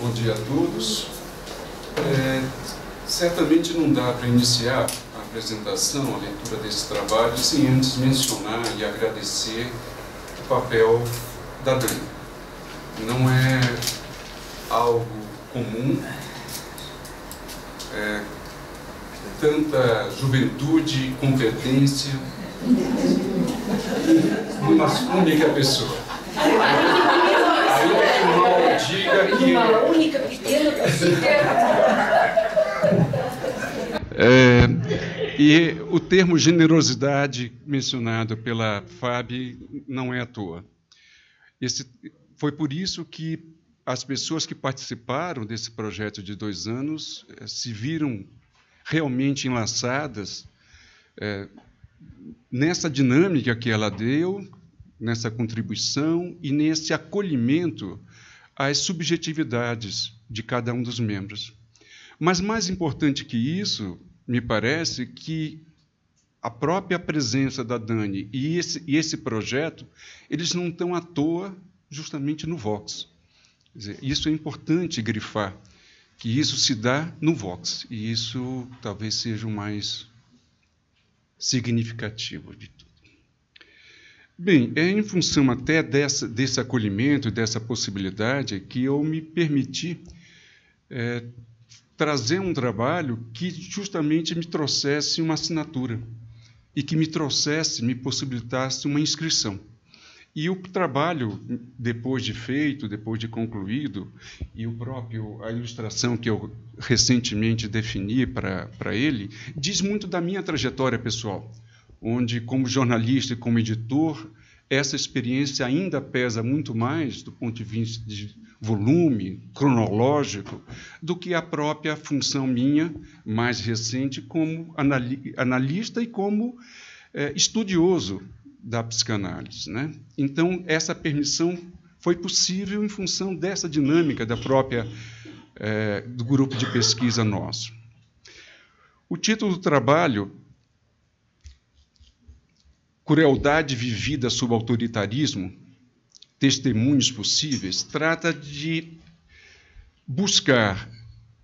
bom dia a todos. É, certamente não dá para iniciar a apresentação, a leitura desse trabalho, sem antes mencionar e agradecer o papel da Dani. Não é algo comum, é, tanta juventude, competência, numa única é pessoa. Ainda que diga que. Uma única pequena é, E o termo generosidade mencionado pela FAB não é à toa. Esse, foi por isso que as pessoas que participaram desse projeto de dois anos eh, se viram realmente enlaçadas é, nessa dinâmica que ela deu, nessa contribuição e nesse acolhimento às subjetividades de cada um dos membros. Mas mais importante que isso, me parece que a própria presença da Dani e esse, e esse projeto, eles não estão à toa justamente no Vox. Dizer, isso é importante grifar, que isso se dá no Vox, e isso talvez seja o mais significativo de Bem, é em função até dessa, desse acolhimento, dessa possibilidade, que eu me permiti é, trazer um trabalho que justamente me trouxesse uma assinatura e que me trouxesse, me possibilitasse uma inscrição. E o trabalho, depois de feito, depois de concluído, e o próprio a ilustração que eu recentemente defini para ele, diz muito da minha trajetória pessoal onde, como jornalista e como editor, essa experiência ainda pesa muito mais do ponto de vista de volume cronológico do que a própria função minha mais recente como analista e como é, estudioso da psicanálise, né? Então essa permissão foi possível em função dessa dinâmica da própria é, do grupo de pesquisa nosso. O título do trabalho crueldade vivida sob autoritarismo, testemunhos possíveis, trata de buscar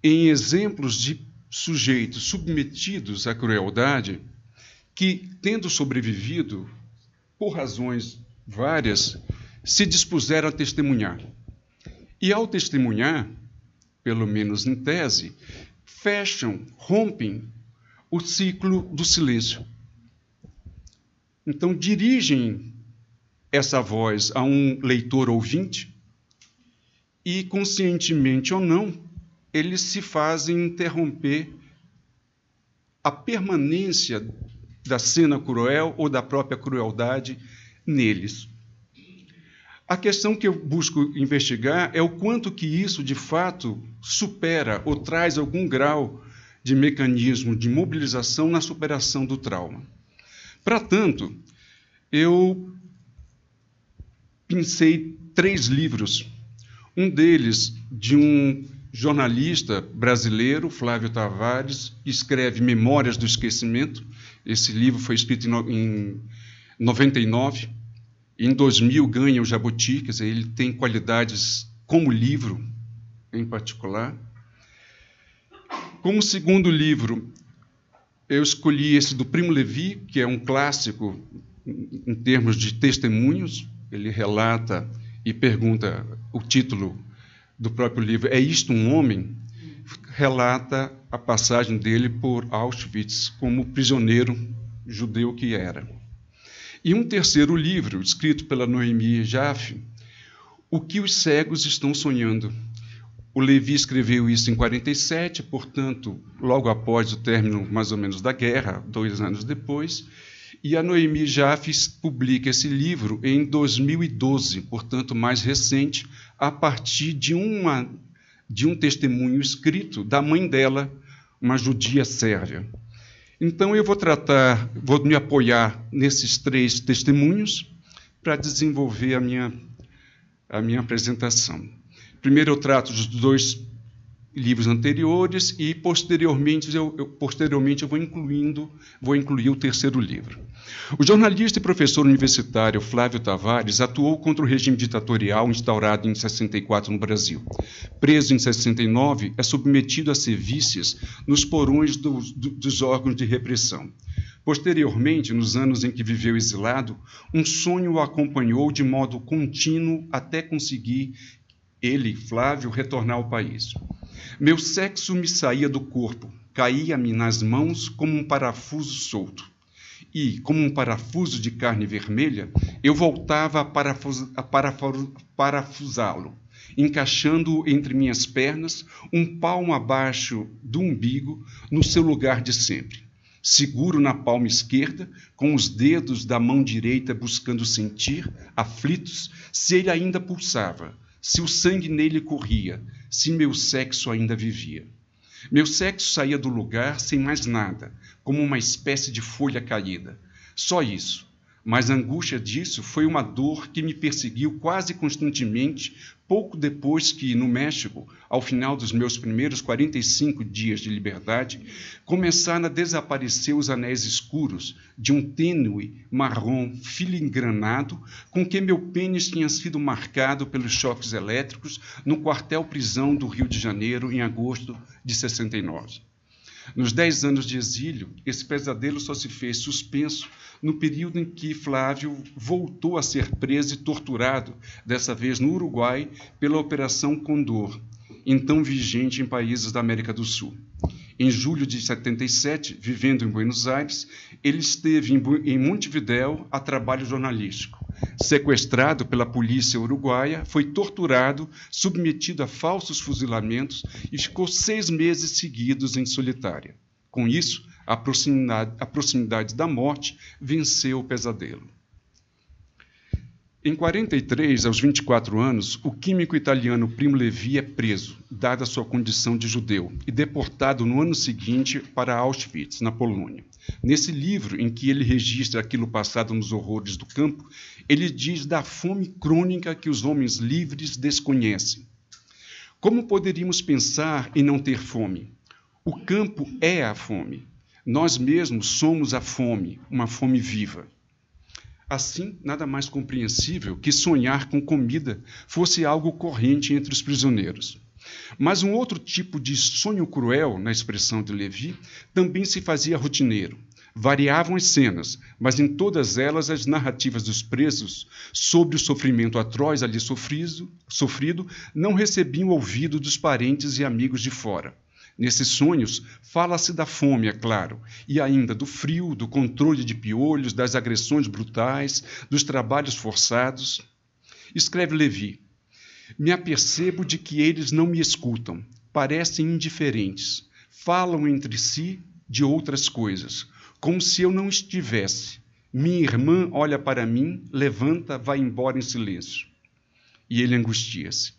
em exemplos de sujeitos submetidos à crueldade que, tendo sobrevivido, por razões várias, se dispuseram a testemunhar. E ao testemunhar, pelo menos em tese, fecham, rompem o ciclo do silêncio. Então, dirigem essa voz a um leitor ouvinte e, conscientemente ou não, eles se fazem interromper a permanência da cena cruel ou da própria crueldade neles. A questão que eu busco investigar é o quanto que isso de fato supera ou traz algum grau de mecanismo de mobilização na superação do trauma. Para tanto, eu pensei três livros. Um deles, de um jornalista brasileiro, Flávio Tavares, escreve Memórias do Esquecimento. Esse livro foi escrito em 99. Em 2000 ganha o Jabuti, quer dizer, ele tem qualidades como livro, em particular. Como segundo livro, eu escolhi esse do Primo Levi, que é um clássico em termos de testemunhos. Ele relata e pergunta o título do próprio livro, É Isto um Homem? Relata a passagem dele por Auschwitz como prisioneiro judeu que era. E um terceiro livro, escrito pela Noemi Jaffe, O que os cegos estão sonhando, o Levi escreveu isso em 47, portanto, logo após o término mais ou menos da guerra, dois anos depois, e a Noemi Jaffes publica esse livro em 2012, portanto, mais recente, a partir de, uma, de um testemunho escrito da mãe dela, uma judia sérvia. Então, eu vou tratar, vou me apoiar nesses três testemunhos para desenvolver a minha, a minha apresentação. Primeiro eu trato dos dois livros anteriores e posteriormente eu, eu, posteriormente eu vou incluindo, vou incluir o terceiro livro. O jornalista e professor universitário Flávio Tavares atuou contra o regime ditatorial instaurado em 64 no Brasil. Preso em 69, é submetido a serviços nos porões dos órgãos de repressão. Posteriormente, nos anos em que viveu exilado, um sonho o acompanhou de modo contínuo até conseguir ele, Flávio, retornar ao país. Meu sexo me saía do corpo, caía-me nas mãos como um parafuso solto. E, como um parafuso de carne vermelha, eu voltava a, parafus, a parafus, parafusá-lo, encaixando-o entre minhas pernas, um palmo abaixo do umbigo, no seu lugar de sempre. Seguro na palma esquerda, com os dedos da mão direita buscando sentir, aflitos, se ele ainda pulsava se o sangue nele corria, se meu sexo ainda vivia. Meu sexo saía do lugar sem mais nada, como uma espécie de folha caída. Só isso, mas a angústia disso foi uma dor que me perseguiu quase constantemente, pouco depois que, no México, ao final dos meus primeiros 45 dias de liberdade, começaram a desaparecer os anéis escuros de um tênue marrom filigranado com que meu pênis tinha sido marcado pelos choques elétricos no quartel-prisão do Rio de Janeiro em agosto de 69. Nos dez anos de exílio, esse pesadelo só se fez suspenso no período em que Flávio voltou a ser preso e torturado, dessa vez no Uruguai, pela Operação Condor, então vigente em países da América do Sul. Em julho de 77, vivendo em Buenos Aires, ele esteve em Montevidéu a trabalho jornalístico sequestrado pela polícia uruguaia, foi torturado, submetido a falsos fuzilamentos e ficou seis meses seguidos em solitária. Com isso, a proximidade, a proximidade da morte venceu o pesadelo. Em 43, aos 24 anos, o químico italiano Primo Levi é preso, dada sua condição de judeu, e deportado no ano seguinte para Auschwitz, na Polônia. Nesse livro, em que ele registra aquilo passado nos horrores do campo, ele diz da fome crônica que os homens livres desconhecem. Como poderíamos pensar em não ter fome? O campo é a fome. Nós mesmos somos a fome, uma fome viva. Assim, nada mais compreensível que sonhar com comida fosse algo corrente entre os prisioneiros. Mas um outro tipo de sonho cruel, na expressão de Levi, também se fazia rotineiro. Variavam as cenas, mas em todas elas as narrativas dos presos sobre o sofrimento atroz ali sofrido, sofrido não recebiam ouvido dos parentes e amigos de fora. Nesses sonhos, fala-se da fome, é claro, e ainda do frio, do controle de piolhos, das agressões brutais, dos trabalhos forçados. Escreve Levi: Me apercebo de que eles não me escutam, parecem indiferentes, falam entre si de outras coisas, como se eu não estivesse. Minha irmã olha para mim, levanta, vai embora em silêncio. E ele angustia-se.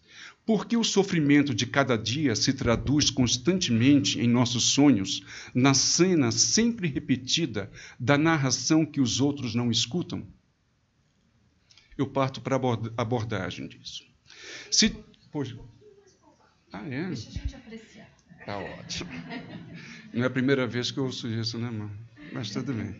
Porque o sofrimento de cada dia se traduz constantemente em nossos sonhos, na cena sempre repetida da narração que os outros não escutam? Eu parto para a abordagem disso. Se. Pois... Ah, é? Deixa a gente apreciar. Tá ótimo. Não é a primeira vez que eu ouço isso, né, mano? mas tudo bem.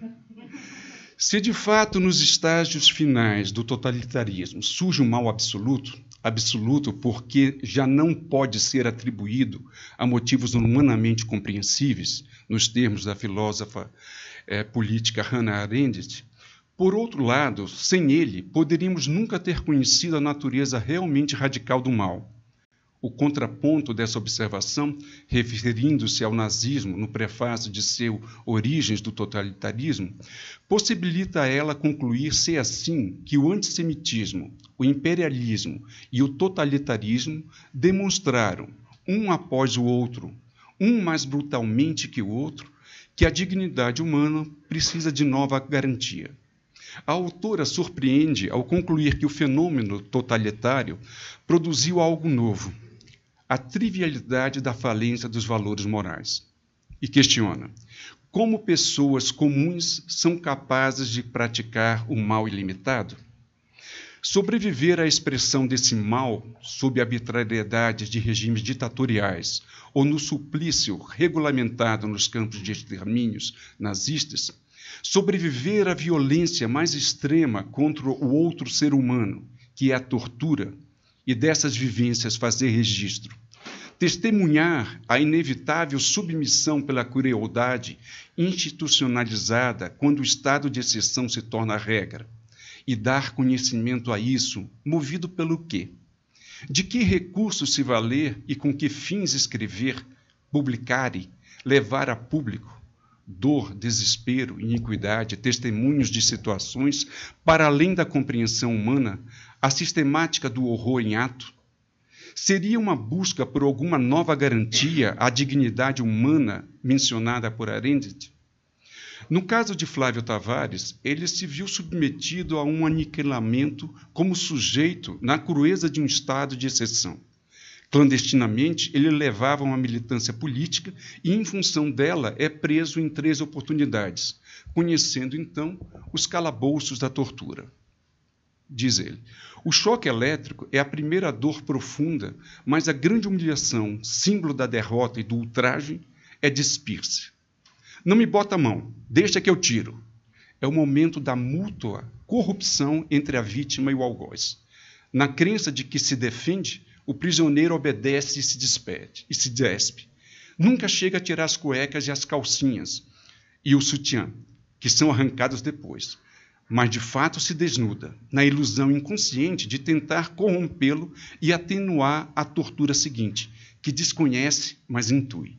Se de fato nos estágios finais do totalitarismo surge um mal absoluto, absoluto porque já não pode ser atribuído a motivos humanamente compreensíveis, nos termos da filósofa eh, política Hannah Arendt, por outro lado, sem ele, poderíamos nunca ter conhecido a natureza realmente radical do mal, o contraponto dessa observação, referindo-se ao nazismo no prefácio de seu Origens do Totalitarismo, possibilita a ela concluir se assim que o antissemitismo, o imperialismo e o totalitarismo demonstraram, um após o outro, um mais brutalmente que o outro, que a dignidade humana precisa de nova garantia. A autora surpreende ao concluir que o fenômeno totalitário produziu algo novo, a trivialidade da falência dos valores morais. E questiona: como pessoas comuns são capazes de praticar o mal ilimitado? Sobreviver à expressão desse mal sob arbitrariedade de regimes ditatoriais ou no suplício regulamentado nos campos de extermínios nazistas, sobreviver à violência mais extrema contra o outro ser humano, que é a tortura, e dessas vivências fazer registro. Testemunhar a inevitável submissão pela crueldade institucionalizada quando o estado de exceção se torna regra. E dar conhecimento a isso, movido pelo quê? De que recursos se valer e com que fins escrever, publicar e levar a público? dor, desespero, iniquidade, testemunhos de situações para além da compreensão humana, a sistemática do horror em ato? Seria uma busca por alguma nova garantia à dignidade humana mencionada por Arendt? No caso de Flávio Tavares, ele se viu submetido a um aniquilamento como sujeito na crueza de um estado de exceção. Clandestinamente, ele levava uma militância política e, em função dela, é preso em três oportunidades, conhecendo então os calabouços da tortura diz ele. O choque elétrico é a primeira dor profunda, mas a grande humilhação, símbolo da derrota e do ultraje, é despir-se. Não me bota a mão, deixa que eu tiro. É o momento da mútua corrupção entre a vítima e o algoz. Na crença de que se defende, o prisioneiro obedece e se despede, e se despe. Nunca chega a tirar as cuecas e as calcinhas e o sutiã, que são arrancados depois mas de fato se desnuda, na ilusão inconsciente de tentar corrompê-lo e atenuar a tortura seguinte, que desconhece, mas intui.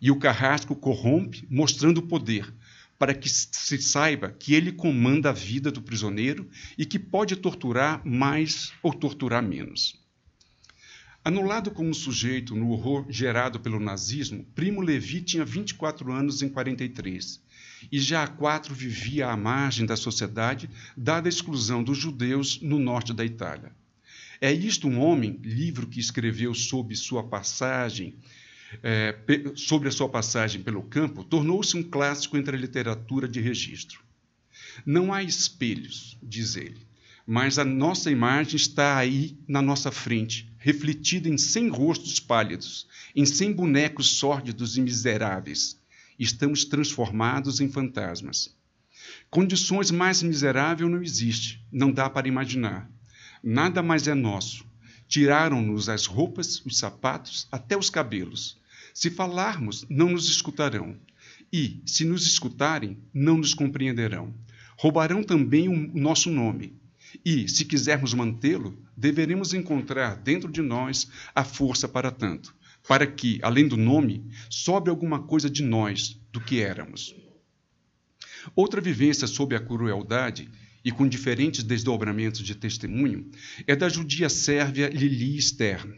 E o carrasco corrompe, mostrando o poder, para que se saiba que ele comanda a vida do prisioneiro e que pode torturar mais ou torturar menos. Anulado como sujeito no horror gerado pelo nazismo, Primo Levi tinha 24 anos em 43 e já quatro vivia à margem da sociedade, dada a exclusão dos judeus no norte da Itália. É isto um homem, livro que escreveu sobre sua passagem é, sobre a sua passagem pelo campo, tornou-se um clássico entre a literatura de registro. Não há espelhos, diz ele, mas a nossa imagem está aí na nossa frente, refletida em cem rostos pálidos, em cem bonecos sórdidos e miseráveis, estamos transformados em fantasmas. Condições mais miseráveis não existe, não dá para imaginar. Nada mais é nosso. Tiraram-nos as roupas, os sapatos, até os cabelos. Se falarmos, não nos escutarão. E, se nos escutarem, não nos compreenderão. Roubarão também o nosso nome. E, se quisermos mantê-lo, deveremos encontrar dentro de nós a força para tanto para que, além do nome, sobre alguma coisa de nós, do que éramos. Outra vivência sob a crueldade e com diferentes desdobramentos de testemunho é da judia sérvia Lili Stern.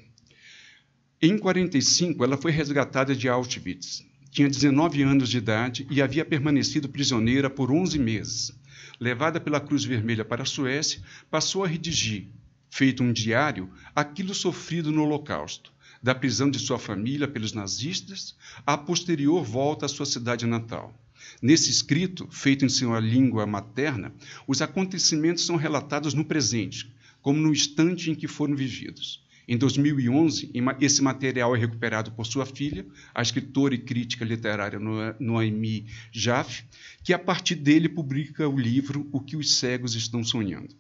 Em 45, ela foi resgatada de Auschwitz. Tinha 19 anos de idade e havia permanecido prisioneira por 11 meses. Levada pela Cruz Vermelha para a Suécia, passou a redigir, feito um diário, aquilo sofrido no Holocausto da prisão de sua família pelos nazistas, a posterior volta à sua cidade natal. Nesse escrito, feito em sua língua materna, os acontecimentos são relatados no presente, como no instante em que foram vividos. Em 2011, esse material é recuperado por sua filha, a escritora e crítica literária Noemi Jaffe, que a partir dele publica o livro O que os cegos estão sonhando.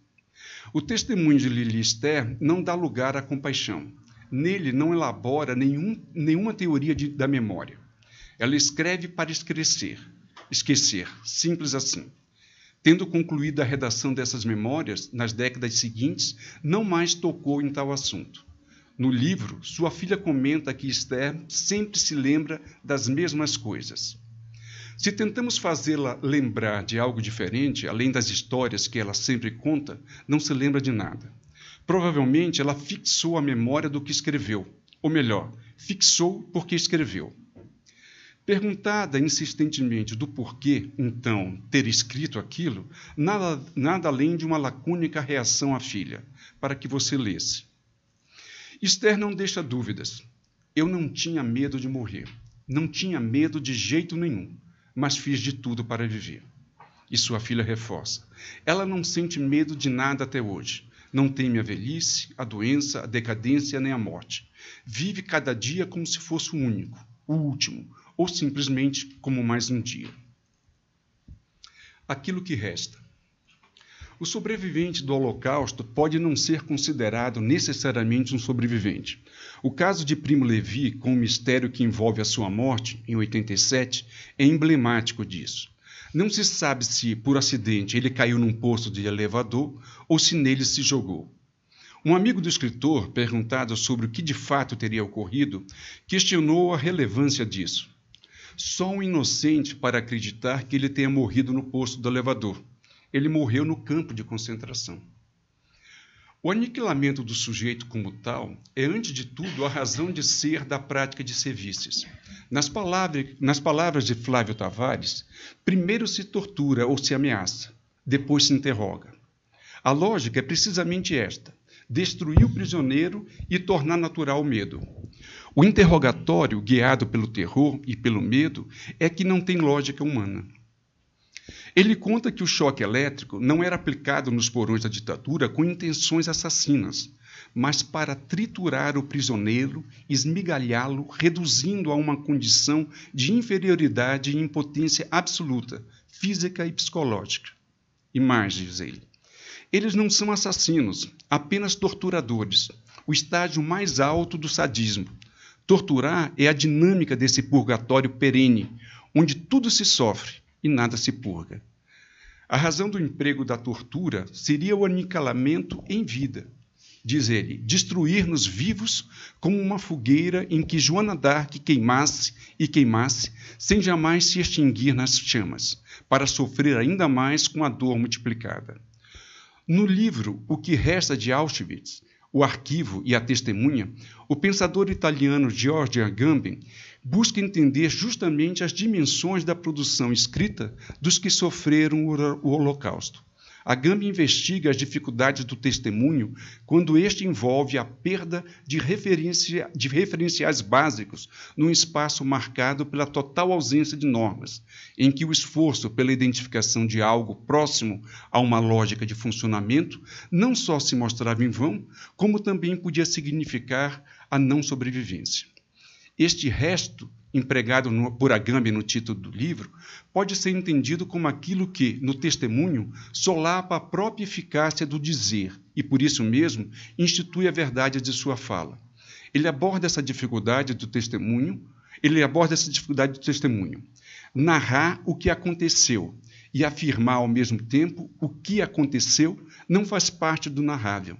O testemunho de Lili Esther não dá lugar à compaixão, nele não elabora nenhum, nenhuma teoria de, da memória. Ela escreve para esquecer, esquecer, simples assim. Tendo concluído a redação dessas memórias, nas décadas seguintes, não mais tocou em tal assunto. No livro, sua filha comenta que Esther sempre se lembra das mesmas coisas. Se tentamos fazê-la lembrar de algo diferente, além das histórias que ela sempre conta, não se lembra de nada. Provavelmente ela fixou a memória do que escreveu, ou melhor, fixou porque escreveu. Perguntada insistentemente do porquê, então, ter escrito aquilo, nada, nada além de uma lacônica reação à filha, para que você lesse. Esther não deixa dúvidas. Eu não tinha medo de morrer. Não tinha medo de jeito nenhum, mas fiz de tudo para viver. E sua filha reforça. Ela não sente medo de nada até hoje. Não teme a velhice, a doença, a decadência nem a morte. Vive cada dia como se fosse o único, o último, ou simplesmente como mais um dia. Aquilo que resta. O sobrevivente do Holocausto pode não ser considerado necessariamente um sobrevivente. O caso de Primo Levi, com o mistério que envolve a sua morte, em 87, é emblemático disso. Não se sabe se, por acidente, ele caiu num posto de elevador ou se nele se jogou. Um amigo do escritor, perguntado sobre o que de fato teria ocorrido, questionou a relevância disso. Só um inocente para acreditar que ele tenha morrido no posto do elevador. Ele morreu no campo de concentração. O aniquilamento do sujeito como tal é, antes de tudo, a razão de ser da prática de serviços. Nas, palavra, nas palavras de Flávio Tavares, primeiro se tortura ou se ameaça, depois se interroga. A lógica é precisamente esta: destruir o prisioneiro e tornar natural o medo. O interrogatório, guiado pelo terror e pelo medo, é que não tem lógica humana. Ele conta que o choque elétrico não era aplicado nos porões da ditadura com intenções assassinas, mas para triturar o prisioneiro, esmigalhá-lo, reduzindo a uma condição de inferioridade e impotência absoluta, física e psicológica. E mais, diz ele, eles não são assassinos, apenas torturadores, o estágio mais alto do sadismo. Torturar é a dinâmica desse purgatório perene, onde tudo se sofre, e nada se purga. A razão do emprego da tortura seria o aniquilamento em vida. Diz ele, destruir-nos vivos como uma fogueira em que Joana d'Arc queimasse e queimasse, sem jamais se extinguir nas chamas, para sofrer ainda mais com a dor multiplicada. No livro O que Resta de Auschwitz, o arquivo e a testemunha, o pensador italiano Giorgio Agamben busca entender justamente as dimensões da produção escrita dos que sofreram o Holocausto. A Gama investiga as dificuldades do testemunho quando este envolve a perda de, referencia, de, referenciais básicos num espaço marcado pela total ausência de normas, em que o esforço pela identificação de algo próximo a uma lógica de funcionamento não só se mostrava em vão, como também podia significar a não sobrevivência. Este resto, empregado no, por Agamben no título do livro, pode ser entendido como aquilo que, no testemunho, solapa a própria eficácia do dizer e, por isso mesmo, institui a verdade de sua fala. Ele aborda essa dificuldade do testemunho, ele aborda essa dificuldade do testemunho. Narrar o que aconteceu e afirmar ao mesmo tempo o que aconteceu não faz parte do narrável.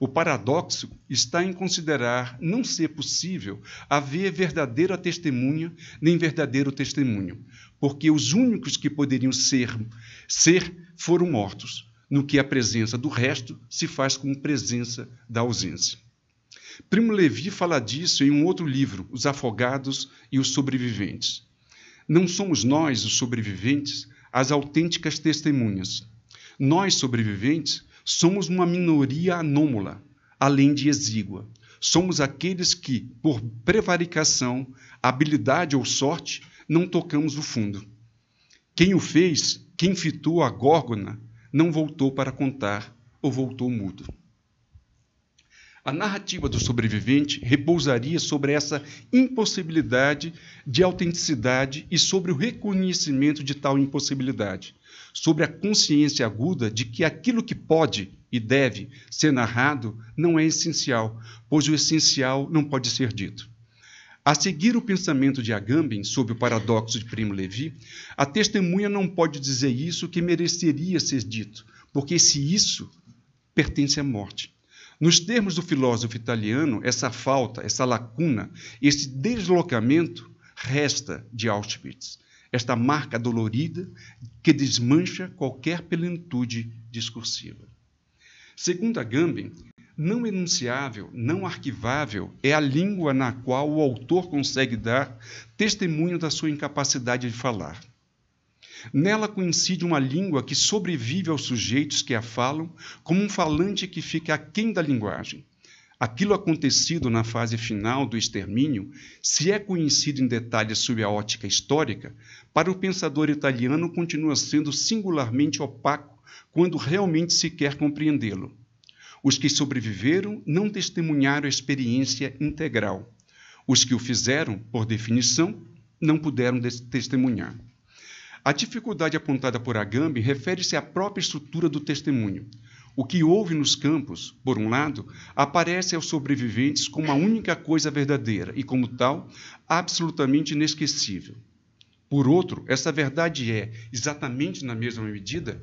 O paradoxo está em considerar não ser possível haver verdadeira testemunha nem verdadeiro testemunho, porque os únicos que poderiam ser, ser foram mortos, no que a presença do resto se faz com presença da ausência. Primo Levi fala disso em um outro livro, Os Afogados e os Sobreviventes. Não somos nós, os sobreviventes, as autênticas testemunhas. Nós, sobreviventes, Somos uma minoria anômala, além de exígua. Somos aqueles que, por prevaricação, habilidade ou sorte, não tocamos o fundo. Quem o fez, quem fitou a górgona, não voltou para contar ou voltou mudo. A narrativa do sobrevivente repousaria sobre essa impossibilidade de autenticidade e sobre o reconhecimento de tal impossibilidade sobre a consciência aguda de que aquilo que pode e deve ser narrado não é essencial, pois o essencial não pode ser dito. A seguir o pensamento de Agamben sobre o paradoxo de Primo Levi, a testemunha não pode dizer isso que mereceria ser dito, porque se isso pertence à morte. Nos termos do filósofo italiano, essa falta, essa lacuna, esse deslocamento resta de Auschwitz esta marca dolorida que desmancha qualquer plenitude discursiva. Segundo a Gambin, não enunciável, não arquivável é a língua na qual o autor consegue dar testemunho da sua incapacidade de falar. Nela coincide uma língua que sobrevive aos sujeitos que a falam, como um falante que fica aquém da linguagem, aquilo acontecido na fase final do extermínio, se é conhecido em detalhes sob a ótica histórica, para o pensador italiano continua sendo singularmente opaco quando realmente se quer compreendê-lo. Os que sobreviveram não testemunharam a experiência integral. Os que o fizeram, por definição, não puderam testemunhar. A dificuldade apontada por Agamben refere-se à própria estrutura do testemunho. O que houve nos campos, por um lado, aparece aos sobreviventes como a única coisa verdadeira e, como tal, absolutamente inesquecível. Por outro, essa verdade é, exatamente na mesma medida,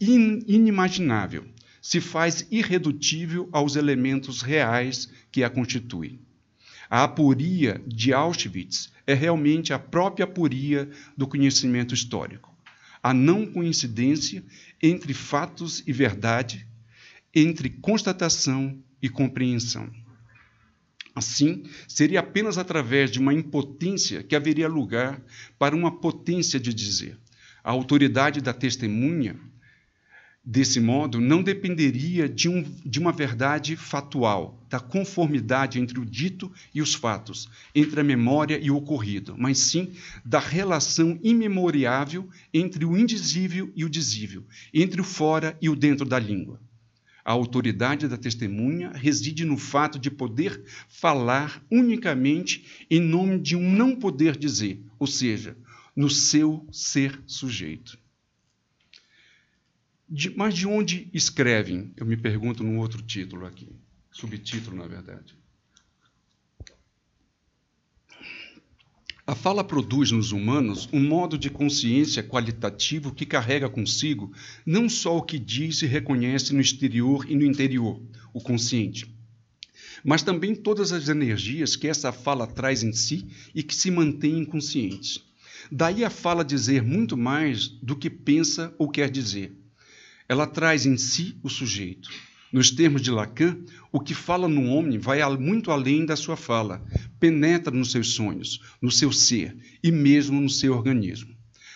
inimaginável, se faz irredutível aos elementos reais que a constituem. A aporia de Auschwitz é realmente a própria aporia do conhecimento histórico. A não coincidência entre fatos e verdade, entre constatação e compreensão. Assim, seria apenas através de uma impotência que haveria lugar para uma potência de dizer. A autoridade da testemunha desse modo, não dependeria de, um, de uma verdade fatual, da conformidade entre o dito e os fatos, entre a memória e o ocorrido, mas sim da relação imemoriável entre o indizível e o dizível, entre o fora e o dentro da língua. A autoridade da testemunha reside no fato de poder falar unicamente em nome de um não poder dizer, ou seja, no seu ser sujeito. De, mas de onde escrevem? Eu me pergunto num outro título aqui, subtítulo, na verdade. A fala produz nos humanos um modo de consciência qualitativo que carrega consigo não só o que diz e reconhece no exterior e no interior, o consciente, mas também todas as energias que essa fala traz em si e que se mantêm inconscientes. Daí a fala dizer muito mais do que pensa ou quer dizer. Ela traz em si o sujeito. Nos termos de Lacan, o que fala no homem vai muito além da sua fala, penetra nos seus sonhos, no seu ser e mesmo no seu organismo.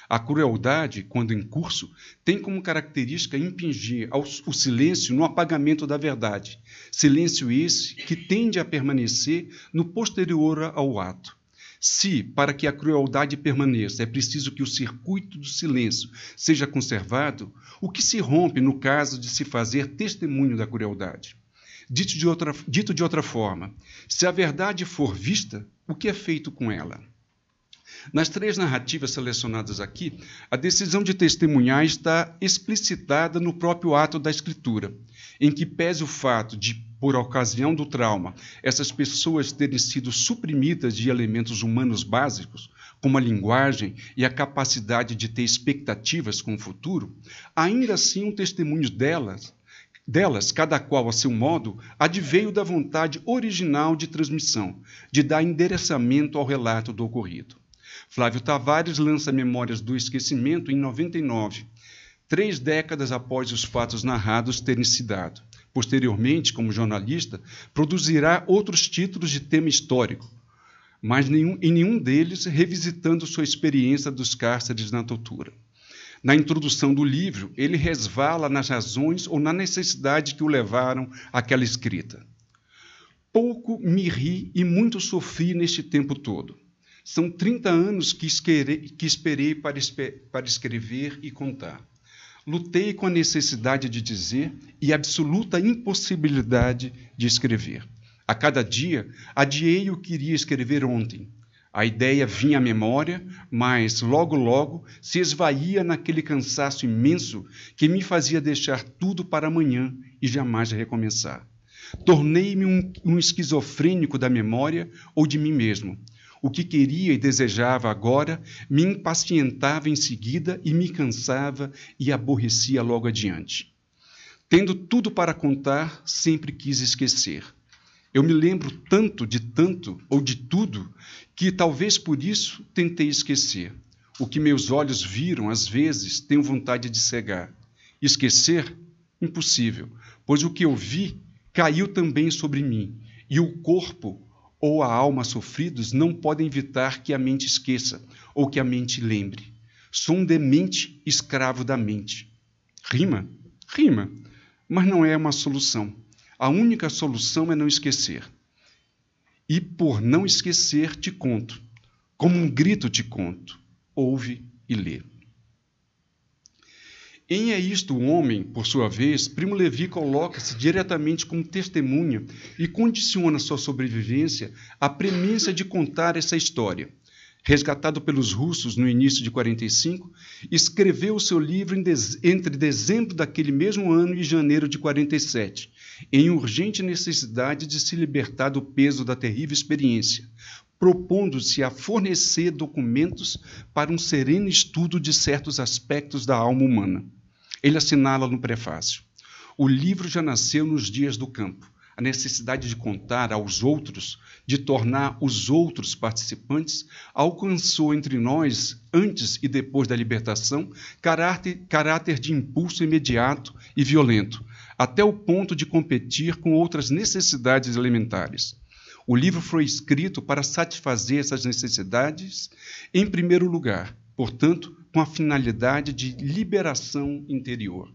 A crueldade, quando em curso, tem como característica impingir o silêncio no apagamento da verdade, silêncio esse que tende a permanecer no posterior ao ato. Se, para que a crueldade permaneça, é preciso que o circuito do silêncio seja conservado, o que se rompe no caso de se fazer testemunho da crueldade? Dito de outra, dito de outra forma, se a verdade for vista, o que é feito com ela? Nas três narrativas selecionadas aqui, a decisão de testemunhar está explicitada no próprio ato da escritura, em que pese o fato de, por ocasião do trauma, essas pessoas terem sido suprimidas de elementos humanos básicos, como a linguagem e a capacidade de ter expectativas com o futuro, ainda assim o um testemunho delas delas, cada qual a seu modo, adveio da vontade original de transmissão, de dar endereçamento ao relato do ocorrido. Flávio Tavares lança Memórias do Esquecimento em 99, três décadas após os fatos narrados terem se dado. Posteriormente, como jornalista, produzirá outros títulos de tema histórico, mas nenhum, em nenhum deles revisitando sua experiência dos cárceres na tortura. Na introdução do livro, ele resvala nas razões ou na necessidade que o levaram àquela escrita. Pouco me ri e muito sofri neste tempo todo. São 30 anos que, esquerei, que esperei para, para escrever e contar. Lutei com a necessidade de dizer e absoluta impossibilidade de escrever. A cada dia, adiei o que iria escrever ontem. A ideia vinha à memória, mas logo, logo se esvaía naquele cansaço imenso que me fazia deixar tudo para amanhã e jamais recomeçar. Tornei-me um, um esquizofrênico da memória ou de mim mesmo o que queria e desejava agora, me impacientava em seguida e me cansava e aborrecia logo adiante. Tendo tudo para contar, sempre quis esquecer. Eu me lembro tanto de tanto ou de tudo que talvez por isso tentei esquecer. O que meus olhos viram, às vezes, tenho vontade de cegar. Esquecer? Impossível, pois o que eu vi caiu também sobre mim e o corpo ou a alma sofridos não podem evitar que a mente esqueça ou que a mente lembre. Sou um demente escravo da mente. Rima? Rima, mas não é uma solução. A única solução é não esquecer. E por não esquecer, te conto. Como um grito, te conto. Ouve e lê. Em É Isto o Homem, por sua vez, Primo Levi coloca-se diretamente como testemunha e condiciona sua sobrevivência à premissa de contar essa história. Resgatado pelos russos no início de 45, escreveu seu livro entre dezembro daquele mesmo ano e janeiro de 47, em urgente necessidade de se libertar do peso da terrível experiência, propondo-se a fornecer documentos para um sereno estudo de certos aspectos da alma humana. Ele assinala no prefácio: O livro já nasceu nos dias do campo. A necessidade de contar aos outros, de tornar os outros participantes, alcançou entre nós, antes e depois da libertação, caráter, caráter de impulso imediato e violento, até o ponto de competir com outras necessidades elementares. O livro foi escrito para satisfazer essas necessidades, em primeiro lugar, portanto, com a finalidade de liberação interior.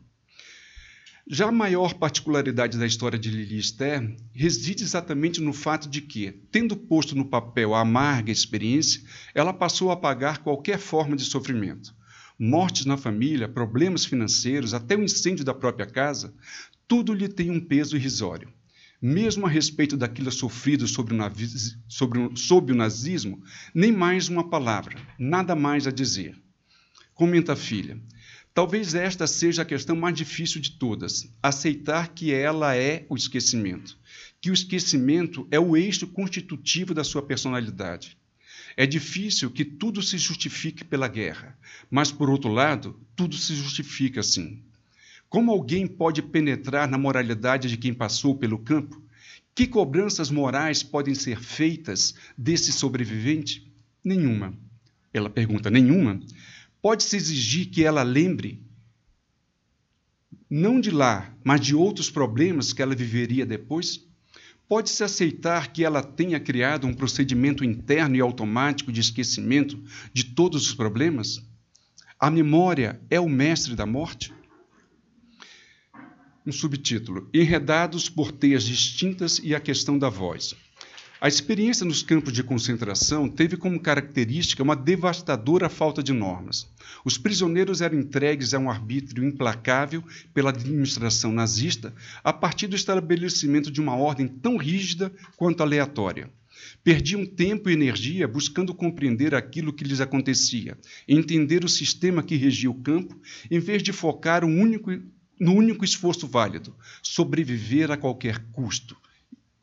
Já a maior particularidade da história de Lili Esther reside exatamente no fato de que, tendo posto no papel a amarga experiência, ela passou a pagar qualquer forma de sofrimento. Mortes na família, problemas financeiros, até o incêndio da própria casa, tudo lhe tem um peso irrisório. Mesmo a respeito daquilo sofrido sobre o, sobre o, sob o nazismo, nem mais uma palavra, nada mais a dizer. Comenta a filha. Talvez esta seja a questão mais difícil de todas: aceitar que ela é o esquecimento, que o esquecimento é o eixo constitutivo da sua personalidade. É difícil que tudo se justifique pela guerra, mas, por outro lado, tudo se justifica assim. Como alguém pode penetrar na moralidade de quem passou pelo campo? Que cobranças morais podem ser feitas desse sobrevivente? Nenhuma. Ela pergunta: nenhuma? pode-se exigir que ela lembre, não de lá, mas de outros problemas que ela viveria depois? Pode-se aceitar que ela tenha criado um procedimento interno e automático de esquecimento de todos os problemas? A memória é o mestre da morte? Um subtítulo: Enredados por teias distintas e a questão da voz. A experiência nos campos de concentração teve como característica uma devastadora falta de normas. Os prisioneiros eram entregues a um arbítrio implacável pela administração nazista a partir do estabelecimento de uma ordem tão rígida quanto aleatória. Perdiam tempo e energia buscando compreender aquilo que lhes acontecia, entender o sistema que regia o campo, em vez de focar no único esforço válido sobreviver a qualquer custo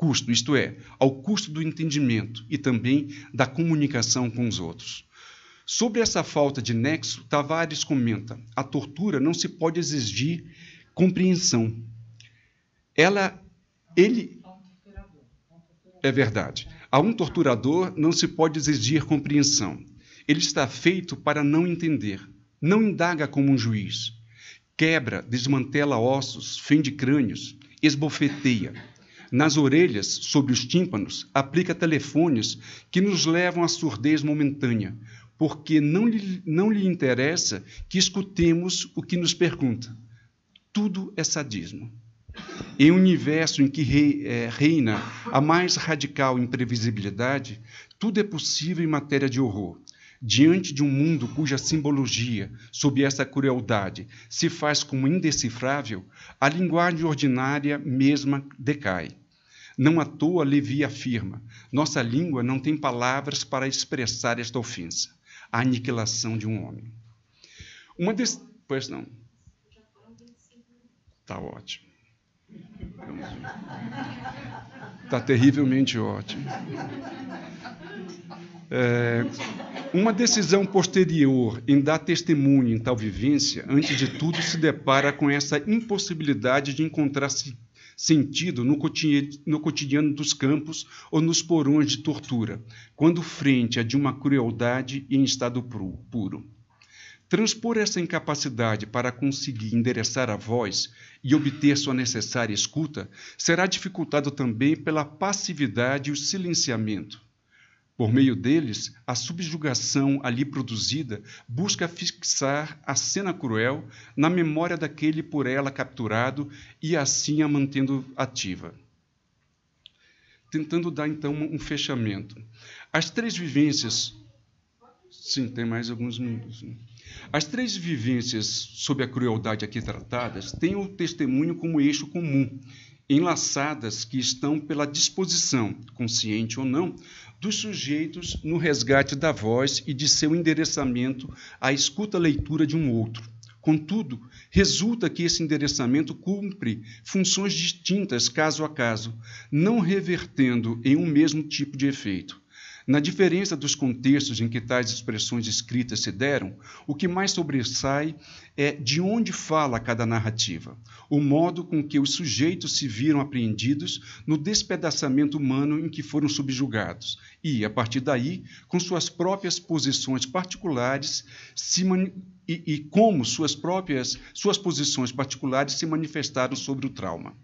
custo, isto é, ao custo do entendimento e também da comunicação com os outros. Sobre essa falta de nexo, Tavares comenta: a tortura não se pode exigir compreensão. Ela, ele, é verdade. A um torturador não se pode exigir compreensão. Ele está feito para não entender. Não indaga como um juiz. Quebra, desmantela ossos, fende crânios, esbofeteia. Nas orelhas, sobre os tímpanos, aplica telefones que nos levam à surdez momentânea, porque não lhe, não lhe interessa que escutemos o que nos pergunta. Tudo é sadismo. Em um universo em que é, reina a mais radical imprevisibilidade, tudo é possível em matéria de horror. Diante de um mundo cuja simbologia, sob essa crueldade, se faz como indecifrável, a linguagem ordinária mesma decai. Não à toa Levi afirma: nossa língua não tem palavras para expressar esta ofensa, a aniquilação de um homem. Uma des... Pois não. Está ótimo. Está terrivelmente ótimo. É, uma decisão posterior em dar testemunho em tal vivência, antes de tudo, se depara com essa impossibilidade de encontrar se sentido no cotidiano, no cotidiano dos campos ou nos porões de tortura, quando frente a de uma crueldade em estado puro. Transpor essa incapacidade para conseguir endereçar a voz e obter sua necessária escuta será dificultado também pela passividade e o silenciamento. Por meio deles, a subjugação ali produzida busca fixar a cena cruel na memória daquele por ela capturado e assim a mantendo ativa. Tentando dar então um fechamento. As três vivências. Sim, tem mais alguns minutos. Né? As três vivências sobre a crueldade aqui tratadas têm o testemunho como eixo comum, enlaçadas que estão pela disposição, consciente ou não, dos sujeitos no resgate da voz e de seu endereçamento à escuta-leitura de um outro. Contudo, resulta que esse endereçamento cumpre funções distintas caso a caso, não revertendo em um mesmo tipo de efeito. Na diferença dos contextos em que tais expressões escritas se deram, o que mais sobressai é de onde fala cada narrativa, o modo com que os sujeitos se viram apreendidos no despedaçamento humano em que foram subjugados e, a partir daí, com suas próprias posições particulares se e, e como suas próprias suas posições particulares se manifestaram sobre o trauma.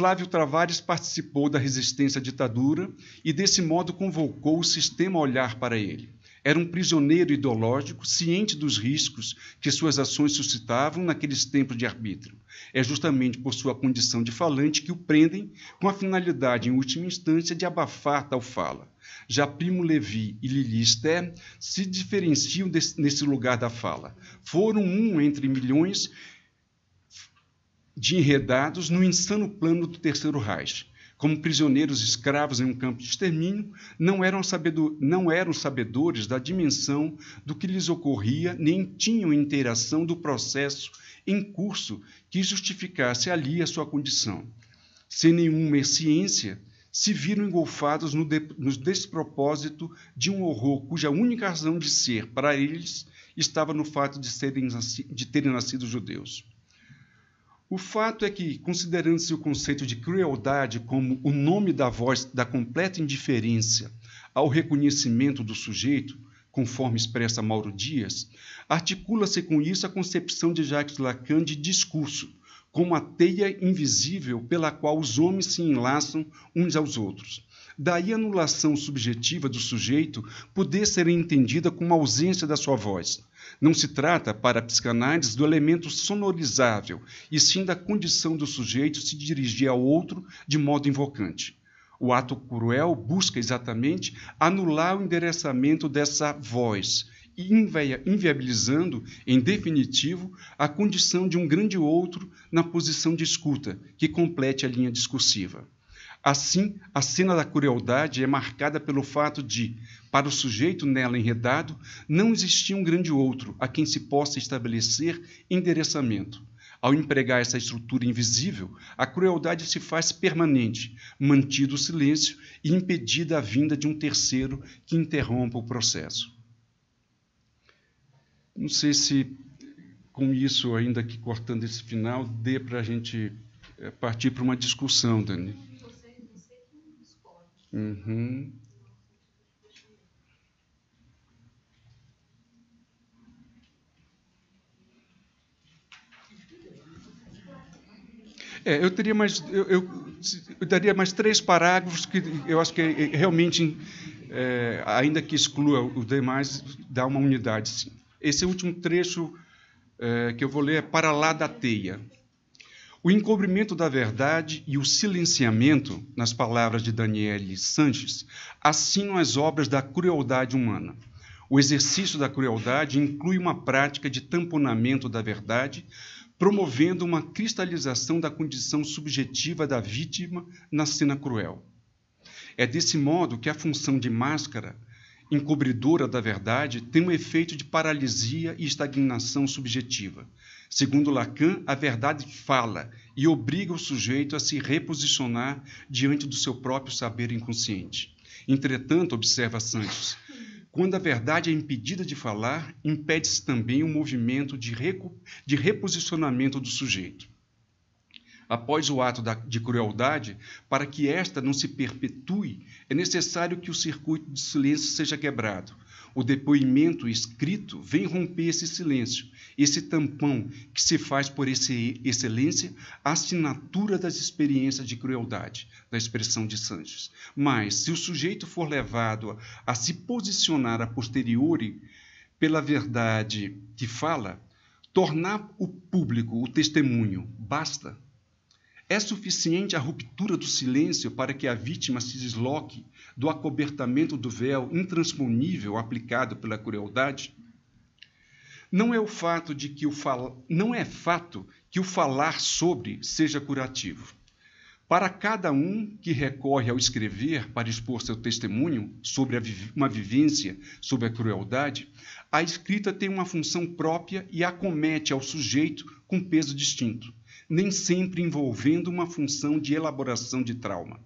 Flávio Travares participou da resistência à ditadura e, desse modo, convocou o sistema a olhar para ele. Era um prisioneiro ideológico, ciente dos riscos que suas ações suscitavam naqueles tempos de arbítrio. É justamente por sua condição de falante que o prendem, com a finalidade, em última instância, de abafar tal fala. Já Primo Levi e Lili Ster se diferenciam desse, nesse lugar da fala. Foram um entre milhões de enredados no insano plano do Terceiro Reich. Como prisioneiros escravos em um campo de extermínio, não eram, não eram sabedores da dimensão do que lhes ocorria, nem tinham interação do processo em curso que justificasse ali a sua condição. Sem nenhuma ciência, se viram engolfados no, de, no despropósito de um horror cuja única razão de ser para eles estava no fato de, serem, de terem nascido judeus. O fato é que, considerando-se o conceito de crueldade como o nome da voz da completa indiferença ao reconhecimento do sujeito, conforme expressa Mauro Dias, articula-se com isso a concepção de Jacques Lacan de discurso, como a teia invisível pela qual os homens se enlaçam uns aos outros. Daí a anulação subjetiva do sujeito poder ser entendida como ausência da sua voz. Não se trata, para a psicanálise, do elemento sonorizável, e sim da condição do sujeito se dirigir ao outro de modo invocante. O ato cruel busca exatamente anular o endereçamento dessa voz, inviabilizando, em definitivo, a condição de um grande outro na posição de escuta, que complete a linha discursiva. Assim, a cena da crueldade é marcada pelo fato de, para o sujeito nela enredado, não existir um grande outro a quem se possa estabelecer endereçamento. Ao empregar essa estrutura invisível, a crueldade se faz permanente, mantido o silêncio e impedida a vinda de um terceiro que interrompa o processo. Não sei se com isso, ainda que cortando esse final, dê para a gente eh, partir para uma discussão, Dani. Uhum. É, eu teria mais, eu, eu, eu, daria mais três parágrafos que eu acho que eh, realmente, é, ainda que exclua os demais, dá uma unidade. Sim. Esse último trecho é, que eu vou ler é para lá da teia. O encobrimento da verdade e o silenciamento, nas palavras de Daniele Sanches, assinam as obras da crueldade humana. O exercício da crueldade inclui uma prática de tamponamento da verdade, promovendo uma cristalização da condição subjetiva da vítima na cena cruel. É desse modo que a função de máscara, encobridora da verdade, tem um efeito de paralisia e estagnação subjetiva, Segundo Lacan, a verdade fala e obriga o sujeito a se reposicionar diante do seu próprio saber inconsciente. Entretanto, observa Santos, quando a verdade é impedida de falar, impede-se também o um movimento de, de reposicionamento do sujeito. Após o ato da, de crueldade, para que esta não se perpetue, é necessário que o circuito de silêncio seja quebrado o depoimento escrito vem romper esse silêncio, esse tampão que se faz por esse excelência a assinatura das experiências de crueldade, da expressão de Sanches. Mas, se o sujeito for levado a, a se posicionar a posteriori pela verdade que fala, tornar o público o testemunho basta? É suficiente a ruptura do silêncio para que a vítima se desloque do acobertamento do véu intransponível aplicado pela crueldade? Não é o fato de que o fal... não é fato que o falar sobre seja curativo. Para cada um que recorre ao escrever para expor seu testemunho sobre vi... uma vivência, sobre a crueldade, a escrita tem uma função própria e acomete ao sujeito com peso distinto nem sempre envolvendo uma função de elaboração de trauma.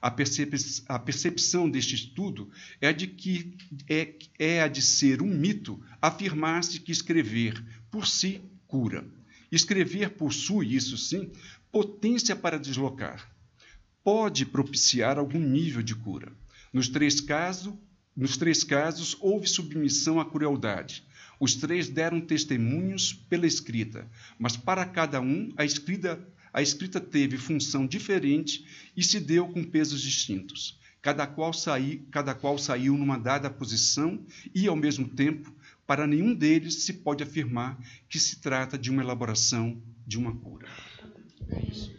A, percep a percepção deste estudo é, de que é, é a de ser um mito afirmar-se que escrever, por si, cura. Escrever possui, isso sim, potência para deslocar. Pode propiciar algum nível de cura. Nos três, caso, nos três casos, houve submissão à crueldade, os três deram testemunhos pela escrita, mas para cada um a escrita, a escrita teve função diferente e se deu com pesos distintos. Cada qual, saí, cada qual saiu numa dada posição e, ao mesmo tempo, para nenhum deles se pode afirmar que se trata de uma elaboração de uma cura. É isso.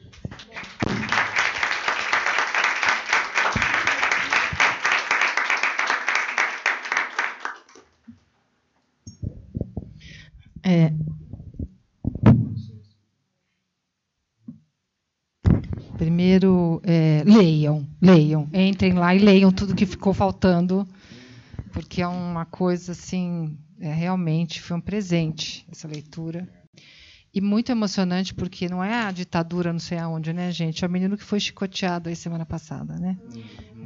É. Primeiro, é, leiam, leiam. Entrem lá e leiam tudo que ficou faltando, porque é uma coisa assim, é, realmente foi um presente essa leitura. E muito emocionante, porque não é a ditadura não sei aonde, né, gente? É o menino que foi chicoteado aí semana passada, né?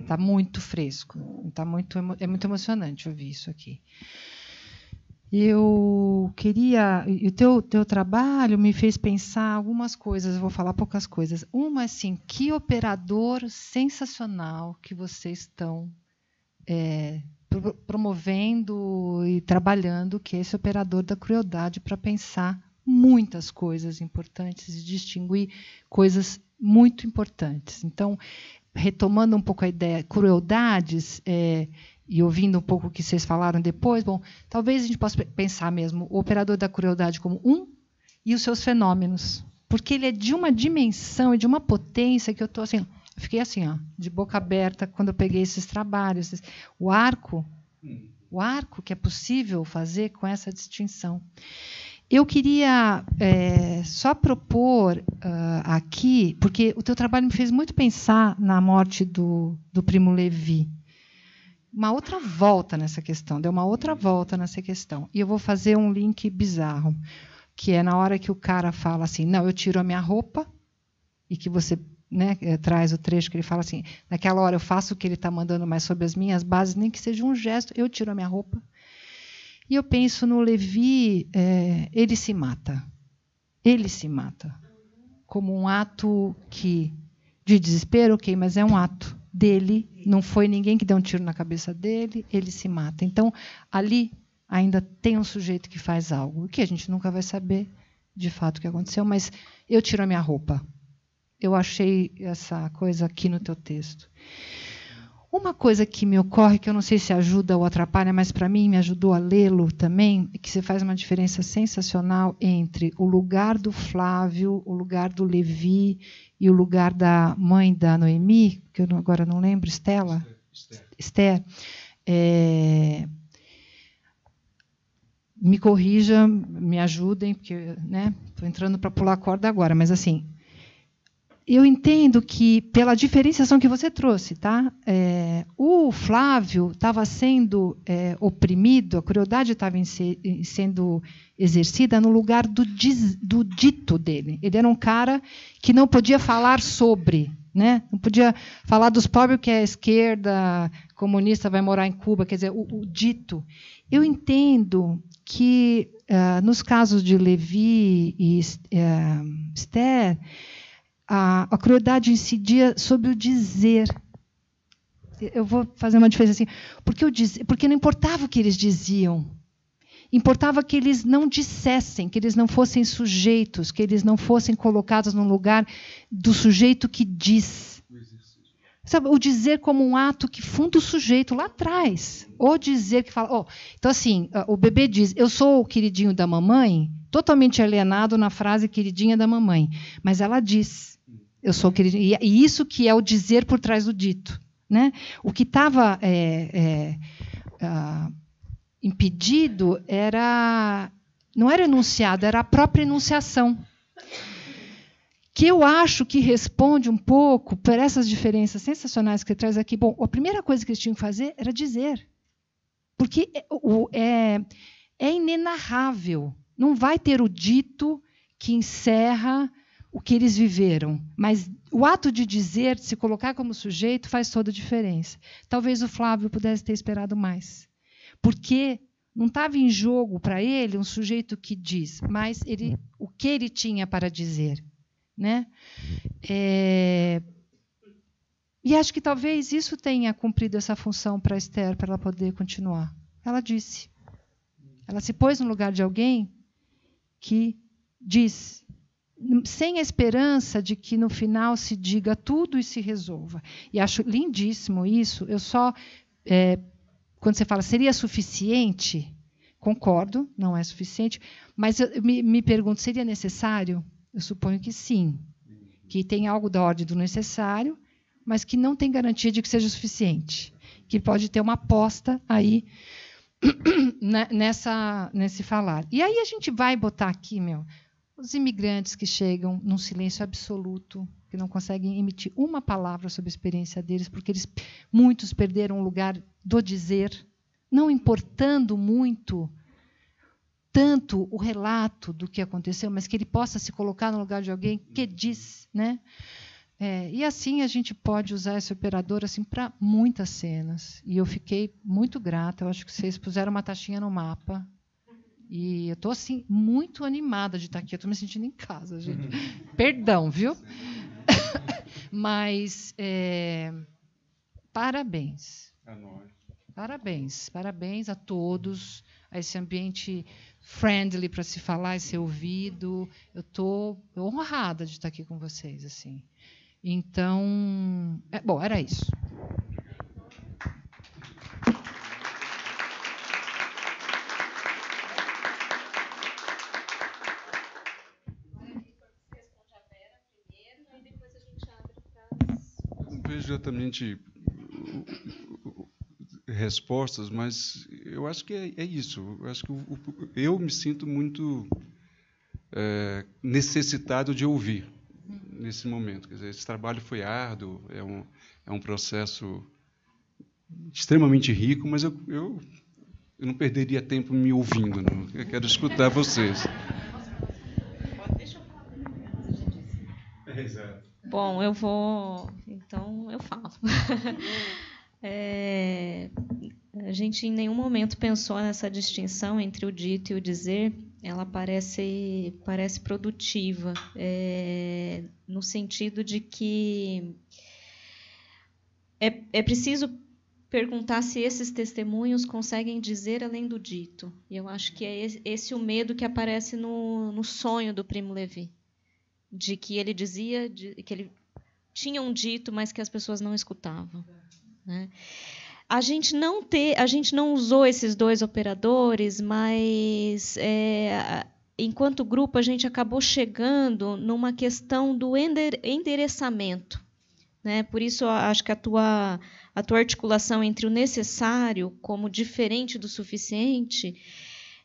Está muito fresco, tá muito, é muito emocionante ouvir isso aqui eu queria. O teu, teu trabalho me fez pensar algumas coisas, vou falar poucas coisas. Uma, assim, que operador sensacional que vocês estão é, promovendo e trabalhando, que é esse operador da crueldade, para pensar muitas coisas importantes e distinguir coisas muito importantes. Então, retomando um pouco a ideia, crueldades. É, e ouvindo um pouco o que vocês falaram depois, bom, talvez a gente possa pensar mesmo o operador da crueldade como um e os seus fenômenos, porque ele é de uma dimensão e de uma potência que eu estou assim, fiquei assim, ó, de boca aberta quando eu peguei esses trabalhos, o arco, o arco que é possível fazer com essa distinção. Eu queria é, só propor uh, aqui, porque o teu trabalho me fez muito pensar na morte do, do primo Levi uma outra volta nessa questão, deu uma outra volta nessa questão. E eu vou fazer um link bizarro, que é na hora que o cara fala assim: "Não, eu tiro a minha roupa" e que você né, eh, traz o trecho que ele fala assim: naquela hora eu faço o que ele está mandando, mas sobre as minhas bases, nem que seja um gesto, eu tiro a minha roupa. E eu penso no Levi, é, ele se mata. Ele se mata. Como um ato que de desespero, ok, mas é um ato dele, não foi ninguém que deu um tiro na cabeça dele, ele se mata. Então, ali ainda tem um sujeito que faz algo, que a gente nunca vai saber de fato o que aconteceu, mas eu tiro a minha roupa. Eu achei essa coisa aqui no teu texto. Uma coisa que me ocorre, que eu não sei se ajuda ou atrapalha, mas para mim me ajudou a lê-lo também, é que você faz uma diferença sensacional entre o lugar do Flávio, o lugar do Levi e o lugar da mãe da Noemi, que eu agora não lembro, Estela? Esther. É... Me corrija, me ajudem, porque estou né, entrando para pular a corda agora, mas assim, eu entendo que, pela diferenciação que você trouxe, tá? É, o Flávio estava sendo é, oprimido, a crueldade estava sendo exercida no lugar do, diz, do, dito dele. Ele era um cara que não podia falar sobre, né? não podia falar dos pobres que é esquerda, comunista, vai morar em Cuba, quer dizer, o, o dito. Eu entendo que, uh, nos casos de Levi e uh, Esther, a, a crueldade incidia sobre o dizer. Eu vou fazer uma diferença assim. Porque, eu diz, porque não importava o que eles diziam. Importava que eles não dissessem, que eles não fossem sujeitos, que eles não fossem colocados no lugar do sujeito que diz. Sabe, o dizer como um ato que funda o sujeito lá atrás. Ou dizer que fala. Oh, então, assim, o bebê diz: Eu sou o queridinho da mamãe, totalmente alienado na frase queridinha da mamãe. Mas ela diz. Eu sou querido. E, e é isso que é o dizer por trás do dito. Né? O que estava é, é, ah, impedido era não era enunciado, era a própria enunciação. Que eu acho que responde um pouco por essas diferenças sensacionais que você traz aqui. Bom, a primeira coisa que eles tinham que fazer era dizer. Porque é, é, é inenarrável. Não vai ter o dito que encerra o que eles viveram, mas o ato de dizer, de se colocar como sujeito, faz toda a diferença. Talvez o Flávio pudesse ter esperado mais, porque não estava em jogo para ele um sujeito que diz, mas ele, o que ele tinha para dizer, né? É... E acho que talvez isso tenha cumprido essa função para Esther, para ela poder continuar. Ela disse, ela se pôs no lugar de alguém que diz sem a esperança de que no final se diga tudo e se resolva. E acho lindíssimo isso. Eu só. É, quando você fala, seria suficiente? Concordo, não é suficiente. Mas eu me, me pergunto, seria necessário? Eu suponho que sim. Que tem algo da ordem do necessário, mas que não tem garantia de que seja suficiente. Que pode ter uma aposta aí nessa, nesse falar. E aí a gente vai botar aqui, meu os imigrantes que chegam num silêncio absoluto, que não conseguem emitir uma palavra sobre a experiência deles, porque eles, muitos perderam o lugar do dizer, não importando muito tanto o relato do que aconteceu, mas que ele possa se colocar no lugar de alguém que diz, né? É, e assim a gente pode usar esse operador assim para muitas cenas. E eu fiquei muito grata. Eu acho que vocês puseram uma taxinha no mapa. E eu estou assim muito animada de estar tá aqui. Eu estou me sentindo em casa, gente. Uhum. Perdão, viu? Mas é, parabéns. É parabéns, parabéns a todos, a esse ambiente friendly para se falar e ser ouvido. Eu estou honrada de estar tá aqui com vocês, assim. Então, é, bom, era isso. exatamente uh, uh, uh, respostas, mas eu acho que é, é isso. Eu acho que o, eu me sinto muito é, necessitado de ouvir nesse momento. Quer dizer, esse trabalho foi árduo, é um, é um processo extremamente rico, mas eu, eu, eu não perderia tempo me ouvindo. Não. Eu quero escutar vocês. É, Bom, eu vou eu falo. é, a gente em nenhum momento pensou nessa distinção entre o dito e o dizer. Ela parece, parece produtiva, é, no sentido de que é, é preciso perguntar se esses testemunhos conseguem dizer além do dito. E eu acho que é esse o medo que aparece no, no sonho do primo Levi, de que ele dizia, de, que ele tinham dito, mas que as pessoas não escutavam. Né? A gente não ter, a gente não usou esses dois operadores, mas é, enquanto grupo a gente acabou chegando numa questão do endereçamento. Né? Por isso acho que a tua, a tua articulação entre o necessário como diferente do suficiente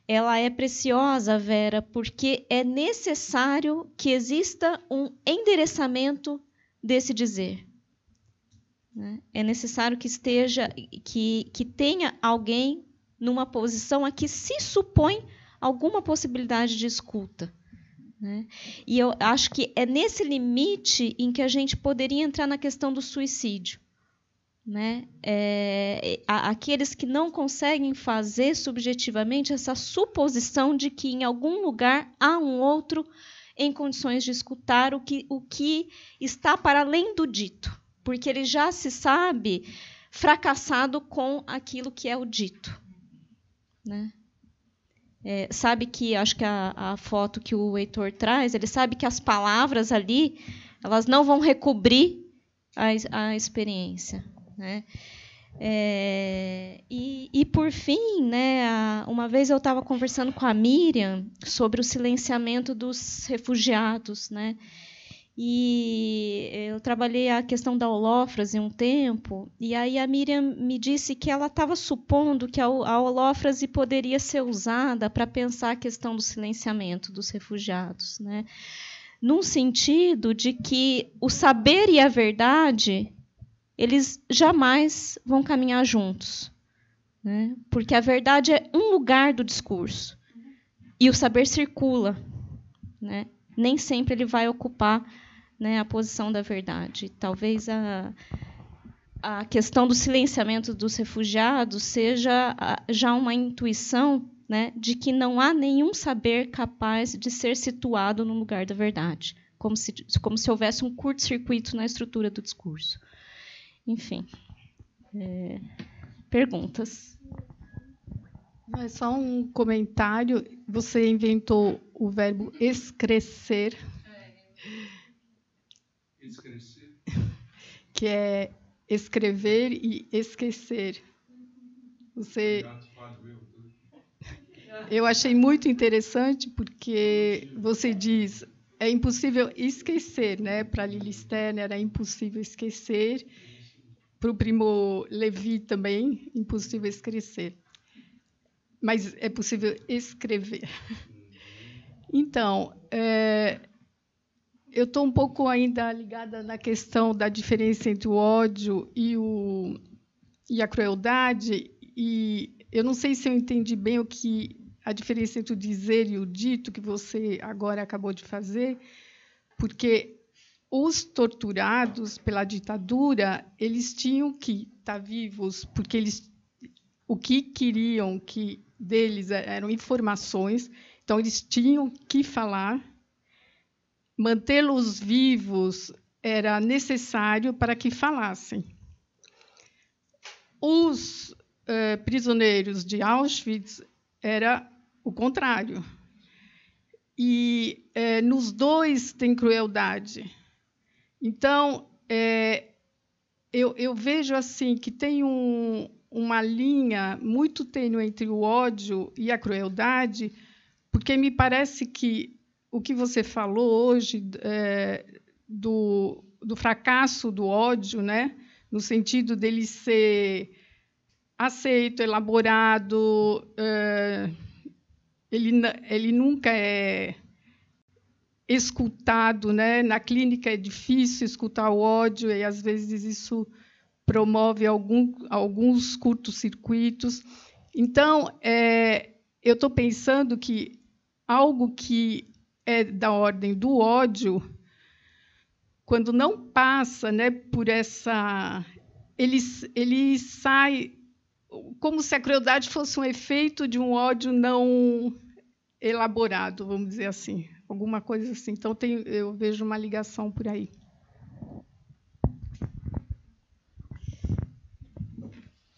ela é preciosa, Vera, porque é necessário que exista um endereçamento desse dizer. Né? É necessário que esteja, que, que tenha alguém numa posição a que se supõe alguma possibilidade de escuta. Né? E eu acho que é nesse limite em que a gente poderia entrar na questão do suicídio. Né? É, aqueles que não conseguem fazer subjetivamente essa suposição de que em algum lugar há um outro em condições de escutar o que, o que está para além do dito, porque ele já se sabe fracassado com aquilo que é o dito. Né? É, sabe que, acho que a, a foto que o Heitor traz, ele sabe que as palavras ali, elas não vão recobrir a, a experiência. Né? É, e, e, por fim, né, a, uma vez eu estava conversando com a Miriam sobre o silenciamento dos refugiados, né? E eu trabalhei a questão da Olofras em um tempo, e aí a Miriam me disse que ela estava supondo que a, a poderia ser usada para pensar a questão do silenciamento dos refugiados, né? Num sentido de que o saber e a verdade eles jamais vão caminhar juntos. Né? Porque a verdade é um lugar do discurso. E o saber circula. Né? Nem sempre ele vai ocupar né, a posição da verdade. Talvez a, a questão do silenciamento dos refugiados seja já uma intuição né, de que não há nenhum saber capaz de ser situado no lugar da verdade, como se, como se houvesse um curto-circuito na estrutura do discurso. Enfim. É, perguntas. Mas só um comentário. Você inventou o verbo excrescer. Escrecer. Que é escrever e esquecer. Você. Eu achei muito interessante porque você diz é impossível esquecer, né? Para Lili Stern era é impossível esquecer para o primo Levi também, impossível esquecer. Mas é possível escrever. Então, é, eu estou um pouco ainda ligada na questão da diferença entre o ódio e, o, e a crueldade, e eu não sei se eu entendi bem o que a diferença entre o dizer e o dito que você agora acabou de fazer, porque os torturados pela ditadura, eles tinham que estar tá vivos, porque eles o que queriam que deles é, eram informações, então eles tinham que falar. Mantê-los vivos era necessário para que falassem. Os eh, prisioneiros de Auschwitz era o contrário. E eh, nos dois tem crueldade então, é, eu, eu, vejo assim que tem um, uma linha muito tênue entre o ódio e a crueldade, porque me parece que o que você falou hoje é, do, do, fracasso do ódio, né? no sentido dele ser aceito, elaborado, é, ele, ele nunca é escutado, né? Na clínica é difícil escutar o ódio e às vezes isso promove algum, alguns curtos-circuitos. Então, é, eu estou pensando que algo que é da ordem do ódio, quando não passa, né, por essa, ele, ele sai como se a crueldade fosse um efeito de um ódio não elaborado, vamos dizer assim alguma coisa assim. Então, tem, eu vejo uma ligação por aí.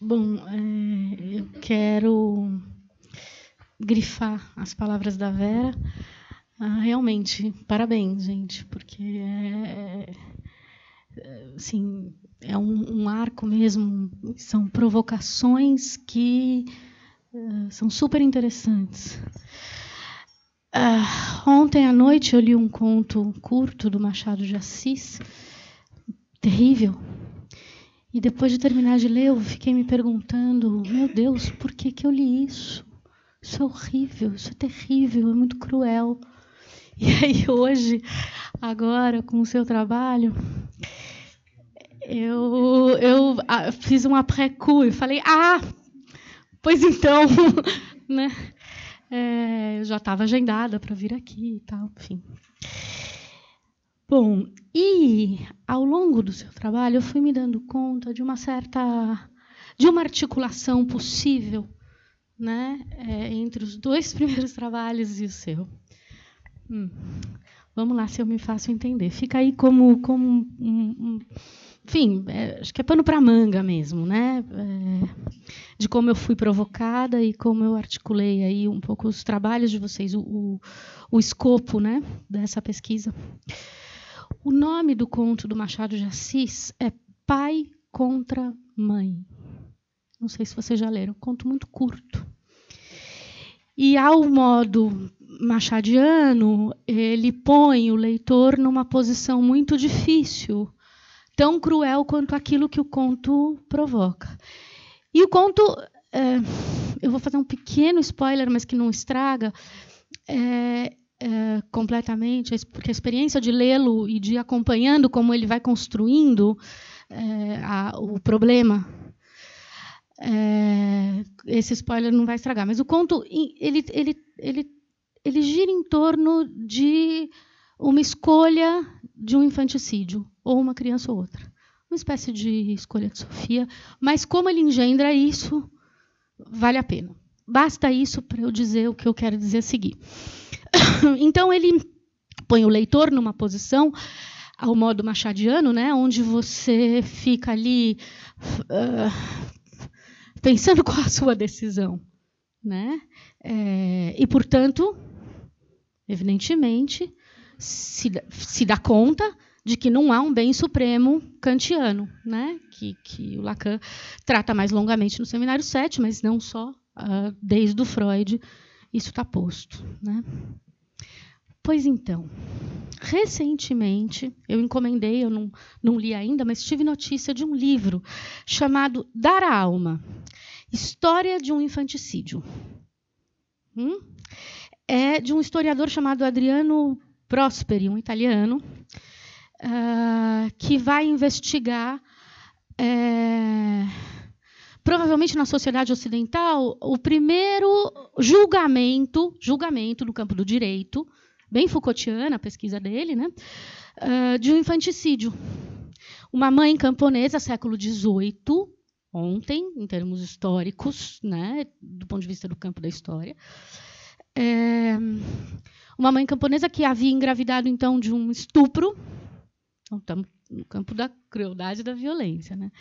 Bom, é, eu quero grifar as palavras da Vera. Ah, realmente, parabéns, gente, porque é, é assim, é um, um, arco mesmo, são provocações que ah, são super interessantes. Uh, ontem à noite eu li um conto curto do Machado de Assis, terrível. E depois de terminar de ler, eu fiquei me perguntando: meu Deus, por que, que eu li isso? Isso é horrível, isso é terrível, é muito cruel. E aí hoje, agora com o seu trabalho, eu, eu ah, fiz um après-coup e falei: ah, pois então, né? É, já estava agendada para vir aqui e tal, enfim. Bom, e ao longo do seu trabalho eu fui me dando conta de uma certa de uma articulação possível, né, é, entre os dois primeiros trabalhos e o seu. Hum, vamos lá, se eu me faço entender. Fica aí como como um, um, enfim, é, acho que é pano para manga mesmo, né? É, de como eu fui provocada e como eu articulei aí um pouco os trabalhos de vocês, o, o, o escopo, né, dessa pesquisa. O nome do conto do Machado de Assis é Pai contra Mãe. Não sei se vocês já leram, conto muito curto. E ao modo machadiano, ele põe o leitor numa posição muito difícil tão cruel quanto aquilo que o conto provoca. E o conto, é, eu vou fazer um pequeno spoiler, mas que não estraga é, é, completamente, porque a experiência de lê-lo e de acompanhando como ele vai construindo é, a, o problema é, esse spoiler não vai estragar, mas o conto ele, ele, ele, ele gira em torno de uma escolha de um infanticídio, ou uma criança ou outra. Uma espécie de escolha de Sofia, mas como ele engendra isso, vale a pena. Basta isso para eu dizer o que eu quero dizer a seguir. Então ele põe o leitor numa posição ao modo machadiano, né, onde você fica ali uh, pensando qual a sua decisão, né, é, e portanto, evidentemente, se, se dá conta de que não há um bem supremo kantiano, né? que, que o Lacan trata mais longamente no Seminário 7, mas não só, uh, desde o Freud, isso está posto. Né? Pois então, recentemente eu encomendei, eu não, não li ainda, mas tive notícia de um livro chamado Dar a Alma História de um Infanticídio. Hum? É de um historiador chamado Adriano Prosperi, um italiano, uh, que vai investigar. É, provavelmente na sociedade ocidental, o primeiro julgamento, julgamento no campo do direito, bem Foucaultiana a pesquisa dele, né, ah, de um infanticídio. Uma mãe camponesa, século XVIII, ontem, em termos históricos, né, do ponto de vista do campo da história, é, uma mãe camponesa que havia engravidado, então, de um estupro. Então, estamos no campo da crueldade e da violência. Né?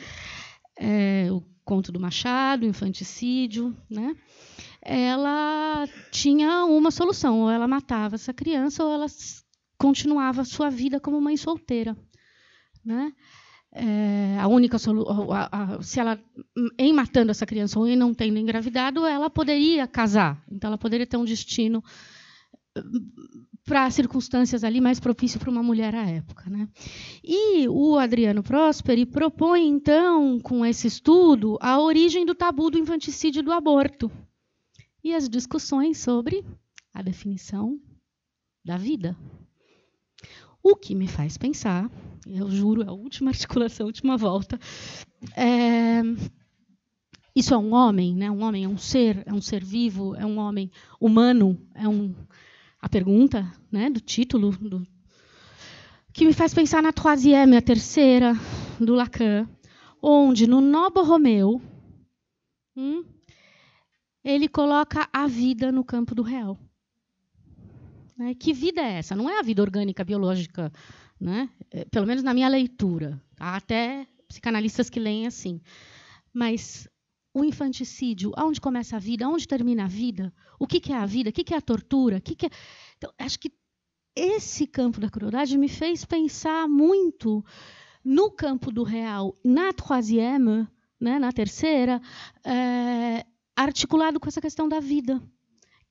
É, o conto do Machado, o infanticídio. Né? Ela tinha uma solução: ou ela matava essa criança, ou ela continuava sua vida como mãe solteira. Né? É, a única solução, se ela em matando essa criança ou em não tendo engravidado ela poderia casar então ela poderia ter um destino para circunstâncias ali mais propício para uma mulher à época, né? E o Adriano Prosperi propõe então com esse estudo a origem do tabu do infanticídio e do aborto e as discussões sobre a definição da vida. O que me faz pensar, eu juro, é a última articulação, a última volta, é, isso é um homem, né? Um homem é um ser, é um ser vivo, é um homem humano, é um a pergunta né, do título, do, que me faz pensar na Troisième, a terceira, do Lacan, onde no Nobo Romeu hum, ele coloca a vida no campo do real. Né? Que vida é essa? Não é a vida orgânica, biológica, né? É, pelo menos na minha leitura. Há até psicanalistas que leem assim. Mas o infanticídio, aonde começa a vida, aonde termina a vida, o que, que é a vida, o que, que é a tortura, o que, que é... Então, acho que esse campo da crueldade me fez pensar muito no campo do real, na troisième, né, na terceira, é, articulado com essa questão da vida,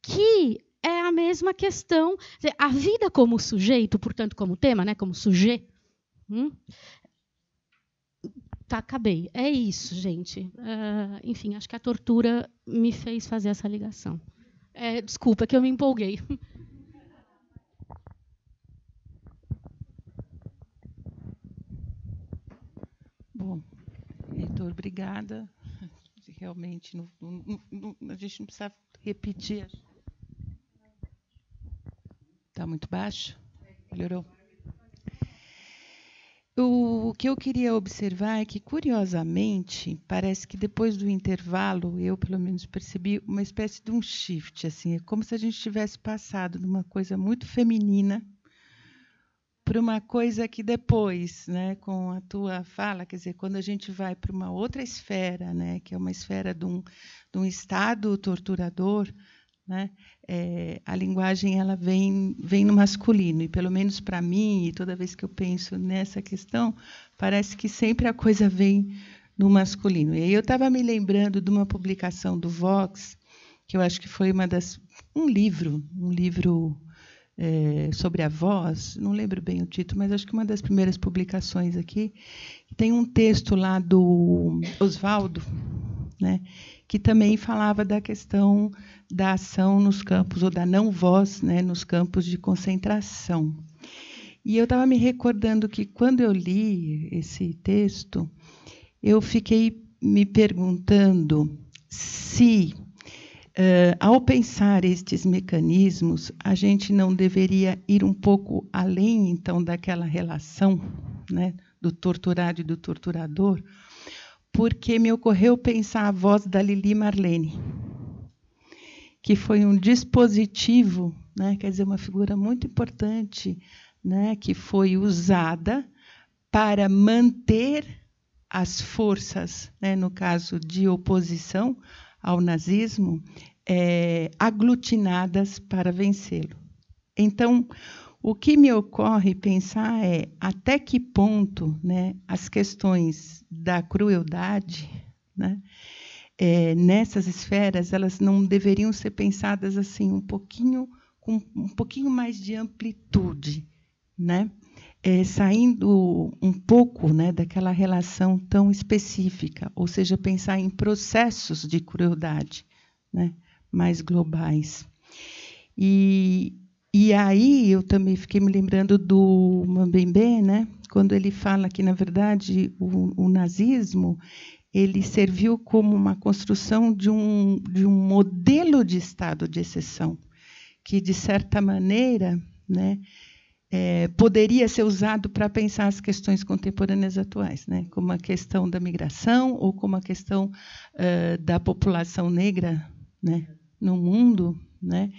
que é a mesma questão, a vida como sujeito, portanto como tema, né, como sujeito, hum, tá, acabei. É isso, gente. Uh, enfim, acho que a tortura me fez fazer essa ligação. É, desculpa, que eu me empolguei. Bom, Heitor, obrigada. Realmente, não, não, não, a gente não precisa repetir. Está muito baixo? Melhorou? o que eu queria observar é que, curiosamente, parece que depois do intervalo, eu pelo menos percebi uma espécie de um shift, assim, é como se a gente tivesse passado de uma coisa muito feminina para uma coisa que depois, né, com a tua fala, quer dizer, quando a gente vai para uma outra esfera, né, que é uma esfera de um, de um estado torturador, né? É, a linguagem ela vem, vem no masculino, e pelo menos para mim, e toda vez que eu penso nessa questão, parece que sempre a coisa vem no masculino. E aí eu estava me lembrando de uma publicação do Vox, que eu acho que foi uma das. um livro, um livro é, sobre a voz, não lembro bem o título, mas acho que uma das primeiras publicações aqui. Tem um texto lá do Oswaldo, né, que também falava da questão da ação nos campos, ou da não-voz né, nos campos de concentração. E eu estava me recordando que, quando eu li esse texto, eu fiquei me perguntando se, uh, ao pensar estes mecanismos, a gente não deveria ir um pouco além, então, daquela relação né, do torturado e do torturador, porque me ocorreu pensar a voz da Lili Marlene, que foi um dispositivo, né, quer dizer, uma figura muito importante, né, que foi usada para manter as forças, né, no caso de oposição ao nazismo, é, aglutinadas para vencê-lo. Então, o que me ocorre pensar é até que ponto né, as questões da crueldade né, é, nessas esferas elas não deveriam ser pensadas assim um pouquinho com um pouquinho mais de amplitude, né? É, saindo um pouco né, daquela relação tão específica, ou seja, pensar em processos de crueldade né, mais globais. E, e aí eu também fiquei me lembrando do Mambembe, né? quando ele fala que, na verdade, o, o nazismo ele serviu como uma construção de um, de um modelo de estado de exceção, que, de certa maneira, né, é, poderia ser usado para pensar as questões contemporâneas atuais, né, como a questão da migração ou como a questão uh, da população negra né, no mundo. Né,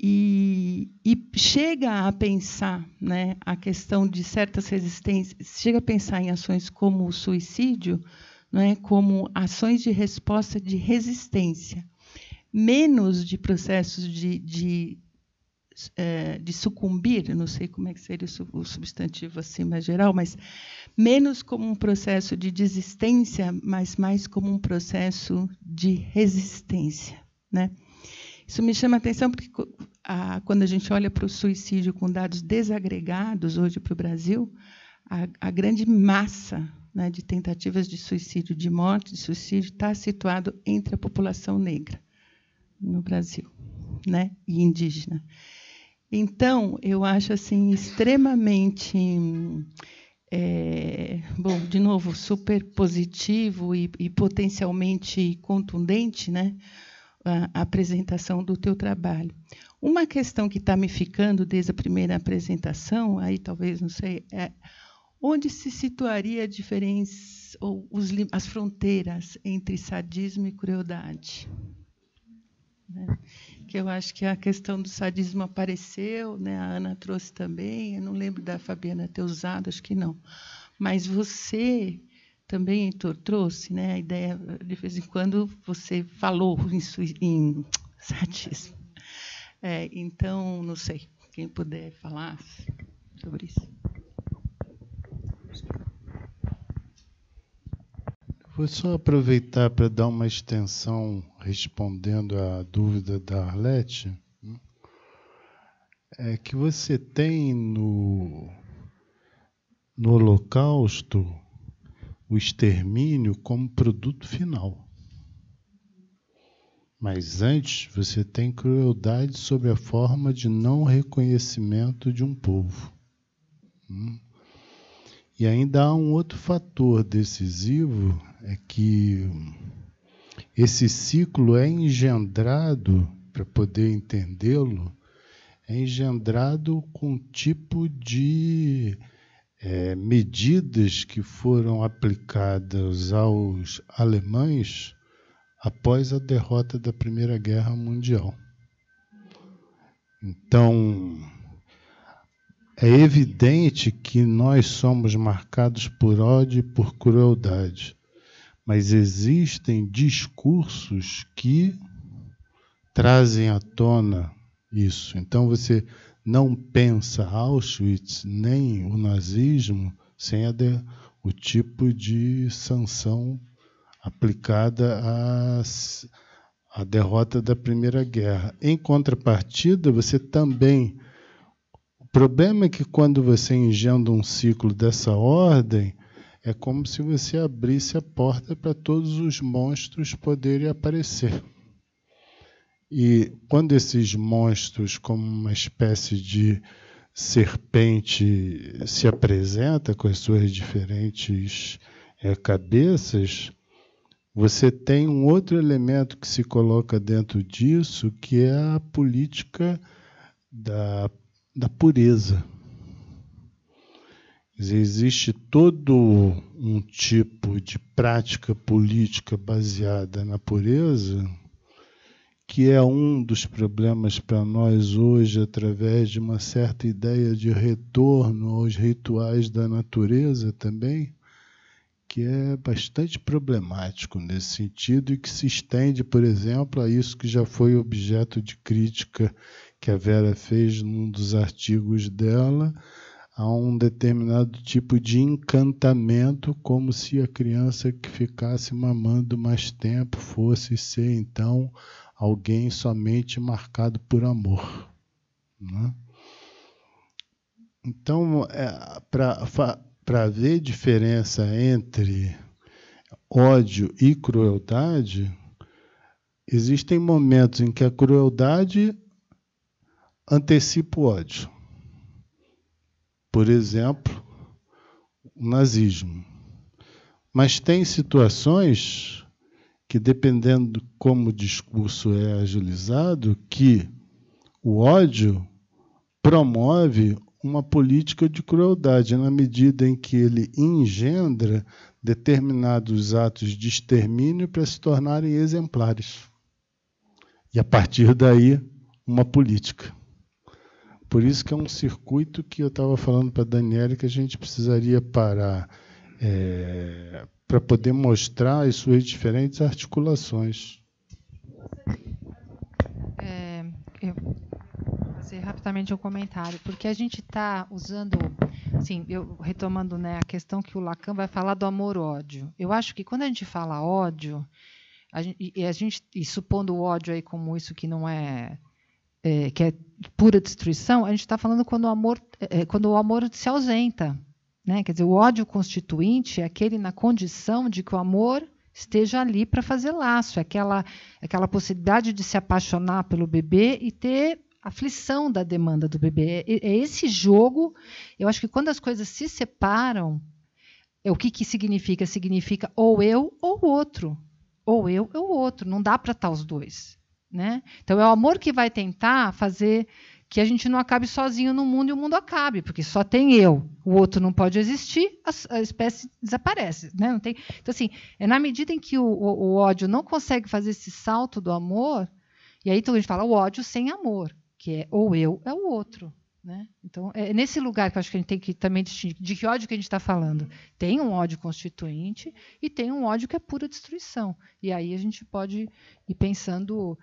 e, e, chega a pensar né, a questão de certas resistências, chega a pensar em ações como o suicídio, né, como ações de resposta de resistência, menos de processos de, de, é, de, sucumbir, não sei como é que seria o substantivo assim mais geral, mas menos como um processo de desistência, mas mais como um processo de resistência. Né? Isso me chama a atenção porque quando a gente olha para o suicídio com dados desagregados hoje para o Brasil, a, a grande massa né, de tentativas de suicídio, de morte, de suicídio, está situado entre a população negra no Brasil, né, e indígena. Então, eu acho assim extremamente é, bom, de novo, super positivo e, e, potencialmente contundente, né? a, apresentação do teu trabalho. Uma questão que está me ficando desde a primeira apresentação, aí talvez não sei, é onde se situaria a diferença ou os, as fronteiras entre sadismo e crueldade? Né? Que eu acho que a questão do sadismo apareceu, né? A Ana trouxe também. Eu não lembro da Fabiana ter usado, acho que não. Mas você também, Heitor, trouxe né, a ideia, de vez em quando você falou em, em satismo. É, então, não sei, quem puder falar sobre isso. Vou só aproveitar para dar uma extensão respondendo à dúvida da Arlete. Né? É que você tem no, no Holocausto o extermínio como produto final. Mas antes você tem crueldade sobre a forma de não reconhecimento de um povo. Hum? E ainda há um outro fator decisivo, é que esse ciclo é engendrado, para poder entendê-lo, é engendrado com um tipo de é, medidas que foram aplicadas aos alemães após a derrota da Primeira Guerra Mundial. Então, é evidente que nós somos marcados por ódio e por crueldade, mas existem discursos que trazem à tona isso. Então, você não pensa Auschwitz nem o nazismo sem de, o tipo de sanção aplicada à, à derrota da Primeira Guerra. Em contrapartida, você também. O problema é que quando você engenda um ciclo dessa ordem, é como se você abrisse a porta para todos os monstros poderem aparecer. E quando esses monstros, como uma espécie de serpente, se apresenta com as suas diferentes é, cabeças, você tem um outro elemento que se coloca dentro disso, que é a política da, da pureza. Existe todo um tipo de prática política baseada na pureza que é um dos problemas para nós hoje, através de uma certa ideia de retorno aos rituais da natureza também, que é bastante problemático nesse sentido e que se estende, por exemplo, a isso que já foi objeto de crítica que a Vera fez num dos artigos dela, a um determinado tipo de encantamento, como se a criança que ficasse mamando mais tempo fosse ser então alguém somente marcado por amor. Né? Então, é, para ver diferença entre ódio e crueldade, existem momentos em que a crueldade antecipa o ódio. Por exemplo, o nazismo. Mas tem situações que dependendo como o discurso é agilizado, que o ódio promove uma política de crueldade na medida em que ele engendra determinados atos de extermínio para se tornarem exemplares. E a partir daí, uma política. Por isso que é um circuito que eu estava falando para a Daniela que a gente precisaria parar é, para poder mostrar as suas diferentes articulações. É, eu vou fazer rapidamente um comentário, porque a gente está usando, sim, eu retomando né, a questão que o Lacan vai falar do amor-ódio. Eu acho que quando a gente fala ódio, a gente, e, a gente, e supondo o ódio aí como isso que não é, é que é pura destruição, a gente está falando quando o amor, é, é, quando o amor se ausenta né? Quer dizer, o ódio constituinte é aquele na condição de que o amor esteja ali para fazer laço, é aquela, é aquela possibilidade de se apaixonar pelo bebê e ter aflição da demanda do bebê. É, é, é esse jogo. Eu acho que quando as coisas se separam, é o que, que significa? Significa ou eu ou o outro. Ou eu ou o outro. Não dá para estar tá os dois. Né? Então é o amor que vai tentar fazer que a gente não acabe sozinho no mundo e o mundo acabe, porque só tem eu, o outro não pode existir, a, a espécie desaparece. Né? Não tem, então, assim, é na medida em que o, o, o, ódio não consegue fazer esse salto do amor, e aí então, a gente fala o ódio sem amor, que é ou eu é o outro. Né? Então, é, é nesse lugar que eu acho que a gente tem que também distinguir de que ódio que a gente está falando. Tem um ódio constituinte e tem um ódio que é pura destruição. E aí a gente pode ir pensando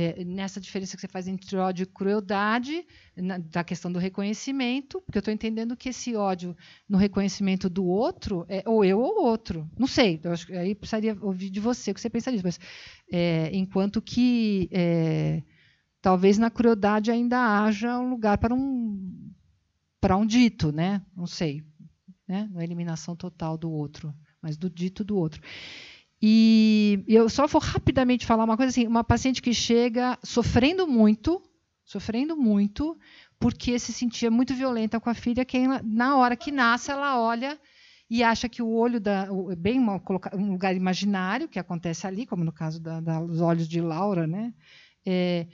é, nessa diferença que você faz entre ódio e crueldade, na, da questão do reconhecimento, porque eu estou entendendo que esse ódio no reconhecimento do outro é ou eu ou outro. Não sei, eu acho, aí precisaria ouvir de você o que você pensa disso, mas é, enquanto que é, talvez na crueldade ainda haja um lugar para um para um dito, né? Não sei, né? eliminação total do outro, mas do dito do outro. E eu só vou rapidamente falar uma coisa assim, uma paciente que chega sofrendo muito, sofrendo muito, porque se sentia muito violenta com a filha, que na hora que nasce ela olha e acha que o olho da é bem uma, um lugar imaginário que acontece ali, como no caso da, da, dos olhos de Laura, né? É,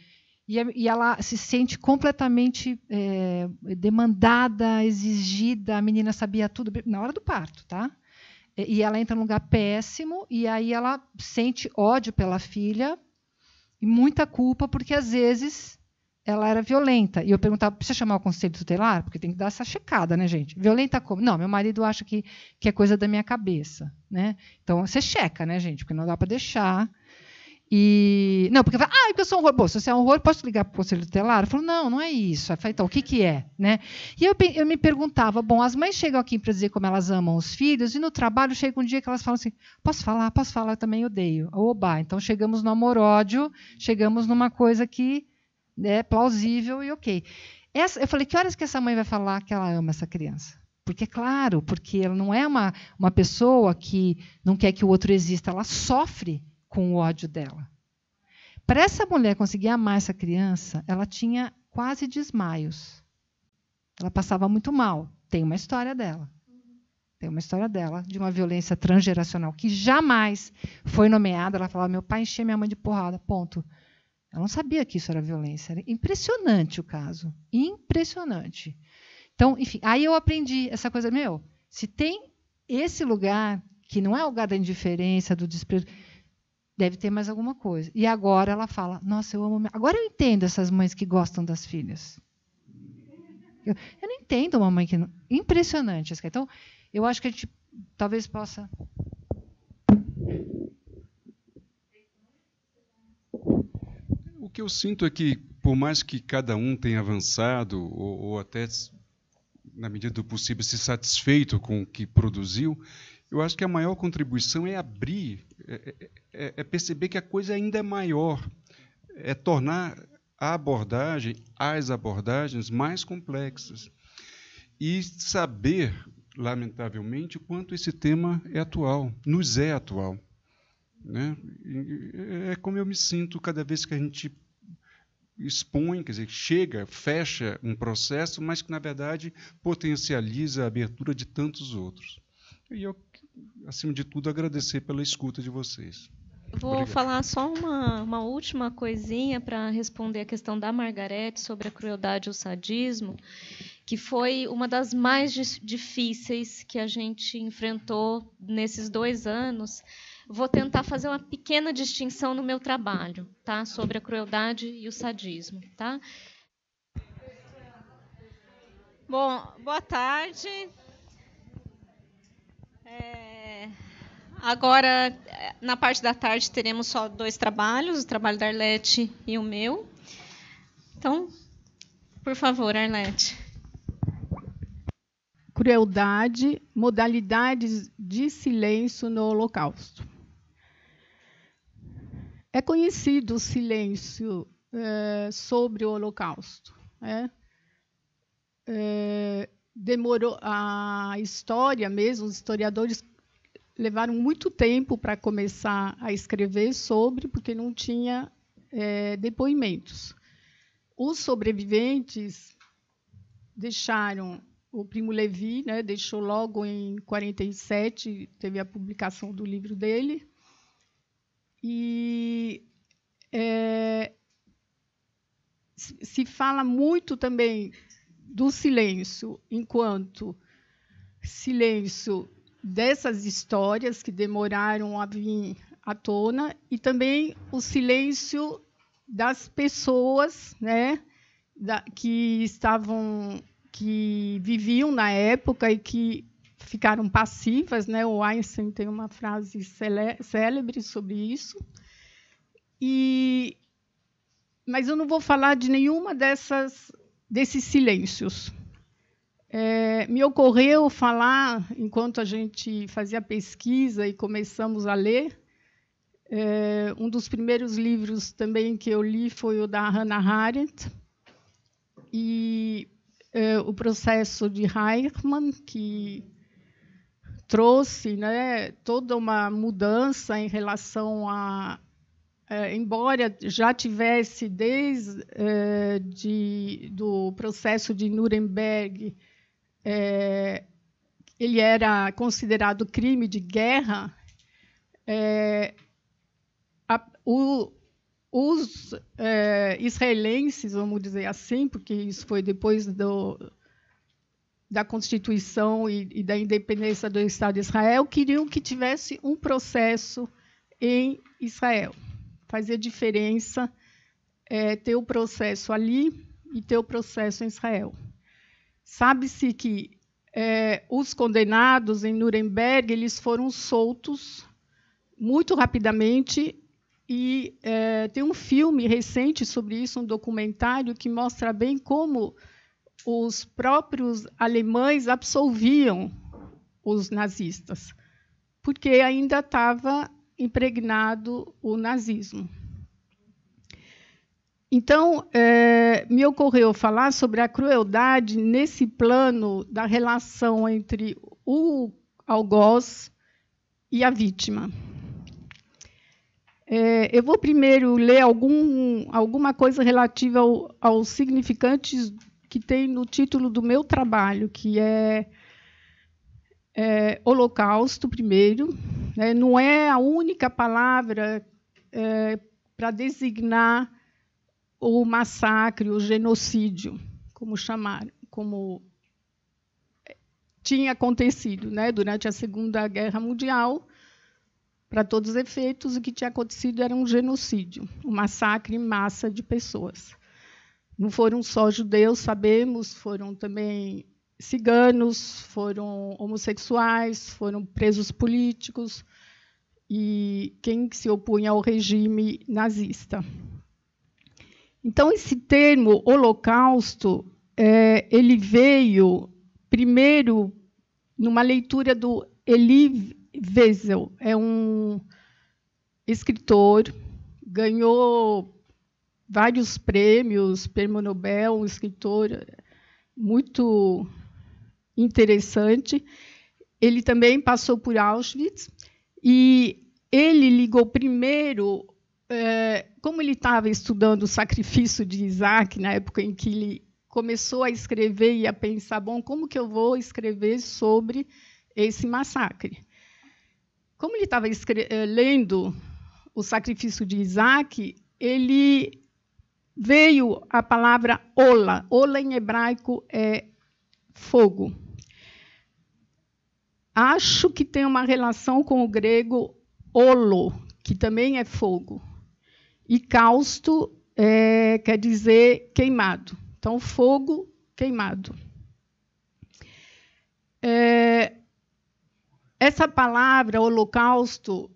e, e, ela se sente completamente é, demandada, exigida. A menina sabia tudo na hora do parto, tá? E ela entra num lugar péssimo e aí ela sente ódio pela filha e muita culpa, porque às vezes ela era violenta. E eu perguntava, precisa chamar o conselho tutelar? Porque tem que dar essa checada, né, gente? Violenta como? Não, meu marido acha que, que é coisa da minha cabeça, né? Então, você checa, né, gente? Porque não dá para deixar e. Não, porque fala, ah, porque eu sou um robô. Se você é um robô, posso ligar para o conselho tutelar? Eu falo, não, não é isso. falo, então, o que, que é? Né? E eu, eu me perguntava, bom, as mães chegam aqui para dizer como elas amam os filhos, e no trabalho chega um dia que elas falam assim: posso falar, posso falar, eu também odeio. Oba, então chegamos no amor-ódio, chegamos numa coisa que né, é plausível e ok. Essa, eu falei, que horas que essa mãe vai falar que ela ama essa criança? Porque, é claro, porque ela não é uma, uma pessoa que não quer que o outro exista, ela sofre com o ódio dela. Para essa mulher conseguir amar essa criança, ela tinha quase desmaios. Ela passava muito mal. Tem uma história dela. Tem uma história dela, de uma violência transgeracional que jamais foi nomeada. Ela falava: meu pai enchia minha mãe de porrada. Ponto. Ela não sabia que isso era violência. Era impressionante o caso. Impressionante. Então, enfim, aí eu aprendi essa coisa: meu, se tem esse lugar que não é o lugar da indiferença, do desprezo deve ter mais alguma coisa. E agora ela fala: Nossa, eu amo. Agora eu entendo essas mães que gostam das filhas. Eu, eu não entendo uma mãe que. Não... Impressionante. Então, eu acho que a gente talvez possa. O que eu sinto é que, por mais que cada um tenha avançado, ou, ou até, na medida do possível, se satisfeito com o que produziu, eu acho que a maior contribuição é abrir, é, é, é, é, perceber que a coisa ainda é maior, é tornar a abordagem, as abordagens mais complexas e saber, lamentavelmente, o quanto esse tema é atual, nos é atual. Né? É, é como eu me sinto cada vez que a gente expõe, quer dizer, chega, fecha um processo, mas que, na verdade, potencializa a abertura de tantos outros. E eu acima de tudo, agradecer pela escuta de vocês. vou Obrigado. falar só uma, uma última coisinha para responder a questão da Margarete sobre a crueldade e o sadismo, que foi uma das mais difíceis que a gente enfrentou nesses dois anos. Vou tentar fazer uma pequena distinção no meu trabalho, tá, sobre a crueldade e o sadismo, tá? Bom, boa tarde. É, agora, na parte da tarde, teremos só dois trabalhos, o trabalho da Arlete e o meu. Então, por favor, Arlete. Crueldade, modalidades de silêncio no Holocausto. É conhecido o silêncio é, sobre o Holocausto. Né? É, demorou a história mesmo, os historiadores levaram muito tempo para começar a escrever sobre, porque não tinha é, depoimentos. Os sobreviventes deixaram o Primo Levi, né, deixou logo em 47, teve a publicação do livro dele. E é, se fala muito também do silêncio enquanto silêncio dessas histórias que demoraram a vir à tona e também o silêncio das pessoas, né, da, que estavam que viviam na época e que ficaram passivas, né? O Einstein tem uma frase célebre sobre isso. E mas eu não vou falar de nenhuma dessas desses silêncios. É, me ocorreu falar, enquanto a gente fazia pesquisa e começamos a ler, é, um dos primeiros livros também que eu li foi o da Hannah Arendt, e é, o processo de Eichmann, que trouxe né, toda uma mudança em relação à, é, embora já tivesse desde é, de, do processo de Nuremberg, é, ele era considerado crime de guerra, é, a, o, os é, israelenses, vamos dizer assim, porque isso foi depois do, da Constituição e, e da independência do Estado de Israel, queriam que tivesse um processo em Israel fazia diferença é, ter o processo ali e ter o processo em Israel. Sabe-se que é, os condenados em Nuremberg eles foram soltos muito rapidamente e é, tem um filme recente sobre isso, um documentário que mostra bem como os próprios alemães absolviam os nazistas, porque ainda estava impregnado o nazismo. Então, é, me ocorreu falar sobre a crueldade nesse plano da relação entre o algoz e a vítima. É, eu vou primeiro ler algum, alguma coisa relativa ao, aos significantes que tem no título do meu trabalho, que é, é Holocausto, primeiro, é, não é a única palavra é, para designar o massacre, o genocídio, como chamaram, como é, tinha acontecido né? durante a Segunda Guerra Mundial. Para todos os efeitos, o que tinha acontecido era um genocídio, um massacre em massa de pessoas. Não foram só judeus, sabemos, foram também ciganos, foram homossexuais, foram presos políticos e quem se opunha ao regime nazista. Então, esse termo holocausto é, ele veio primeiro numa leitura do Elie Wiesel, é um escritor, ganhou vários prêmios, prêmio Nobel, um escritor muito interessante. Ele também passou por Auschwitz e ele ligou primeiro, é, como ele estava estudando o sacrifício de Isaac, na época em que ele começou a escrever e a pensar: bom, como que eu vou escrever sobre esse massacre? Como ele estava eh, lendo o sacrifício de Isaac, ele veio a palavra ola. Ola em hebraico é fogo. Acho que tem uma relação com o grego olo, que também é fogo. E causto é, quer dizer queimado. Então, fogo queimado. É, essa palavra holocausto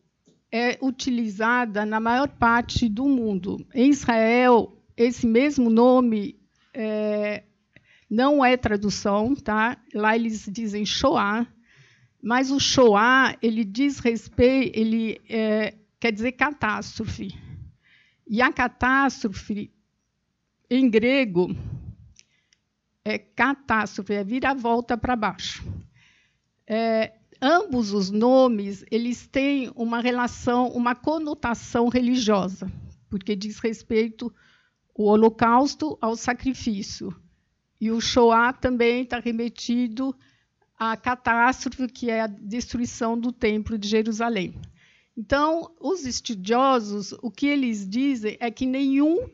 é utilizada na maior parte do mundo. Em Israel, esse mesmo nome é, não é tradução, tá? Lá eles dizem Shoah, mas o Shoah, ele diz respeito, ele é, quer dizer catástrofe. E a catástrofe, em grego, é catástrofe, é vira-volta para baixo. É, ambos os nomes eles têm uma relação, uma conotação religiosa, porque diz respeito o Holocausto ao sacrifício. E o Shoah também está remetido a catástrofe que é a destruição do Templo de Jerusalém. Então, os estudiosos, o que eles dizem é que nenhum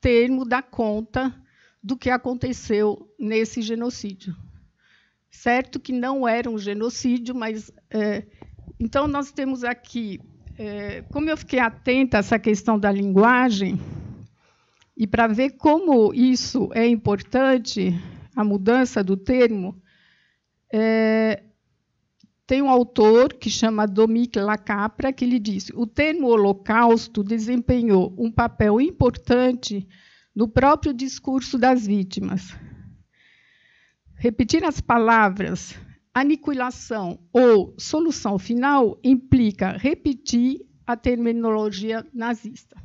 termo dá conta do que aconteceu nesse genocídio. Certo que não era um genocídio, mas. É, então, nós temos aqui. É, como eu fiquei atenta a essa questão da linguagem, e para ver como isso é importante, a mudança do termo, é, tem um autor que chama Dominique Lacapra que ele diz: o termo Holocausto desempenhou um papel importante no próprio discurso das vítimas. Repetir as palavras aniquilação ou solução final implica repetir a terminologia nazista.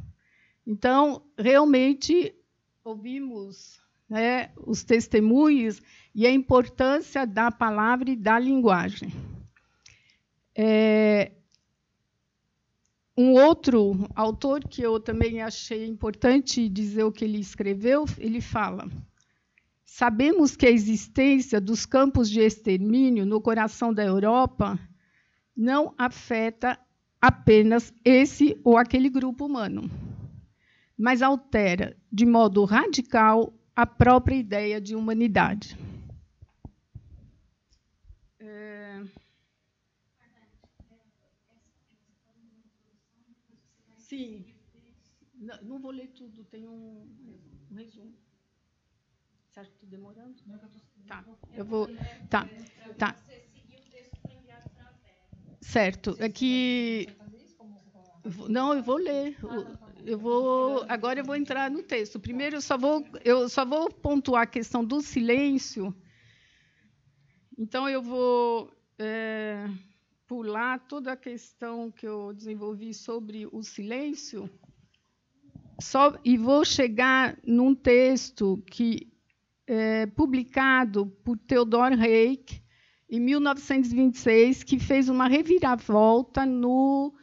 Então, realmente ouvimos né, os testemunhos e a importância da palavra e da linguagem. É, um outro autor que eu também achei importante dizer o que ele escreveu, ele fala: Sabemos que a existência dos campos de extermínio no coração da Europa não afeta apenas esse ou aquele grupo humano, mas altera de modo radical a própria ideia de humanidade. É... Sim. Não vou ler tudo, tem um, um resumo. Você acha que estou demorando? Não, eu Tá, eu vou. Tá, tá. Certo. É que. Não, eu vou ler. Ah, tá eu vou agora eu vou entrar no texto. Primeiro eu só vou eu só vou pontuar a questão do silêncio. Então eu vou é, pular toda a questão que eu desenvolvi sobre o silêncio. Só, e vou chegar num texto que é publicado por Theodor Reich em 1926, que fez uma reviravolta no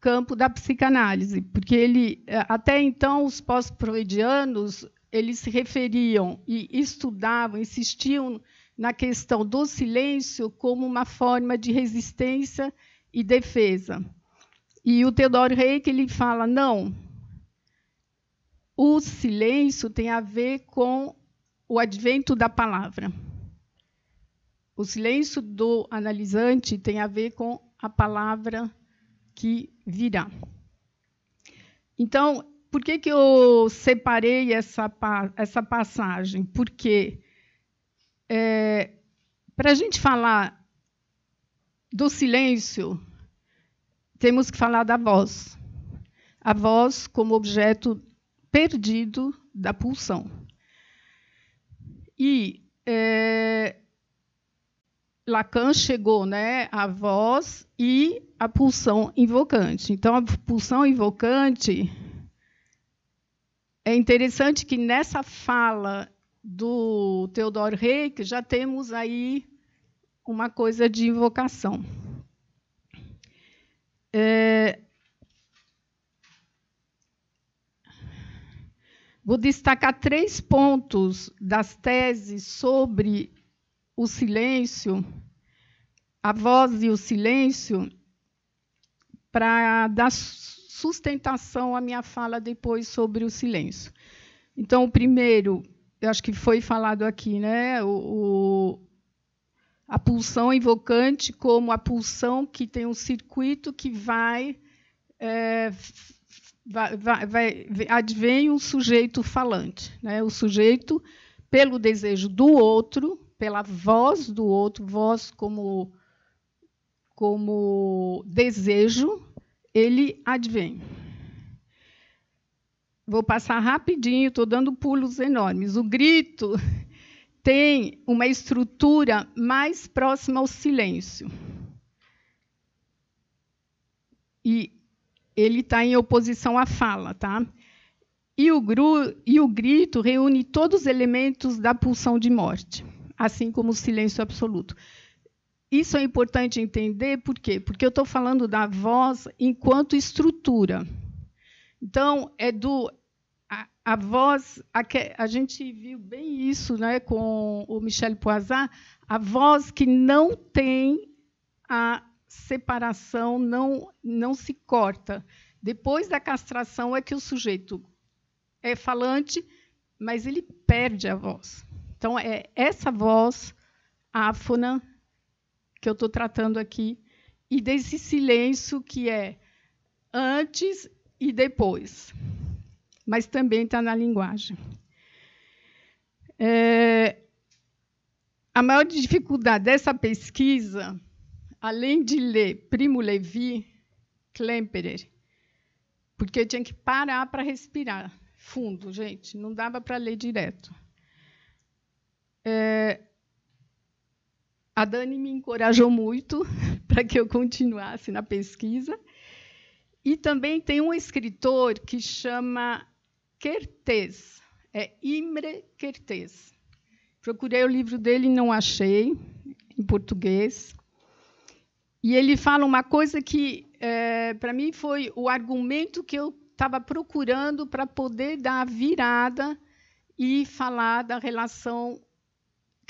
campo da psicanálise, porque ele eh, até então os pós-freudianos eles se referiam e estudavam, insistiam na questão do silêncio como uma forma de resistência e defesa. E o Theodor Reik ele fala não. O silêncio tem a ver com o advento da palavra. O silêncio do analisante tem a ver com a palavra que virá. Então, por que, que eu separei essa, essa passagem? Porque é, para a gente falar do silêncio, temos que falar da voz. A voz como objeto perdido da pulsão. E é, Lacan chegou né, à voz e à pulsão invocante. Então, a pulsão invocante. É interessante que nessa fala do Theodor Reik já temos aí uma coisa de invocação. É... Vou destacar três pontos das teses sobre o silêncio, a voz e o silêncio, para dar sustentação à minha fala depois sobre o silêncio. Então, o primeiro, eu acho que foi falado aqui, né? O, o, a pulsão invocante como a pulsão que tem um circuito que vai, é, vai, vai, vai advém um sujeito falante, né? O sujeito pelo desejo do outro pela voz do outro, voz como, como desejo, ele advém. Vou passar rapidinho, estou dando pulos enormes. O grito tem uma estrutura mais próxima ao silêncio. E ele está em oposição à fala, tá? E o, gru, e o grito reúne todos os elementos da pulsão de morte assim como o silêncio absoluto. Isso é importante entender, por quê? Porque eu estou falando da voz enquanto estrutura. Então, é do. A, a voz, a, a, gente viu bem isso né, com o Michel Poisat, a voz que não tem a separação, não, não se corta. Depois da castração é que o sujeito é falante, mas ele perde a voz. Então, é essa voz áfona que eu estou tratando aqui e desse silêncio que é antes e depois, mas também está na linguagem. É, a maior dificuldade dessa pesquisa, além de ler Primo Levi, Klemperer, porque eu tinha que parar para respirar fundo, gente, não dava para ler direto. É, a Dani me encorajou muito para que eu continuasse na pesquisa. E também tem um escritor que chama Kertész, é Imre Kertész. Procurei o livro dele e não achei, em português. E ele fala uma coisa que, é, para mim, foi o argumento que eu estava procurando para poder dar a virada e falar da relação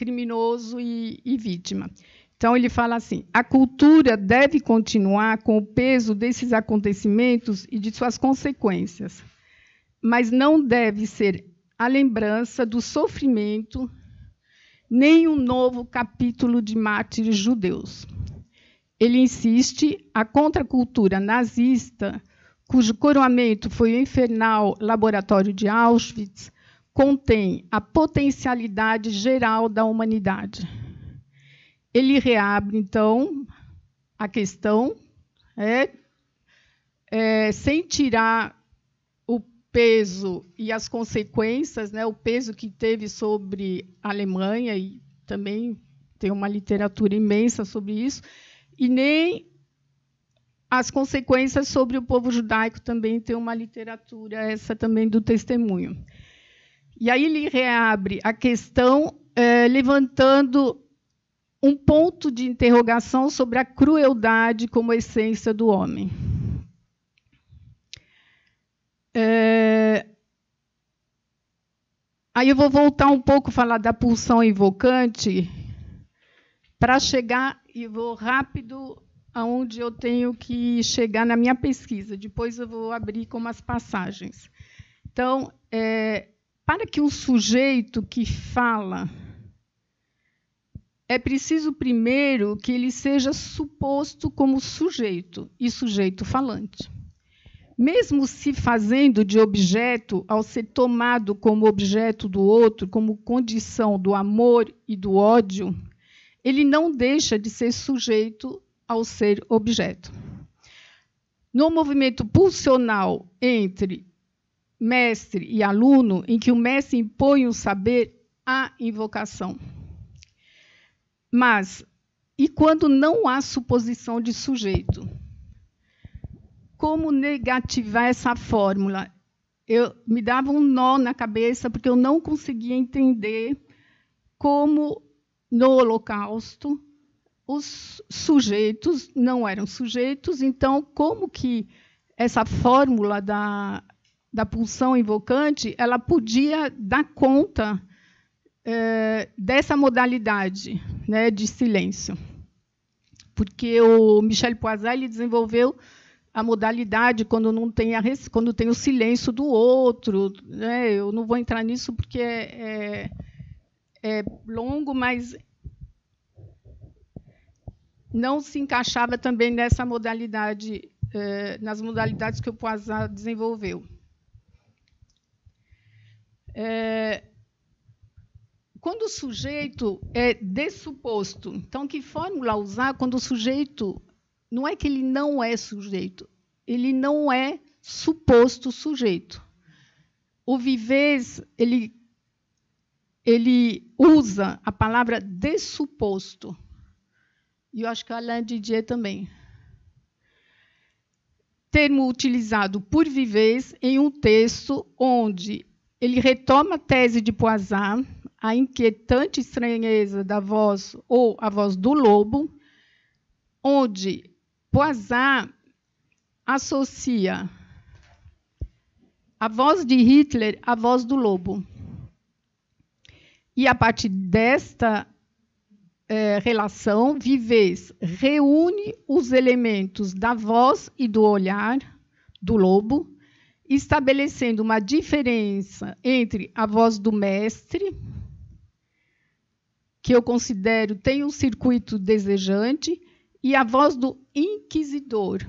criminoso e, e vítima. Então, ele fala assim: a cultura deve continuar com o peso desses acontecimentos e de suas consequências, mas não deve ser a lembrança do sofrimento nem um novo capítulo de mártires judeus. Ele insiste a contracultura nazista, cujo coroamento foi o infernal laboratório de Auschwitz, contém a potencialidade geral da humanidade. Ele reabre, então, a questão, é, é, sem tirar o peso e as consequências, né, o peso que teve sobre a Alemanha, e também tem uma literatura imensa sobre isso, e nem as consequências sobre o povo judaico também tem uma literatura, essa também do testemunho. E aí ele reabre a questão é, levantando um ponto de interrogação sobre a crueldade como essência do homem. É... Aí eu vou voltar um pouco falar da pulsão invocante para chegar e vou rápido aonde eu tenho que chegar na minha pesquisa. Depois eu vou abrir com as passagens. Então, é, para que um sujeito que fala é preciso primeiro que ele seja suposto como sujeito e sujeito falante. Mesmo se fazendo de objeto, ao ser tomado como objeto do outro, como condição do amor e do ódio, ele não deixa de ser sujeito ao ser objeto. No movimento pulsional entre mestre e aluno, em que o mestre impõe o saber à invocação. Mas, e quando não há suposição de sujeito? Como negativar essa fórmula? Eu me dava um nó na cabeça porque eu não conseguia entender como no Holocausto os sujeitos não eram sujeitos, então como que essa fórmula da da pulsão invocante, ela podia dar conta é, dessa modalidade né, de silêncio. Porque o Michel Poisson ele desenvolveu a modalidade quando não tem a, quando tem o silêncio do outro. Né? Eu não vou entrar nisso porque é, é, é longo, mas não se encaixava também nessa modalidade, é, nas modalidades que o Poisson desenvolveu. É, quando o sujeito é dessuposto, então que fórmula usar quando o sujeito não é que ele não é sujeito, ele não é suposto sujeito. O Vivez ele ele usa a palavra dessuposto. E eu acho que Alain Didier também. Termo utilizado por Vivez em um texto onde ele retoma a tese de Poisson, a inquietante estranheza da voz ou a voz do lobo, onde Poisson associa a voz de Hitler à voz do lobo. E a partir desta é, relação, Vives reúne os elementos da voz e do olhar do lobo estabelecendo uma diferença entre a voz do mestre, que eu considero tem um circuito desejante, e a voz do inquisidor,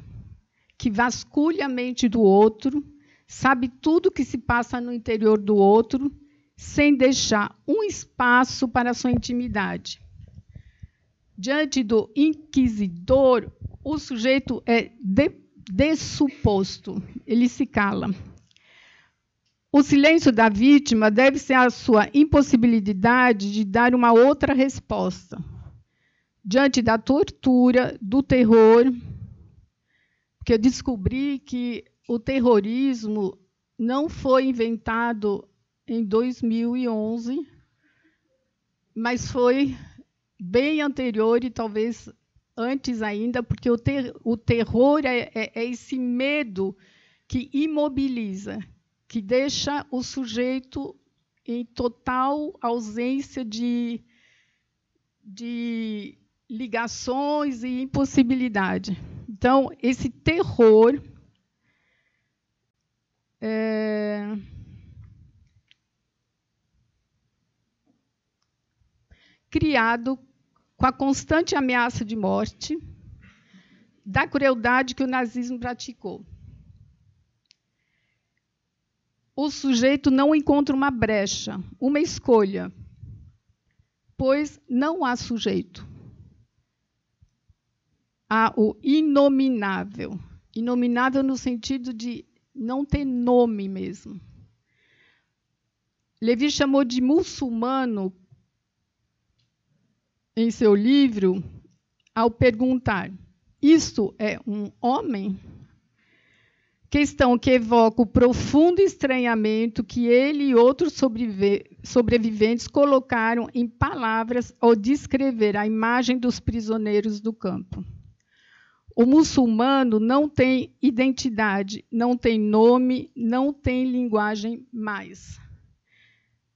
que vasculha a mente do outro, sabe tudo o que se passa no interior do outro, sem deixar um espaço para a sua intimidade. Diante do inquisidor, o sujeito é de dessuposto, Ele se cala. O silêncio da vítima deve ser a sua impossibilidade de dar uma outra resposta. Diante da tortura, do terror, porque eu descobri que o terrorismo não foi inventado em 2011, mas foi bem anterior e talvez antes ainda, porque o, ter, o terror é, é, é esse medo que imobiliza, que deixa o sujeito em total ausência de, de ligações e impossibilidade. Então, esse terror é, criado com a constante ameaça de morte, da crueldade que o nazismo praticou. O sujeito não encontra uma brecha, uma escolha, pois não há sujeito. Há o inominável. Inominável no sentido de não ter nome mesmo. Levi chamou de muçulmano em seu livro ao perguntar: Isto é um homem? Questão que evoca o profundo estranhamento que ele e outros sobreviventes colocaram em palavras ao descrever a imagem dos prisioneiros do campo. O muçulmano não tem identidade, não tem nome, não tem linguagem mais.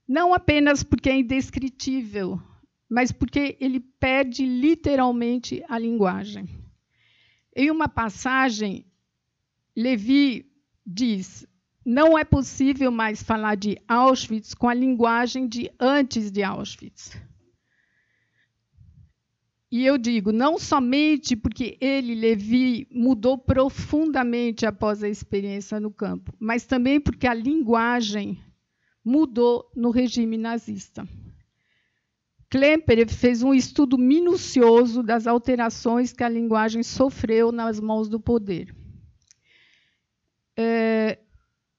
Não apenas porque é indescritível, mas porque ele perde literalmente a linguagem. Em uma passagem, Levi diz: não é possível mais falar de Auschwitz com a linguagem de antes de Auschwitz. E eu digo, não somente porque ele, Levi, mudou profundamente após a experiência no campo, mas também porque a linguagem mudou no regime nazista. Klemperer fez um estudo minucioso das alterações que a linguagem sofreu nas mãos do poder. É,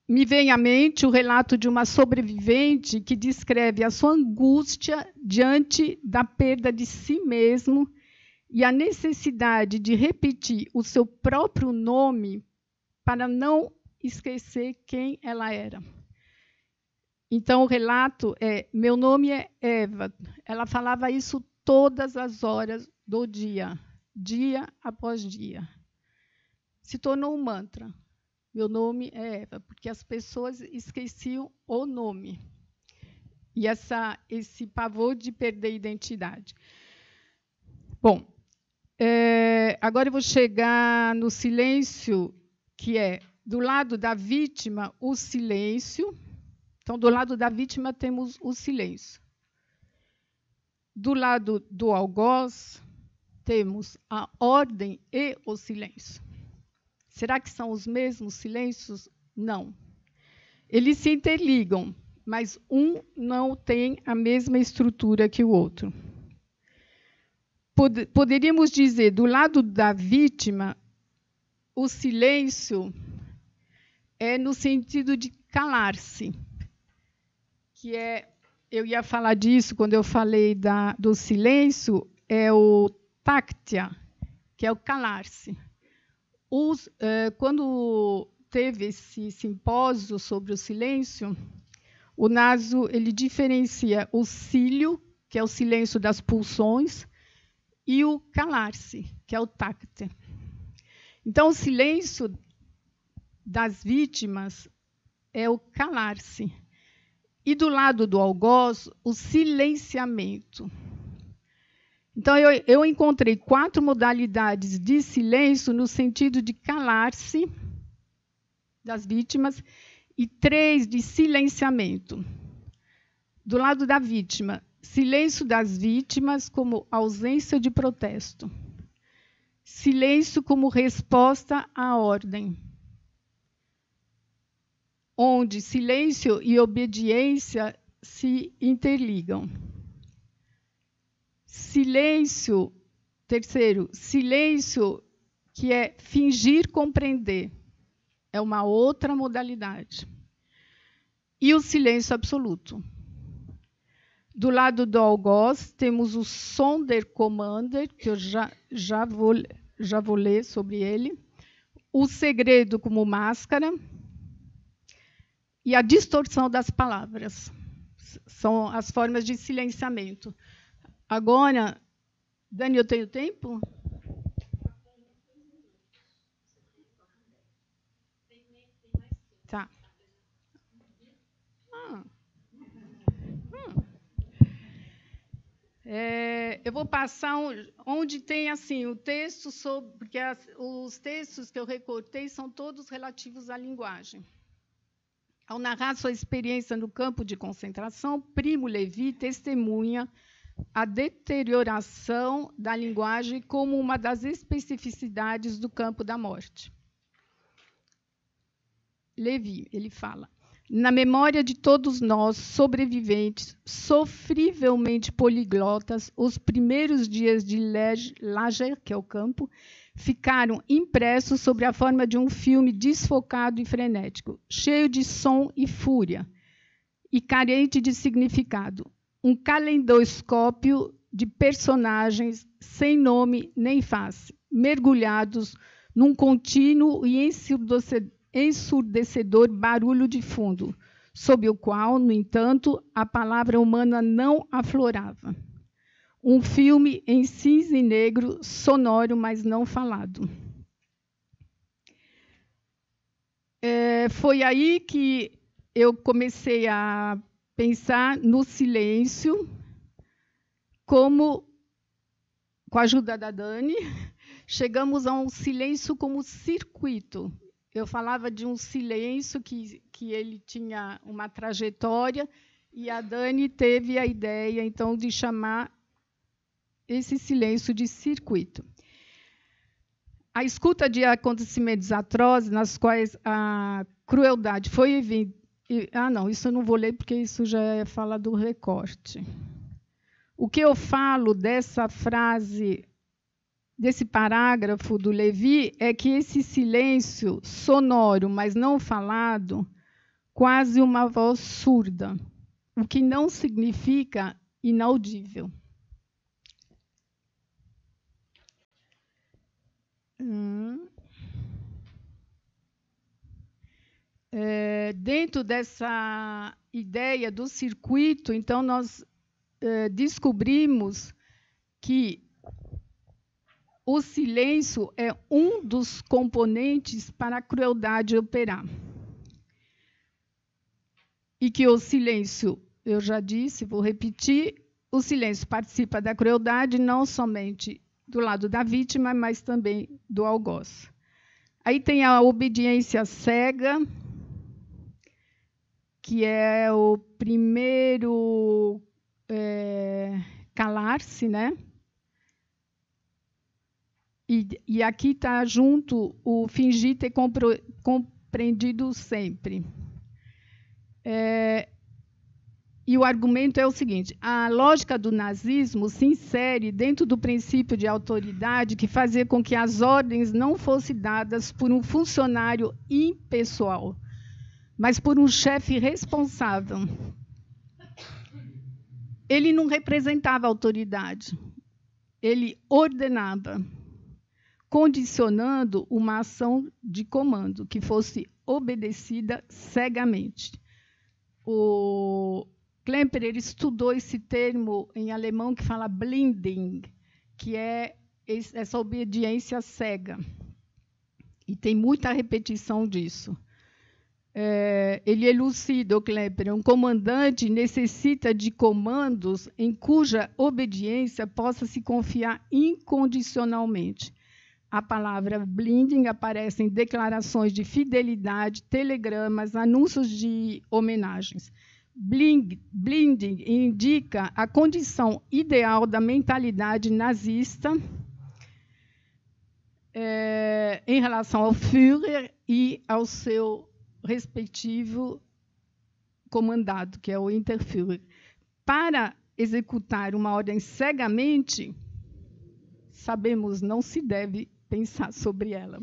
me vem à mente o relato de uma sobrevivente que descreve a sua angústia diante da perda de si mesmo e a necessidade de repetir o seu próprio nome para não esquecer quem ela era. Então, o relato é: Meu nome é Eva. Ela falava isso todas as horas do dia, dia após dia. Se tornou um mantra. Meu nome é Eva, porque as pessoas esqueciam o nome. E essa, esse pavor de perder a identidade. Bom, é, agora eu vou chegar no silêncio, que é do lado da vítima o silêncio então, do lado da vítima, temos o silêncio. Do lado do algoz, temos a ordem e o silêncio. Será que são os mesmos silêncios? Não. Eles se interligam, mas um não tem a mesma estrutura que o outro. Poderíamos dizer, do lado da vítima, o silêncio é no sentido de calar-se que é eu ia falar disso quando eu falei da, do silêncio, é o táctia, que é o calar-se. É, quando teve esse simpósio sobre o silêncio, o Naso ele diferencia o cílio, que é o silêncio das pulsões, e o calar-se, que é o táctia. Então, o silêncio das vítimas é o calar-se e do lado do algoz, o silenciamento. Então, eu, eu encontrei quatro modalidades de silêncio no sentido de calar-se das vítimas e três de silenciamento. Do lado da vítima, silêncio das vítimas como ausência de protesto, silêncio como resposta à ordem, onde silêncio e obediência se interligam. Silêncio, terceiro, silêncio que é fingir compreender. É uma outra modalidade. E o silêncio absoluto. Do lado do algoz, temos o Sonderkommander, que eu já, já, vou, já vou ler sobre ele. O segredo como máscara, e a distorção das palavras. São as formas de silenciamento. Agora, Dani, eu tenho tempo? Tá. Ah. Hum. É, eu vou passar onde tem assim o texto sobre, porque as, os textos que eu recortei são todos relativos à linguagem. Ao narrar sua experiência no campo de concentração, Primo Levi testemunha a deterioração da linguagem como uma das especificidades do campo da morte. Levi, ele fala: na memória de todos nós, sobreviventes, sofrivelmente poliglotas, os primeiros dias de Lager, que é o campo, ficaram impressos sobre a forma de um filme desfocado e frenético, cheio de som e fúria, e carente de significado. Um calendoscópio de personagens sem nome nem face, mergulhados num contínuo e ensurdecedor ensurdecedor barulho de fundo, sob o qual, no entanto, a palavra humana não aflorava. Um filme em cinza e negro, sonoro, mas não falado. É, foi aí que eu comecei a pensar no silêncio como com a ajuda da Dani, chegamos a um silêncio como circuito, eu falava de um silêncio que, que ele tinha uma trajetória e a Dani teve a ideia então de chamar esse silêncio de circuito. A escuta de acontecimentos atrozes nas quais a crueldade foi evidente ah, não, isso eu não vou ler porque isso já é fala do recorte. O que eu falo dessa frase desse parágrafo do Levi é que esse silêncio sonoro, mas não falado, quase uma voz surda, o que não significa inaudível. Hum. É, dentro dessa ideia do circuito, então, nós é, descobrimos que o silêncio é um dos componentes para a crueldade operar. E que o silêncio, eu já disse, vou repetir, o silêncio participa da crueldade não somente do lado da vítima, mas também do algoz. Aí tem a obediência cega, que é o primeiro é, calar-se, né? E, e aqui está junto o fingir ter compreendido sempre. É, e o argumento é o seguinte: a lógica do nazismo se insere dentro do princípio de autoridade que fazia com que as ordens não fossem dadas por um funcionário impessoal, mas por um chefe responsável. Ele não representava a autoridade, ele ordenava condicionando uma ação de comando que fosse obedecida cegamente. O Klemper ele estudou esse termo em alemão que fala blinding, que é essa obediência cega. E tem muita repetição disso. É, ele elucida, o Klemper, um comandante necessita de comandos em cuja obediência possa se confiar incondicionalmente a palavra blinding aparece em declarações de fidelidade, telegramas, anúncios de homenagens. Bling, blinding indica a condição ideal da mentalidade nazista é, em relação ao Führer e ao seu respectivo comandado, que é o Interführer. Para executar uma ordem cegamente, sabemos não se deve pensar sobre ela.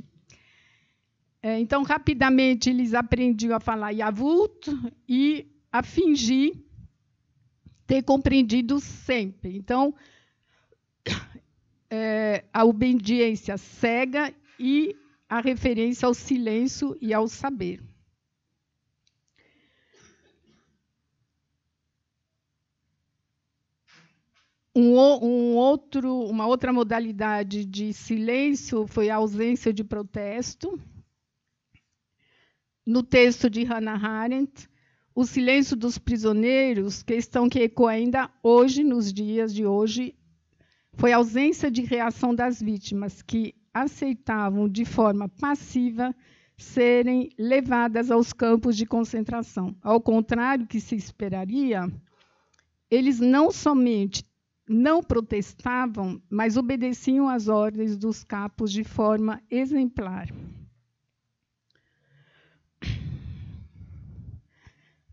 É, então, rapidamente, eles aprendiam a falar Yavut e a fingir ter compreendido sempre. Então, é, a obediência cega e a referência ao silêncio e ao saber. Um, um, outro, uma outra modalidade de silêncio foi a ausência de protesto. No texto de Hannah Arendt, o silêncio dos prisioneiros, questão que ecoa ainda hoje, nos dias de hoje, foi a ausência de reação das vítimas, que aceitavam de forma passiva serem levadas aos campos de concentração. Ao contrário que se esperaria, eles não somente não protestavam, mas obedeciam às ordens dos capos de forma exemplar.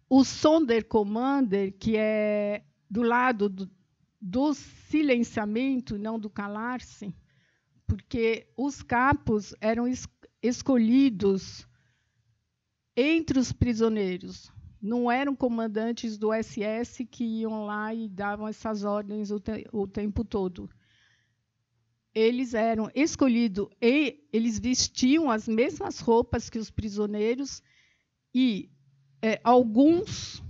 O Sonderkommander, que é do lado do, do silenciamento, não do calar-se, porque os capos eram es escolhidos entre os prisioneiros, não eram comandantes do SS que iam lá e davam essas ordens o, te o tempo todo. Eles eram escolhidos, eles vestiam as mesmas roupas que os prisioneiros e é, alguns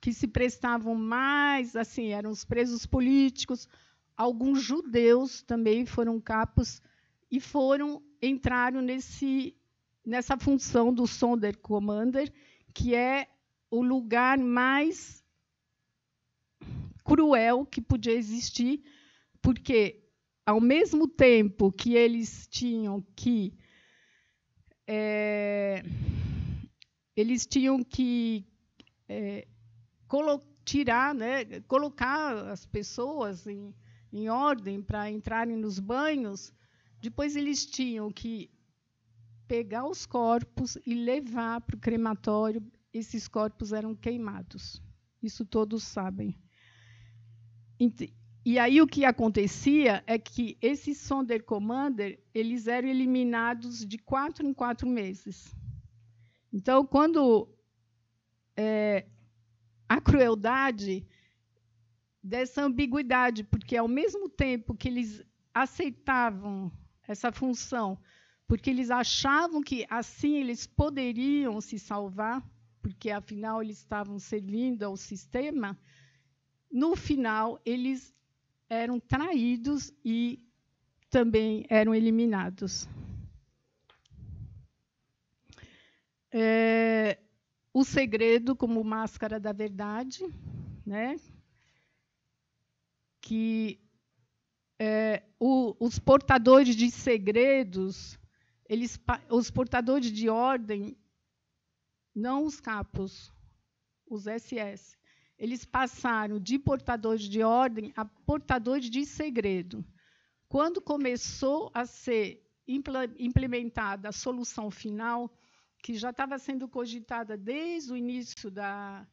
que se prestavam mais, assim, eram os presos políticos, alguns judeus também foram capos e foram entraram nesse nessa função do Sonderkommander, que é o lugar mais cruel que podia existir, porque ao mesmo tempo que eles tinham que é, eles tinham que é, colo tirar, né, colocar as pessoas em, em ordem para entrarem nos banhos, depois eles tinham que pegar os corpos e levar para o crematório esses corpos eram queimados. Isso todos sabem. E aí o que acontecia é que esses Sonderkommander eles eram eliminados de quatro em quatro meses. Então, quando é, a crueldade dessa ambiguidade, porque ao mesmo tempo que eles aceitavam essa função, porque eles achavam que assim eles poderiam se salvar, porque afinal eles estavam servindo ao sistema, no final eles eram traídos e também eram eliminados. É, o segredo como máscara da verdade, né? que é, o, os portadores de segredos, eles, os portadores de ordem, não os capos, os SS. Eles passaram de portadores de ordem a portadores de segredo. Quando começou a ser implementada a solução final, que já estava sendo cogitada desde o início da,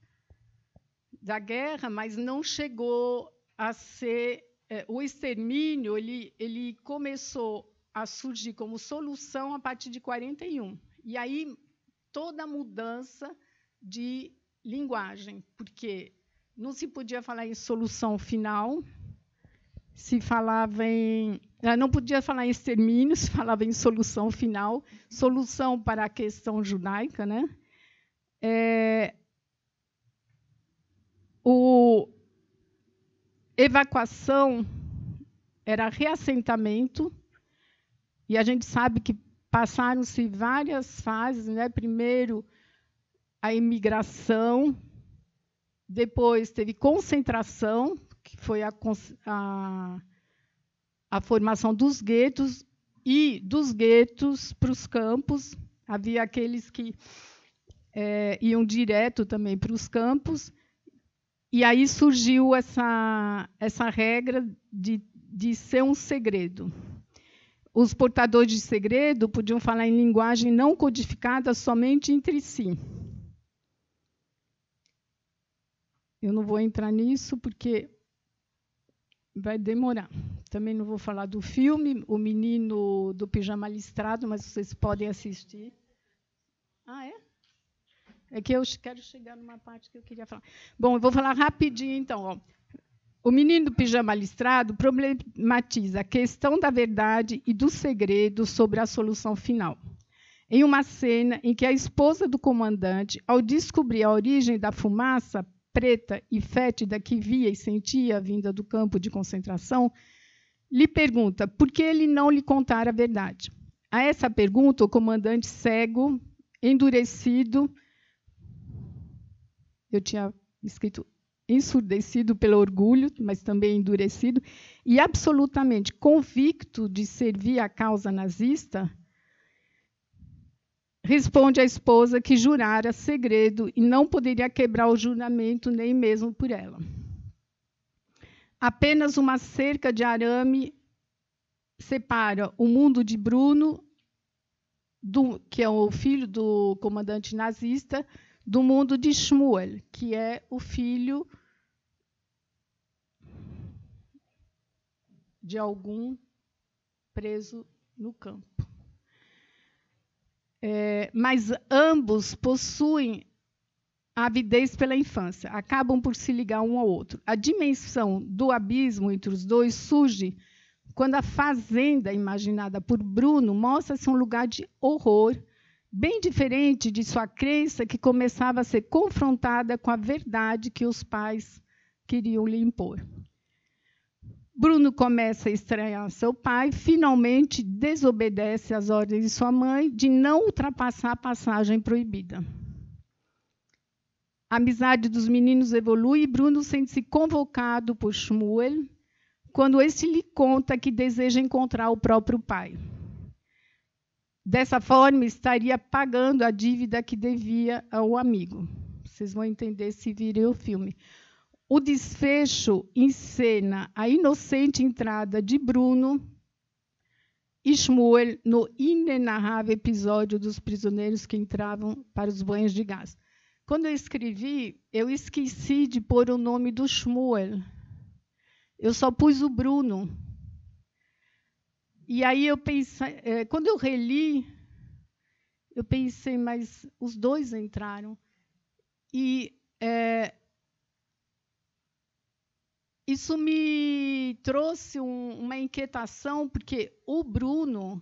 da guerra, mas não chegou a ser. É, o extermínio ele, ele começou a surgir como solução a partir de 41. E aí toda a mudança de linguagem, porque não se podia falar em solução final, se falava em. Ah, não podia falar em extermínio, se falava em solução final, solução para a questão judaica. Né? É, o evacuação era reassentamento, e a gente sabe que passaram-se várias fases, né? Primeiro a imigração, depois teve concentração, que foi a, a, a formação dos guetos e dos guetos para os campos. Havia aqueles que é, iam direto também para os campos. E aí surgiu essa, essa regra de, de ser um segredo. Os portadores de segredo podiam falar em linguagem não codificada somente entre si. Eu não vou entrar nisso porque vai demorar. Também não vou falar do filme O Menino do Pijama Listrado, mas vocês podem assistir. Ah, é? É que eu quero chegar numa parte que eu queria falar. Bom, eu vou falar rapidinho então. Ó. O menino do pijama listrado problematiza a questão da verdade e do segredo sobre a solução final. Em uma cena em que a esposa do comandante, ao descobrir a origem da fumaça preta e fétida que via e sentia vinda do campo de concentração, lhe pergunta por que ele não lhe contar a verdade. A essa pergunta, o comandante cego, endurecido, eu tinha escrito ensurdecido pelo orgulho, mas também endurecido, e absolutamente convicto de servir à causa nazista, responde à esposa que jurara segredo e não poderia quebrar o juramento nem mesmo por ela. Apenas uma cerca de arame separa o mundo de Bruno, do, que é o filho do comandante nazista, do mundo de Shmuel, que é o filho de algum preso no campo. É, mas ambos possuem avidez pela infância, acabam por se ligar um ao outro. A dimensão do abismo entre os dois surge quando a fazenda imaginada por Bruno mostra-se um lugar de horror, bem diferente de sua crença que começava a ser confrontada com a verdade que os pais queriam lhe impor. Bruno começa a estranhar seu pai, finalmente desobedece às ordens de sua mãe de não ultrapassar a passagem proibida. A amizade dos meninos evolui e Bruno sente-se convocado por Shmuel quando este lhe conta que deseja encontrar o próprio pai. Dessa forma, estaria pagando a dívida que devia ao amigo. Vocês vão entender se virem o filme. O desfecho encena a inocente entrada de Bruno Schmuel no inenarrável episódio dos prisioneiros que entravam para os banhos de gás. Quando eu escrevi, eu esqueci de pôr o nome do Shmuel. Eu só pus o Bruno. E aí eu pensei, é, quando eu reli, eu pensei, mas os dois entraram. E é, isso me trouxe um, uma inquietação, porque o Bruno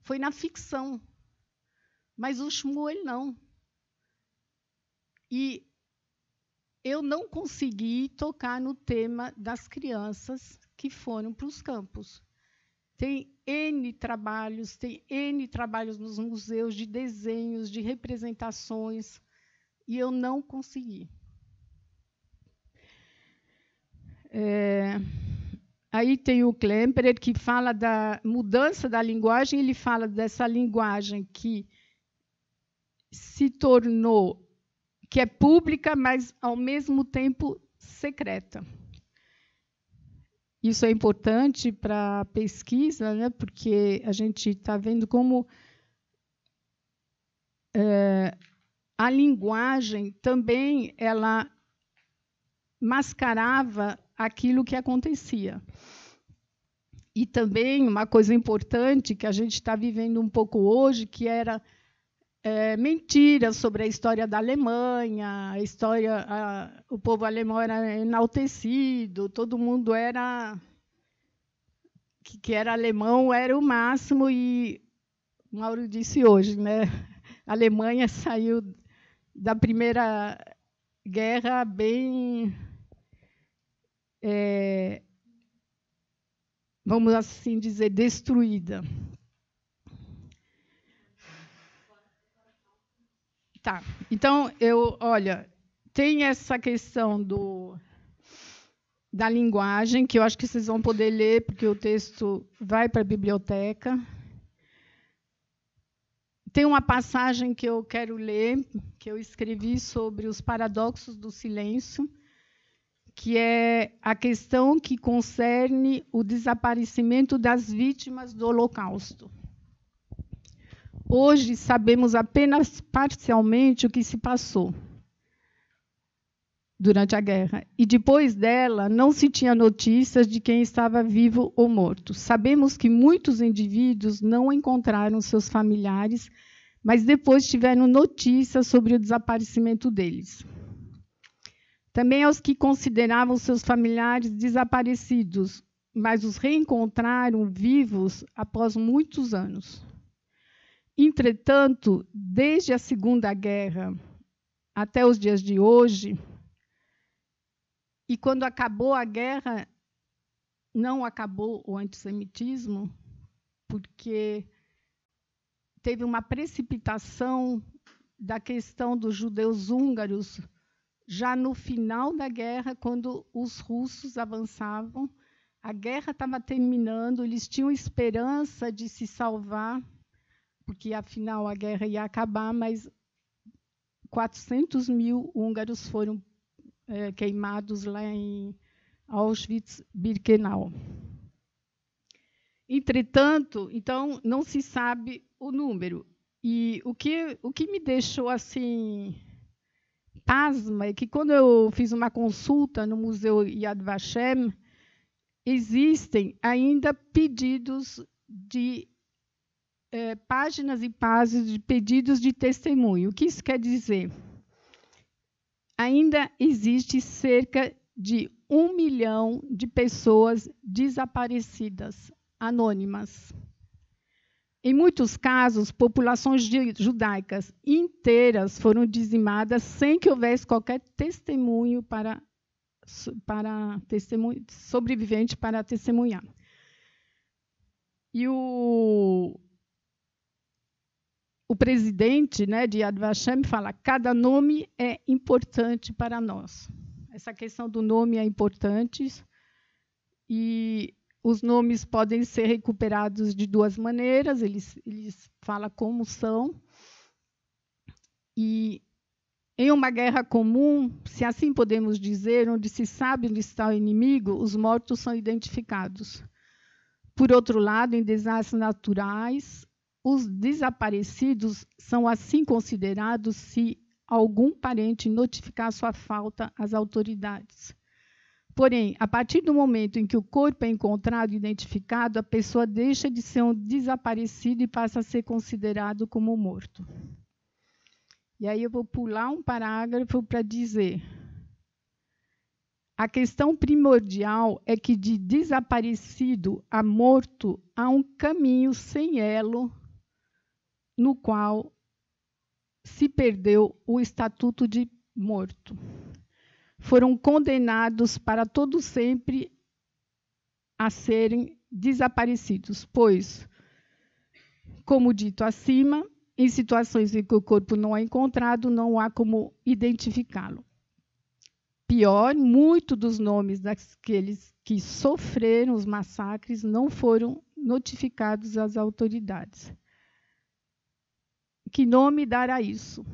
foi na ficção, mas o Shmuel não. E eu não consegui tocar no tema das crianças que foram para os campos. Tem N trabalhos, tem N trabalhos nos museus de desenhos, de representações, e eu não consegui. É, aí tem o Klemperer, que fala da mudança da linguagem, ele fala dessa linguagem que se tornou, que é pública, mas ao mesmo tempo secreta. Isso é importante para a pesquisa, né, porque a gente está vendo como é, a linguagem também ela mascarava aquilo que acontecia. E também uma coisa importante que a gente está vivendo um pouco hoje, que era é, mentiras sobre a história da Alemanha, a história, a, o povo alemão era enaltecido, todo mundo era que, que era alemão era o máximo e Mauro disse hoje, né? A Alemanha saiu da primeira guerra bem é, vamos assim dizer, destruída. Tá. Então, eu, olha, tem essa questão do da linguagem, que eu acho que vocês vão poder ler, porque o texto vai para a biblioteca. Tem uma passagem que eu quero ler, que eu escrevi sobre os paradoxos do silêncio, que é a questão que concerne o desaparecimento das vítimas do Holocausto. Hoje sabemos apenas parcialmente o que se passou durante a guerra. E depois dela, não se tinha notícias de quem estava vivo ou morto. Sabemos que muitos indivíduos não encontraram seus familiares, mas depois tiveram notícias sobre o desaparecimento deles. Também aos que consideravam seus familiares desaparecidos, mas os reencontraram vivos após muitos anos. Entretanto, desde a Segunda Guerra até os dias de hoje, e quando acabou a guerra, não acabou o antissemitismo, porque teve uma precipitação da questão dos judeus húngaros já no final da guerra, quando os russos avançavam, a guerra estava terminando, eles tinham esperança de se salvar, porque afinal a guerra ia acabar, mas 400 mil húngaros foram é, queimados lá em Auschwitz-Birkenau. Entretanto, então não se sabe o número. E o que, o que me deixou assim é que quando eu fiz uma consulta no Museu Yad Vashem, existem ainda pedidos de é, páginas e páginas de pedidos de testemunho. O que isso quer dizer? Ainda existe cerca de um milhão de pessoas desaparecidas, anônimas. Em muitos casos, populações judaicas inteiras foram dizimadas sem que houvesse qualquer testemunho para, para testemunho, sobrevivente para testemunhar. E o, o presidente né, de Yad Vashem fala: cada nome é importante para nós. Essa questão do nome é importante. E os nomes podem ser recuperados de duas maneiras, Eles ele fala como são. E em uma guerra comum, se assim podemos dizer, onde se sabe onde está o inimigo, os mortos são identificados. Por outro lado, em desastres naturais, os desaparecidos são assim considerados se algum parente notificar sua falta às autoridades. Porém, a partir do momento em que o corpo é encontrado e identificado, a pessoa deixa de ser um desaparecido e passa a ser considerado como morto. E aí eu vou pular um parágrafo para dizer: a questão primordial é que de desaparecido a morto há um caminho sem elo no qual se perdeu o estatuto de morto foram condenados para todo sempre a serem desaparecidos, pois, como dito acima, em situações em que o corpo não é encontrado, não há como identificá-lo. Pior, muitos dos nomes daqueles que sofreram os massacres não foram notificados às autoridades. Que nome dar a isso?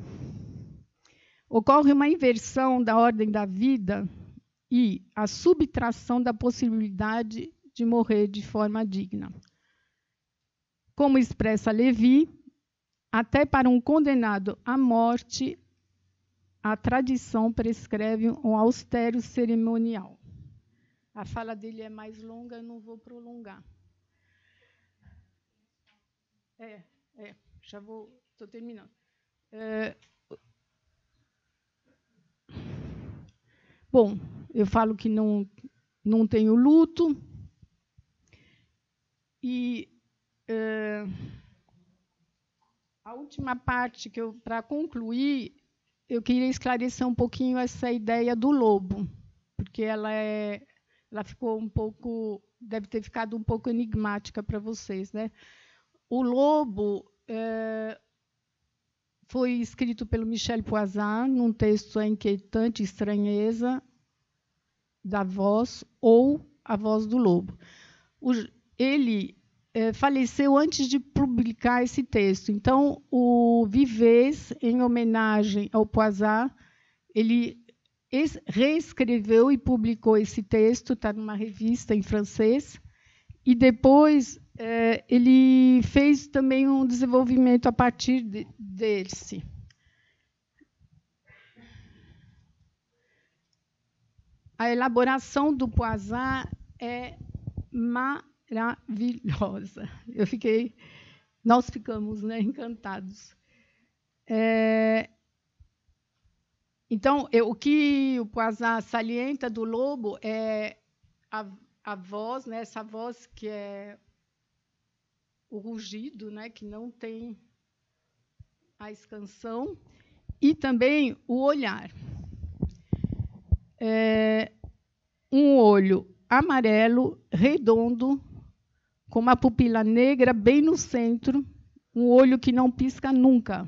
ocorre uma inversão da ordem da vida e a subtração da possibilidade de morrer de forma digna. Como expressa Levi, até para um condenado à morte, a tradição prescreve um austero cerimonial. A fala dele é mais longa, eu não vou prolongar. É, é, já vou, estou terminando. É, Bom, eu falo que não, não tenho luto. E é, a última parte que eu, para concluir, eu queria esclarecer um pouquinho essa ideia do lobo, porque ela é, ela ficou um pouco, deve ter ficado um pouco enigmática para vocês, né? O lobo, é, foi escrito pelo Michel Poisin num texto A é Inquietante Estranheza da Voz ou A Voz do Lobo. O, ele é, faleceu antes de publicar esse texto. Então, o Vives, em homenagem ao Poisin, ele reescreveu e publicou esse texto, está numa revista em francês, e depois é, ele fez também um desenvolvimento a partir de, desse. A elaboração do Poisson é maravilhosa. Eu fiquei, nós ficamos né, encantados. É, então, eu, o que o Poisson salienta do lobo é a, a voz, né, essa voz que é o rugido, né, que não tem a escansão, e também o olhar. É um olho amarelo, redondo, com uma pupila negra bem no centro, um olho que não pisca nunca,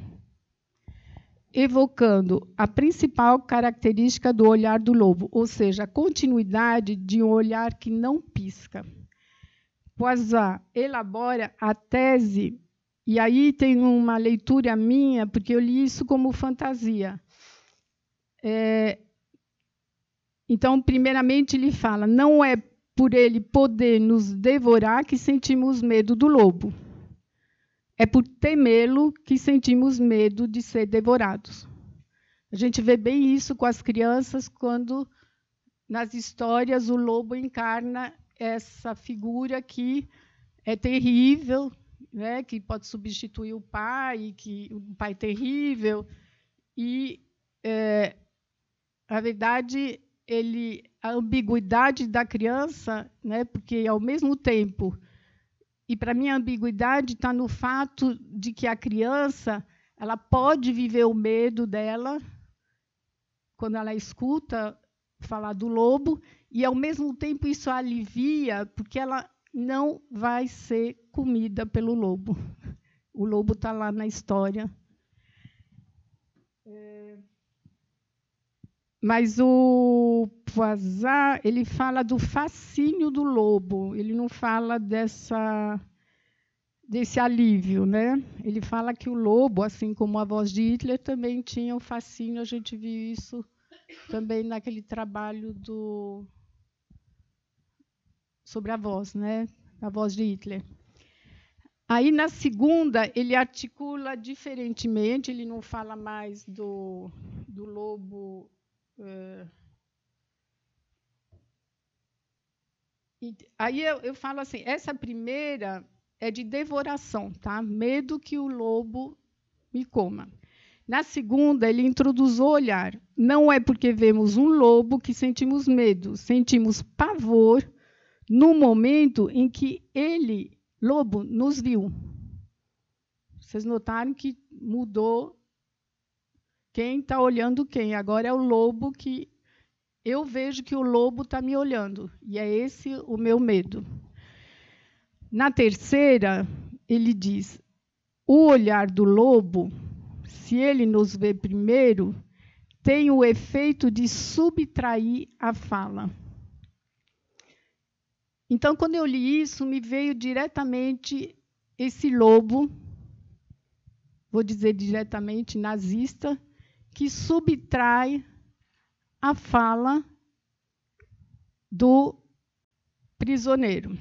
evocando a principal característica do olhar do lobo, ou seja, a continuidade de um olhar que não pisca. Poisat elabora a tese, e aí tem uma leitura minha, porque eu li isso como fantasia. É, então, primeiramente, ele fala: não é por ele poder nos devorar que sentimos medo do lobo. É por temê-lo que sentimos medo de ser devorados. A gente vê bem isso com as crianças quando nas histórias o lobo encarna essa figura que é terrível, né, que pode substituir o pai, que um pai terrível. E, é, na verdade, ele, a ambiguidade da criança, né, porque, ao mesmo tempo, e para mim a ambiguidade está no fato de que a criança ela pode viver o medo dela quando ela escuta falar do lobo, e ao mesmo tempo isso a alivia, porque ela não vai ser comida pelo lobo. O lobo está lá na história. É... Mas o Poisson, ele fala do fascínio do lobo, ele não fala dessa desse alívio, né? Ele fala que o lobo, assim como a voz de Hitler, também tinha o fascínio, a gente viu isso também naquele trabalho do sobre a voz, né? A voz de Hitler. Aí na segunda ele articula diferentemente, ele não fala mais do, do lobo é, Aí eu, eu, falo assim, essa primeira é de devoração, tá? Medo que o lobo me coma. Na segunda, ele introduz o olhar. Não é porque vemos um lobo que sentimos medo, sentimos pavor no momento em que ele, lobo, nos viu. Vocês notaram que mudou quem está olhando quem. Agora é o lobo que eu vejo que o lobo está me olhando. E é esse o meu medo. Na terceira, ele diz: o olhar do lobo, se ele nos vê primeiro, tem o efeito de subtrair a fala. Então, quando eu li isso, me veio diretamente esse lobo, vou dizer diretamente nazista, que subtrai a fala do prisioneiro.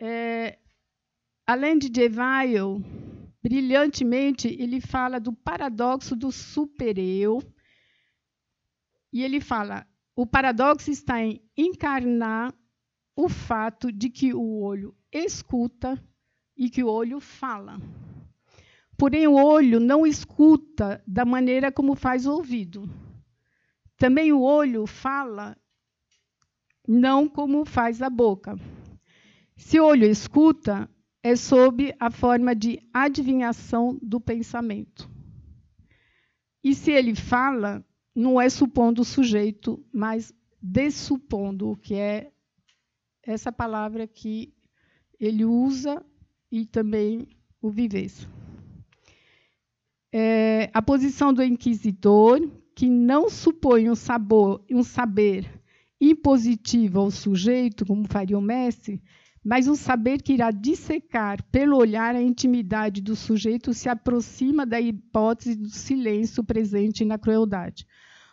É, além de Deville, brilhantemente, ele fala do paradoxo do supereu. E ele fala: o paradoxo está em encarnar o fato de que o olho escuta e que o olho fala. Porém, o olho não escuta da maneira como faz o ouvido. Também o olho fala não como faz a boca. Se o olho escuta, é sob a forma de adivinhação do pensamento. E se ele fala, não é supondo o sujeito, mas dessupondo, o que é essa palavra que ele usa e também o viveza. É a posição do inquisidor, que não supõe um, sabor, um saber impositivo ao sujeito, como faria o mestre, mas o saber que irá dissecar pelo olhar a intimidade do sujeito se aproxima da hipótese do silêncio presente na crueldade.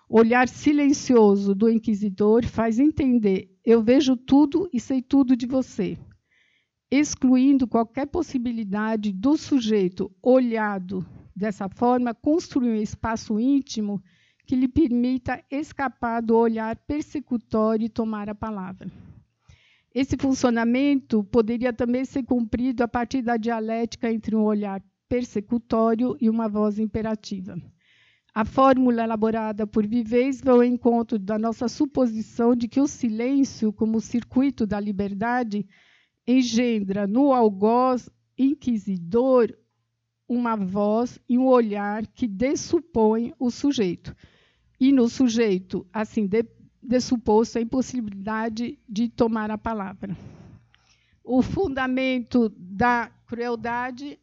O olhar silencioso do inquisidor faz entender: eu vejo tudo e sei tudo de você, excluindo qualquer possibilidade do sujeito olhado dessa forma construir um espaço íntimo que lhe permita escapar do olhar persecutório e tomar a palavra. Esse funcionamento poderia também ser cumprido a partir da dialética entre um olhar persecutório e uma voz imperativa. A fórmula elaborada por Vives vai ao encontro da nossa suposição de que o silêncio, como circuito da liberdade, engendra no algoz inquisidor uma voz e um olhar que dessupõe o sujeito. E no sujeito, assim, de pressuposto a impossibilidade de tomar a palavra. O fundamento da crueldade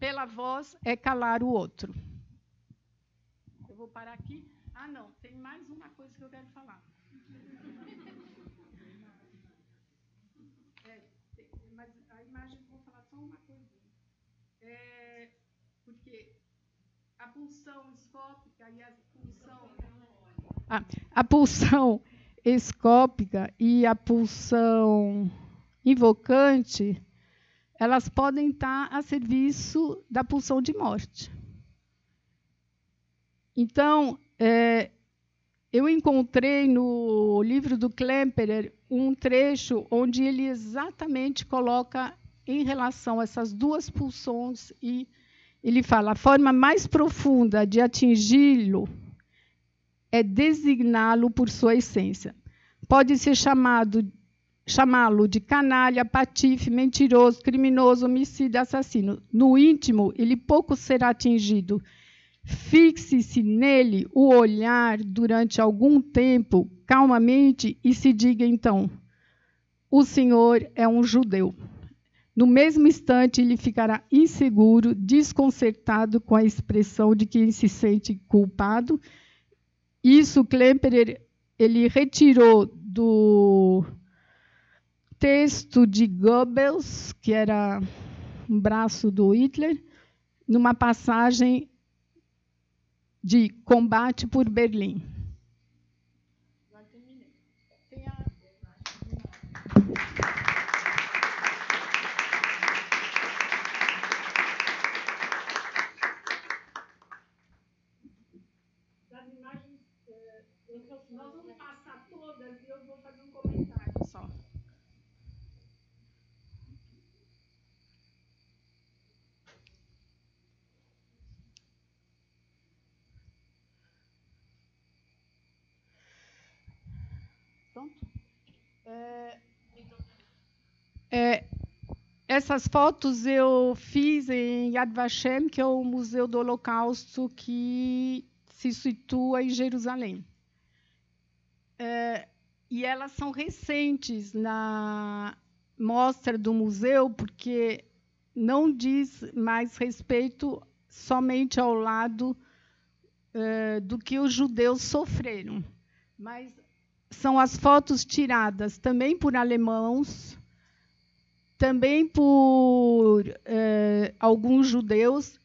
pela voz é calar o outro. Eu vou parar aqui. Ah, não, tem mais uma coisa que eu quero falar. É, mas a imagem, vou falar só uma coisa. É, porque a punção escópica e as a, a pulsão escópica e a pulsão invocante, elas podem estar a serviço da pulsão de morte. Então, é, eu encontrei no livro do Klemperer um trecho onde ele exatamente coloca em relação a essas duas pulsões e ele fala a forma mais profunda de atingi-lo é designá-lo por sua essência. Pode ser chamado chamá-lo de canalha, patife, mentiroso, criminoso, homicida, assassino. No íntimo, ele pouco será atingido. Fixe-se nele o olhar durante algum tempo, calmamente, e se diga então: o Senhor é um judeu. No mesmo instante, ele ficará inseguro, desconcertado com a expressão de que se sente culpado isso Klemperer ele retirou do texto de Goebbels, que era um braço do Hitler, numa passagem de combate por Berlim. Já É, essas fotos eu fiz em Yad Vashem, que é o Museu do Holocausto que se situa em Jerusalém. É, e elas são recentes na mostra do museu, porque não diz mais respeito somente ao lado é, do que os judeus sofreram, mas são as fotos tiradas também por alemãos, também por eh, alguns judeus,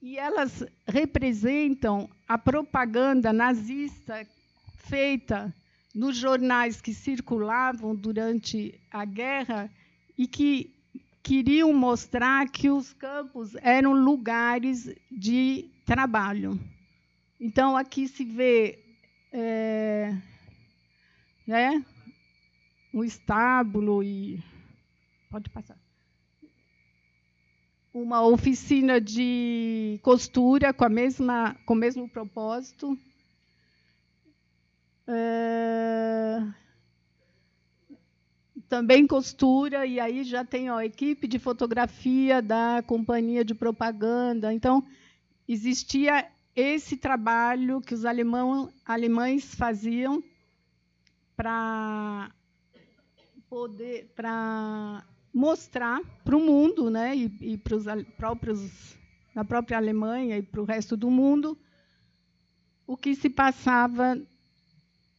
e elas representam a propaganda nazista feita nos jornais que circulavam durante a guerra e que queriam mostrar que os campos eram lugares de trabalho. Então, aqui se vê. Eh, né? um estábulo e. Pode passar. Uma oficina de costura com, a mesma, com o mesmo propósito. É... Também costura, e aí já tem ó, a equipe de fotografia da companhia de propaganda. Então, existia esse trabalho que os alemão, alemães faziam para poder para mostrar para o mundo, né, e, e para os próprios na própria Alemanha e para o resto do mundo o que se passava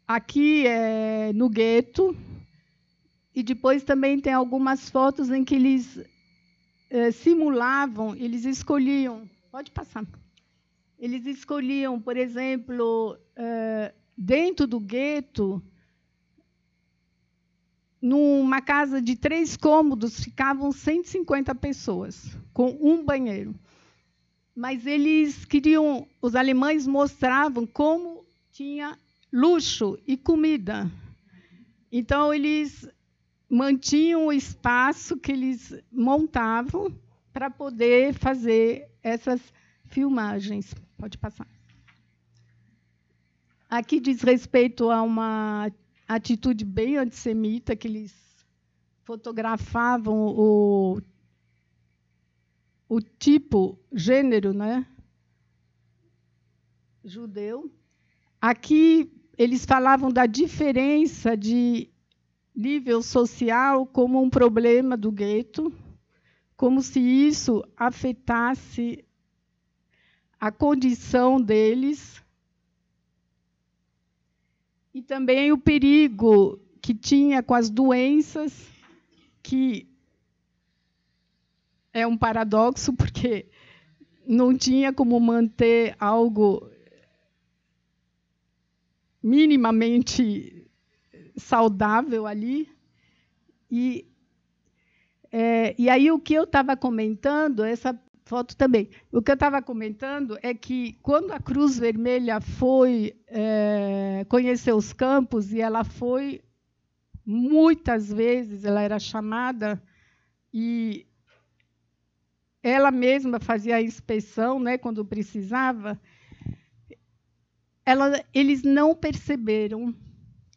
aqui é, no gueto e depois também tem algumas fotos em que eles é, simulavam, eles escolhiam, pode passar, eles escolhiam, por exemplo, é, dentro do gueto numa casa de três cômodos ficavam 150 pessoas, com um banheiro. Mas eles queriam, os alemães mostravam como tinha luxo e comida. Então, eles mantinham o espaço que eles montavam para poder fazer essas filmagens. Pode passar. Aqui diz respeito a uma atitude bem antissemita, que eles fotografavam o, o tipo, gênero, né? Judeu. Aqui eles falavam da diferença de nível social como um problema do gueto, como se isso afetasse a condição deles e também o perigo que tinha com as doenças, que é um paradoxo, porque não tinha como manter algo minimamente saudável ali. E, é, e aí o que eu estava comentando, essa foto também. O que eu estava comentando é que quando a Cruz Vermelha foi é, conhecer os campos e ela foi muitas vezes, ela era chamada e ela mesma fazia a inspeção, né, quando precisava. Ela, eles não perceberam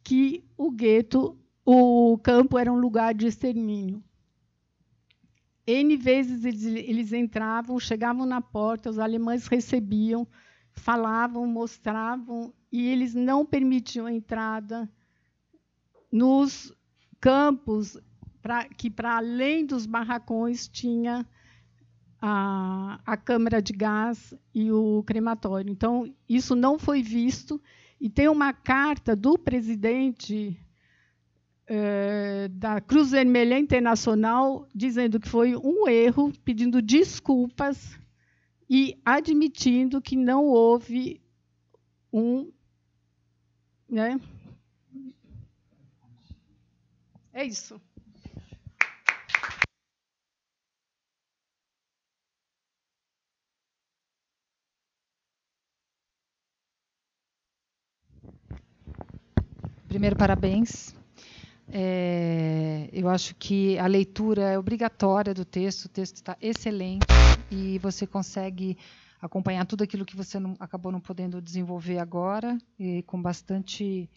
que o gueto, o campo era um lugar de extermínio. N vezes eles, eles entravam, chegavam na porta, os alemães recebiam, falavam, mostravam, e eles não permitiam a entrada nos campos pra, que, para além dos barracões, tinha a, a câmara de gás e o crematório. Então, isso não foi visto. E tem uma carta do presidente eh, da Cruz Vermelha Internacional dizendo que foi um erro, pedindo desculpas e admitindo que não houve um. Né? É isso. Primeiro, parabéns é, eu acho que a leitura é obrigatória do texto, o texto está excelente e você consegue acompanhar tudo aquilo que você não, acabou não podendo desenvolver agora e com bastante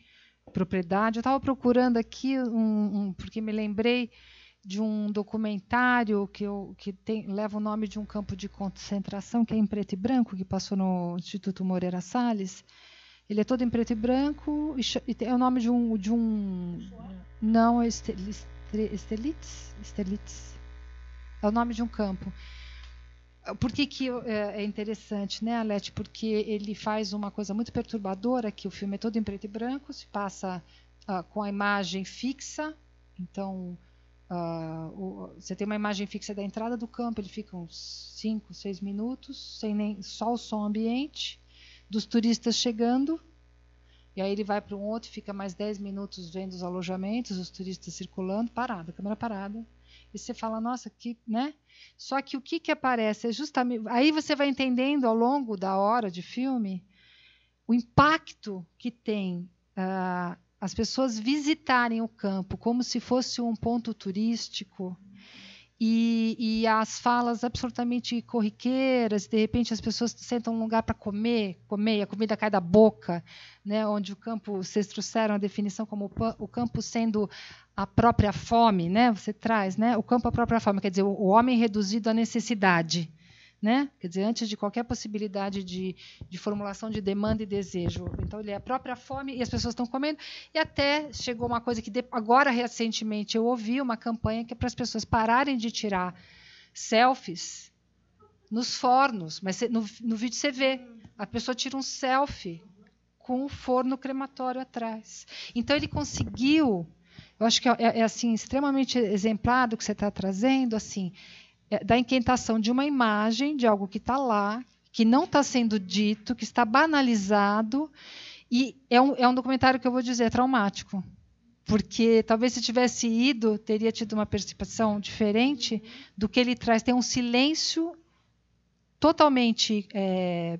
propriedade. Eu estava procurando aqui um, um, porque me lembrei de um documentário que, eu, que tem, leva o nome de um campo de concentração que é em preto e branco que passou no Instituto Moreira Salles ele é todo em preto e branco e, e é o nome de um de um não é Estelitz, Estelitz é o nome de um campo. Por que, que é, é interessante, né, Alete? Porque ele faz uma coisa muito perturbadora, que o filme é todo em preto e branco, se passa uh, com a imagem fixa, então uh, o, você tem uma imagem fixa da entrada do campo, ele fica uns 5, 6 minutos, sem nem só o som ambiente, dos turistas chegando. E aí ele vai para um outro, fica mais 10 minutos vendo os alojamentos, os turistas circulando, parada, câmera parada. E você fala, nossa, que, né? Só que o que, que aparece é justamente. Aí você vai entendendo ao longo da hora de filme o impacto que tem uh, as pessoas visitarem o campo como se fosse um ponto turístico e, e, as falas absolutamente corriqueiras, de repente as pessoas sentam um lugar para comer, comer, a comida cai da boca, né, onde o campo, vocês trouxeram a definição como o campo sendo a própria fome, né, você traz, né, o campo a própria fome, quer dizer, o homem reduzido à necessidade, né? Quer dizer, antes de qualquer possibilidade de, de formulação de demanda e desejo. Então, ele é a própria fome e as pessoas estão comendo. E até chegou uma coisa que de, agora, recentemente, eu ouvi uma campanha que é para as pessoas pararem de tirar selfies nos fornos. Mas no, no vídeo você vê, a pessoa tira um selfie com o forno crematório atrás. Então, ele conseguiu... Eu acho que é, é, é assim extremamente exemplar do que você está trazendo, assim, é, da inquietação de uma imagem, de algo que está lá, que não está sendo dito, que está banalizado. E é um, é um documentário que eu vou dizer, é traumático. Porque talvez se tivesse ido, teria tido uma participação diferente do que ele traz. Tem um silêncio totalmente. É,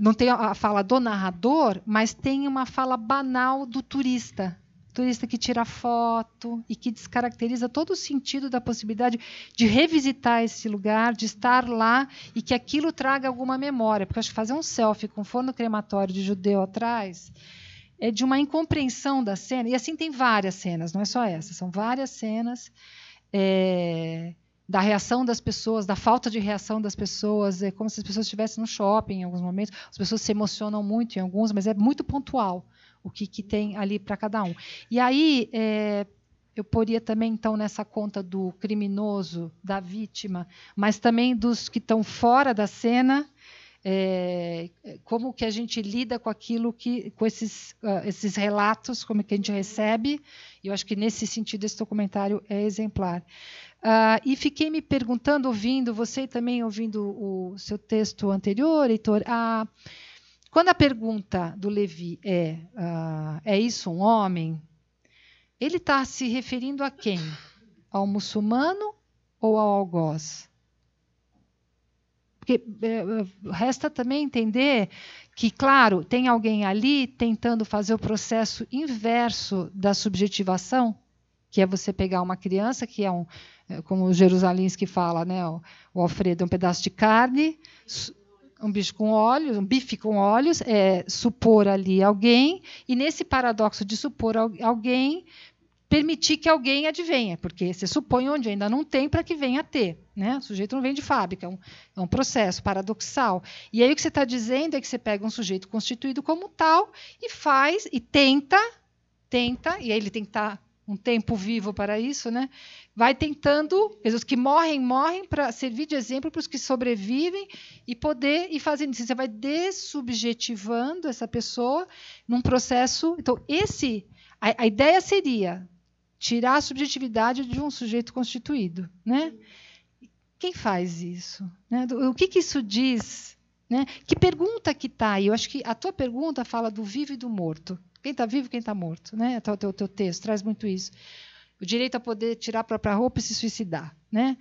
não tem a fala do narrador, mas tem uma fala banal do turista turista que tira foto e que descaracteriza todo o sentido da possibilidade de revisitar esse lugar, de estar lá e que aquilo traga alguma memória. Porque acho que fazer um selfie com forno crematório de judeu atrás é de uma incompreensão da cena. E assim tem várias cenas, não é só essa, são várias cenas. É da reação das pessoas, da falta de reação das pessoas, é como se as pessoas estivessem no shopping em alguns momentos. As pessoas se emocionam muito em alguns, mas é muito pontual o que, que tem ali para cada um. E aí é, eu poria também então nessa conta do criminoso, da vítima, mas também dos que estão fora da cena. É, como que a gente lida com aquilo que com esses, uh, esses relatos como que a gente recebe e eu acho que nesse sentido esse documentário é exemplar uh, e fiquei me perguntando ouvindo você também ouvindo o seu texto anterior Heitor, a uh, quando a pergunta do Levi é: uh, é isso um homem? Ele está se referindo a quem? Ao muçulmano ou ao algoz? Porque é, é, resta também entender que, claro, tem alguém ali tentando fazer o processo inverso da subjetivação, que é você pegar uma criança que é um, é, como o Jerusalins que fala, né, o, o Alfredo, é um pedaço de carne um bicho com olhos, um bife com olhos, é supor ali alguém, e nesse paradoxo de supor alguém, permitir que alguém advenha, porque você supõe onde ainda não tem para que venha a ter. Né? O sujeito não vem de fábrica, é um, é um processo paradoxal. E aí o que você está dizendo é que você pega um sujeito constituído como tal e faz, e tenta, tenta, e aí ele tem que estar. Tá um tempo vivo para isso, né? Vai tentando, os que morrem, morrem, para servir de exemplo para os que sobrevivem e poder e fazendo isso. Você vai dessubjetivando essa pessoa num processo. Então, esse a, a ideia seria tirar a subjetividade de um sujeito constituído, né? Quem faz isso? Né? O que, que isso diz? Né? Que pergunta que está aí? Eu acho que a tua pergunta fala do vivo e do morto, quem está vivo, quem está morto, né? Tá o teu, teu texto traz muito isso. O direito a poder tirar a própria roupa e se suicidar, né?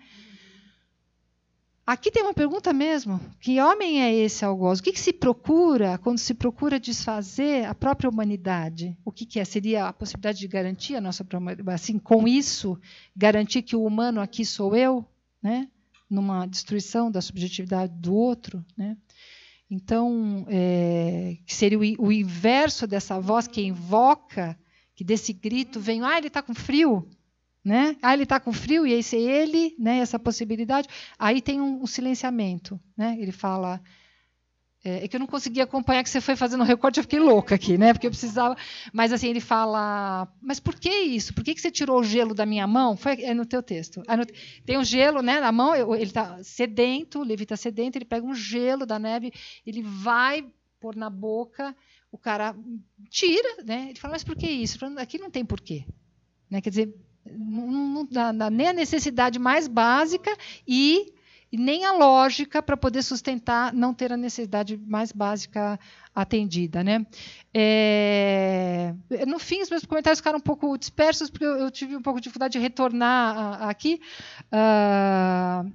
Aqui tem uma pergunta mesmo. Que homem é esse algoz? O que, que, se procura quando se procura desfazer a própria humanidade? O que, que é? Seria a possibilidade de garantir a nossa própria assim, com isso, garantir que o humano aqui sou eu, né? numa destruição da subjetividade do outro? Né? Então, é, que seria o, o inverso dessa voz que invoca, que desse grito vem, ah, ele está com frio, né? Ah, ele está com frio e esse é ele, né? Essa possibilidade. Aí tem um, um silenciamento, né? Ele fala, é, é que eu não conseguia acompanhar que você foi fazendo o recorte, eu fiquei louca aqui, né? Porque eu precisava. Mas assim, ele fala: Mas por que isso? Por que, que você tirou o gelo da minha mão? Foi é no teu texto. Ah, no... Tem um gelo né, na mão, ele está sedento, o Levi está sedento, ele pega um gelo da neve, ele vai pôr na boca, o cara tira, né? Ele fala: Mas por que isso? Falo, Aqui não tem porquê. Né? Quer dizer, não, não dá, nem a necessidade mais básica e e nem a lógica para poder sustentar não ter a necessidade mais básica atendida. Né? É... No fim, os meus comentários ficaram um pouco dispersos, porque eu tive um pouco de dificuldade de retornar aqui. Uh...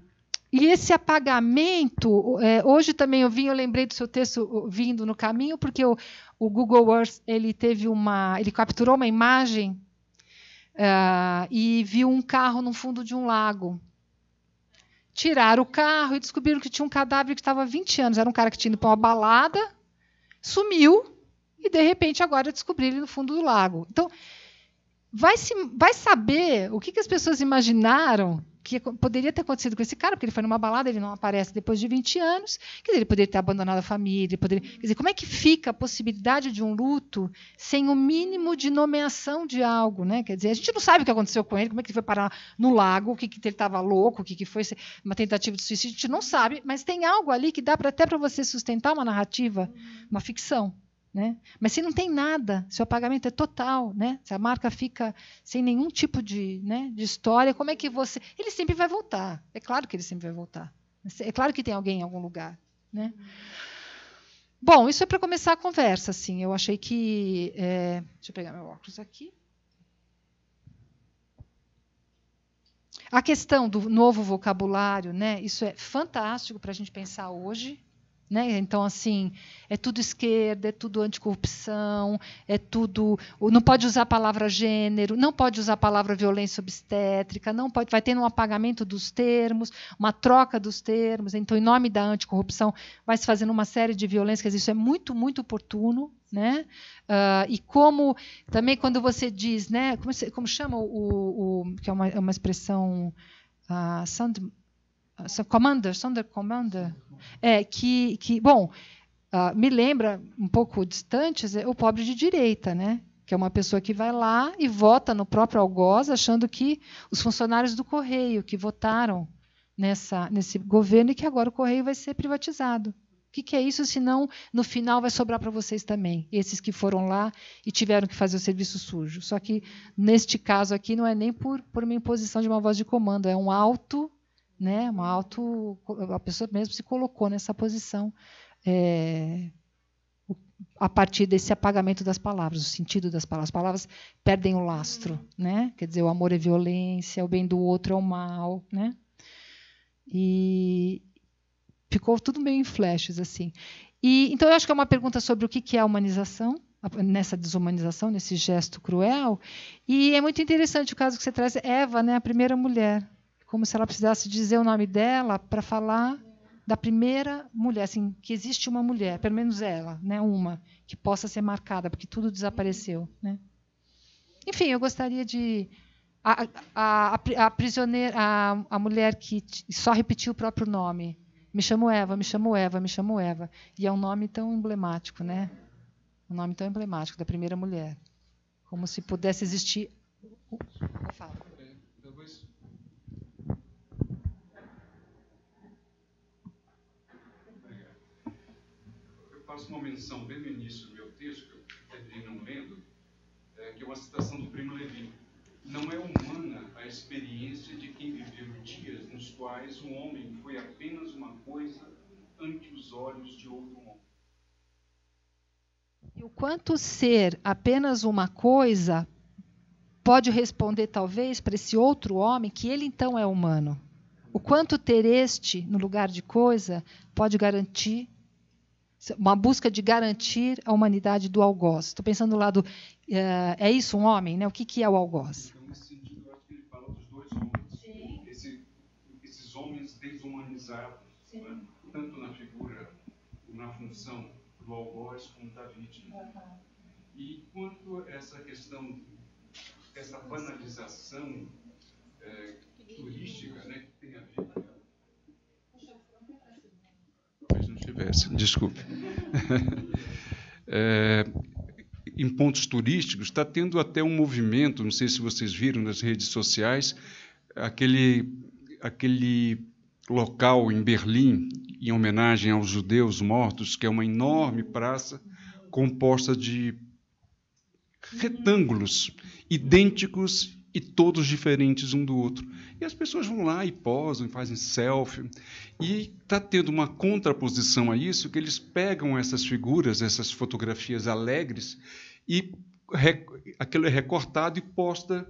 E esse apagamento, é, hoje também eu vim, eu lembrei do seu texto vindo no caminho, porque o, o Google Earth ele teve uma, ele capturou uma imagem uh, e viu um carro no fundo de um lago. Tiraram o carro e descobriram que tinha um cadáver que estava há 20 anos. Era um cara que tinha ido para uma balada, sumiu e, de repente, agora descobriram ele no fundo do lago. Então, vai, se, vai saber o que, que as pessoas imaginaram que poderia ter acontecido com esse cara, porque ele foi numa balada, ele não aparece depois de 20 anos, quer dizer, ele poderia ter abandonado a família, poderia, quer dizer, como é que fica a possibilidade de um luto sem o mínimo de nomeação de algo, né? Quer dizer, a gente não sabe o que aconteceu com ele, como é que ele foi parar no lago, o que, que ele estava louco, o que, que foi uma tentativa de suicídio, a gente não sabe, mas tem algo ali que dá pra, até para você sustentar uma narrativa, uma ficção. Né? Mas se não tem nada, se o apagamento é total, né? se a marca fica sem nenhum tipo de, né, de história, como é que você. Ele sempre vai voltar. É claro que ele sempre vai voltar. É claro que tem alguém em algum lugar. Né? Bom, isso é para começar a conversa. Assim. Eu achei que. É... Deixa eu pegar meu óculos aqui. A questão do novo vocabulário, né? isso é fantástico para a gente pensar hoje. Né? Então, assim, é tudo esquerda, é tudo anticorrupção, é tudo. Não pode usar a palavra gênero, não pode usar a palavra violência obstétrica, não pode. Vai tendo um apagamento dos termos, uma troca dos termos. Então, em nome da anticorrupção, vai se fazendo uma série de violências. Isso é muito, muito oportuno. Né? Uh, e como também quando você diz, né? Como, como chama o, o, que é uma, é uma expressão uh, ah, commander, Sonder Commander, é, que, que bom, uh, me lembra um pouco distantes é, o pobre de direita, né? que é uma pessoa que vai lá e vota no próprio algoz, achando que os funcionários do Correio que votaram nessa, nesse governo e que agora o Correio vai ser privatizado. O que, que é isso, senão no final vai sobrar para vocês também, esses que foram lá e tiveram que fazer o serviço sujo. Só que neste caso aqui não é nem por, por uma imposição de uma voz de comando, é um alto né? Uma auto, a pessoa mesmo se colocou nessa posição é, a partir desse apagamento das palavras, o sentido das palavras. As palavras perdem o lastro, uhum. né? Quer dizer, o amor é violência, o bem do outro é o mal, né? E ficou tudo meio em flashes assim. E então eu acho que é uma pergunta sobre o que é a humanização nessa desumanização, nesse gesto cruel. E é muito interessante o caso que você traz, Eva, né, a primeira mulher, como se ela precisasse dizer o nome dela para falar da primeira mulher, assim, que existe uma mulher, pelo menos ela, né, uma, que possa ser marcada, porque tudo desapareceu. Né? Enfim, eu gostaria de. A, a, a, a prisioneira, a, a mulher que só repetiu o próprio nome. Me chamo Eva, me chamo Eva, me chamo Eva. E é um nome tão emblemático, né? Um nome tão emblemático da primeira mulher. Como se pudesse existir. Eu falo. faço uma menção bem no início do meu texto, que eu terminei não lendo, é, que é uma citação do Primo Levi. Não é humana a experiência de quem viveu dias nos quais um homem foi apenas uma coisa ante os olhos de outro homem. E o quanto ser apenas uma coisa pode responder, talvez, para esse outro homem que ele então é humano. O quanto ter este no lugar de coisa pode garantir uma busca de garantir a humanidade do algoz. Estou pensando do lado eh, é isso um homem, né? O que que é o algoz? Então, nesse sentido, eu acho que ele fala dos dois homens. Esse, esses homens desumanizados, né? tanto na figura, na função do algoz como da vítima. Uhum. E quanto essa questão, essa banalização desculpe. É, em pontos turísticos, está tendo até um movimento, não sei se vocês viram nas redes sociais, aquele, aquele local em Berlim, em homenagem aos judeus mortos, que é uma enorme praça composta de retângulos idênticos e todos diferentes um do outro. E as pessoas vão lá e posam, e fazem selfie. E está tendo uma contraposição a isso, que eles pegam essas figuras, essas fotografias alegres, e rec... aquilo é recortado e posta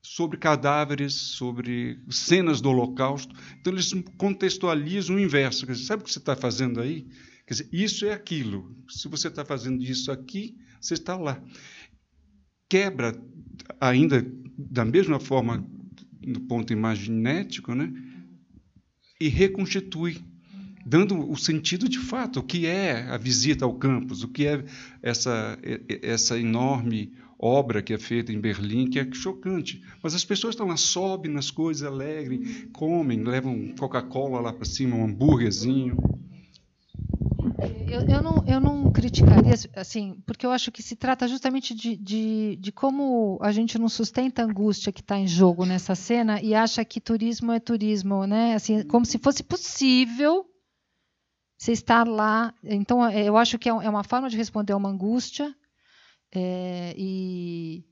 sobre cadáveres, sobre cenas do Holocausto. Então, eles contextualizam o inverso. Quer dizer, sabe o que você está fazendo aí? Quer dizer, isso é aquilo. Se você está fazendo isso aqui, você está lá. Quebra, ainda da mesma forma, no ponto imaginético, né? e reconstitui, dando o sentido de fato, o que é a visita ao campus, o que é essa, essa enorme obra que é feita em Berlim, que é chocante. Mas as pessoas estão lá, sobem nas coisas, alegrem, comem, levam Coca-Cola lá para cima, um hambúrguerzinho. Eu, eu, não, eu não criticaria, assim, porque eu acho que se trata justamente de, de, de como a gente não sustenta a angústia que está em jogo nessa cena e acha que turismo é turismo, né? Assim, como se fosse possível você estar lá. Então, é, eu acho que é, é uma forma de responder a uma angústia é, e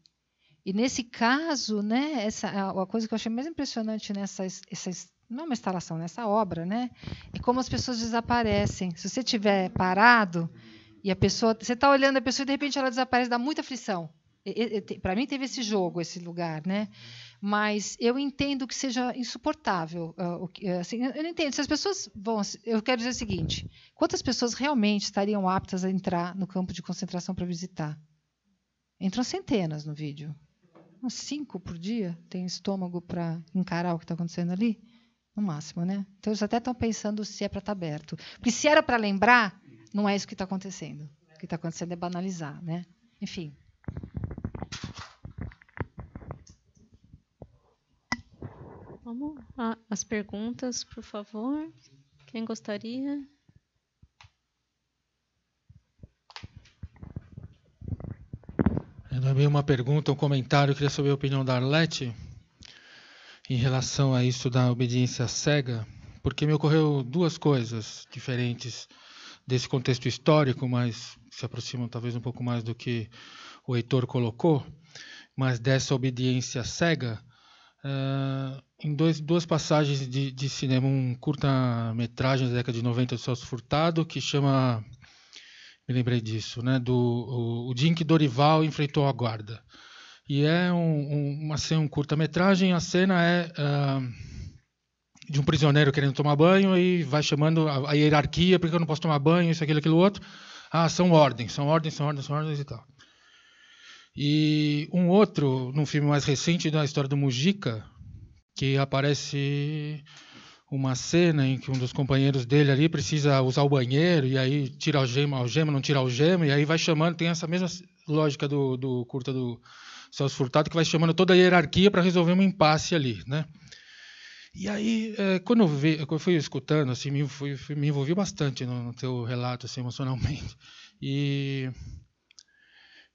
e nesse caso, né, essa, a coisa que eu achei mais impressionante nessa essa não é uma instalação, nessa né? é obra, né? É como as pessoas desaparecem. Se você tiver parado e a pessoa, você está olhando a pessoa e de repente ela desaparece, dá muita aflição. Para mim teve esse jogo, esse lugar, né? Mas eu entendo que seja insuportável. Ah, ah, assim, eu não entendo. Se as pessoas vão, eu quero dizer o seguinte: quantas pessoas realmente estariam aptas a entrar no campo de concentração para visitar? Entram centenas no vídeo. Uns cinco por dia tem estômago para encarar o que está acontecendo ali? No máximo, né? Então eles até estão pensando se é para estar tá aberto. Porque se era para lembrar, não é isso que está acontecendo. O que está acontecendo é banalizar, né? Enfim. Vamos às perguntas, por favor. Quem gostaria? É, também uma pergunta, um comentário, eu queria saber a opinião da Arlete em relação a isso da obediência cega, porque me ocorreu duas coisas diferentes desse contexto histórico, mas se aproximam talvez um pouco mais do que o Heitor colocou, mas dessa obediência cega, uh, em dois, duas passagens de, de cinema, um curta-metragem da década de 90 do Celso Furtado, que chama, me lembrei disso, né, do o, o Jim que Dorival enfrentou a guarda. E é um, um, um curta-metragem, a cena é uh, de um prisioneiro querendo tomar banho e vai chamando a, a hierarquia, porque eu não posso tomar banho, isso, aquilo, aquilo, outro. Ah, são ordens, são ordens, são ordens, são ordens e tal. E um outro, num filme mais recente da história do Mujica, que aparece uma cena em que um dos companheiros dele ali precisa usar o banheiro e aí tira a algema, gema não tira a algema, e aí vai chamando, tem essa mesma lógica do, do curta do, Celso Furtado, que vai chamando toda a hierarquia para resolver um impasse ali, né? E aí, é, quando, eu vi, quando eu fui escutando, assim, me, fui, me envolvi bastante no, no teu relato, assim, emocionalmente. E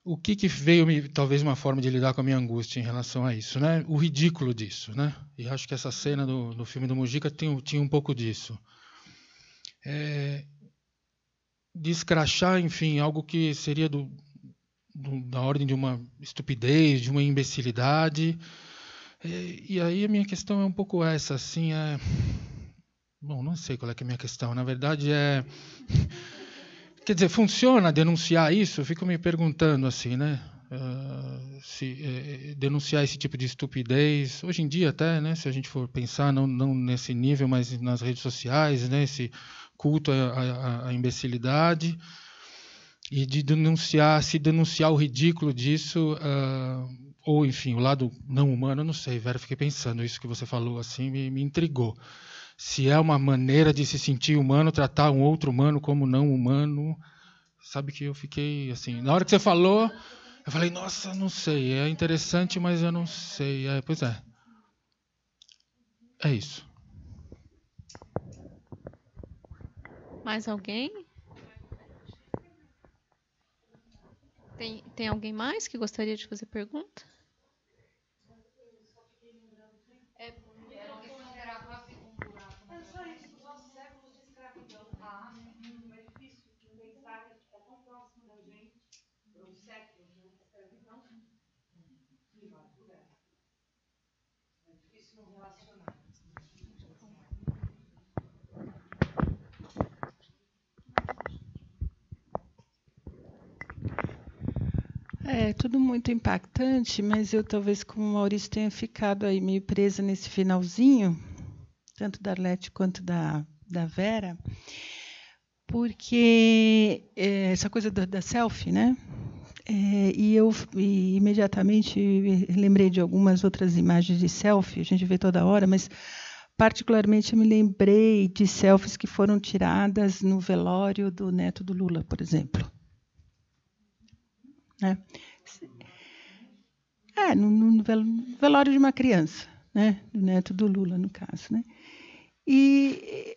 o que, que veio me, talvez uma forma de lidar com a minha angústia em relação a isso, né? O ridículo disso, né? E acho que essa cena do, do filme do Mujica tinha um pouco disso. É, descrachar, enfim, algo que seria do, da ordem de uma estupidez, de uma imbecilidade. E, e, aí a minha questão é um pouco essa, assim, é... Bom, não sei qual é, que é a minha questão. Na verdade, é... Quer dizer, funciona denunciar isso? Eu fico me perguntando, assim, né? Uh, se, é, é, denunciar esse tipo de estupidez, hoje em dia até, né? Se a gente for pensar, não, não nesse nível, mas nas redes sociais, né? Esse culto à, à, à imbecilidade e de denunciar, se denunciar o ridículo disso, uh, ou enfim, o lado não humano, eu não sei, Vera, fiquei pensando, isso que você falou assim me, me intrigou. Se é uma maneira de se sentir humano, tratar um outro humano como não humano, sabe que eu fiquei assim, na hora que você falou, eu falei, nossa, não sei, é interessante, mas eu não sei. É, pois é. É isso. Mais alguém? Tem, tem alguém mais que gostaria de fazer pergunta? É, tudo muito impactante, mas eu talvez como o Maurício tenha ficado aí meio presa nesse finalzinho, tanto da Arlete quanto da, da Vera, porque é, essa coisa da, da selfie, né? É, e eu e imediatamente lembrei de algumas outras imagens de selfie, a gente vê toda hora, mas particularmente eu me lembrei de selfies que foram tiradas no velório do neto do Lula, por exemplo. Né? É, no, no, velório de uma criança, né? Do neto do Lula, no caso, né? E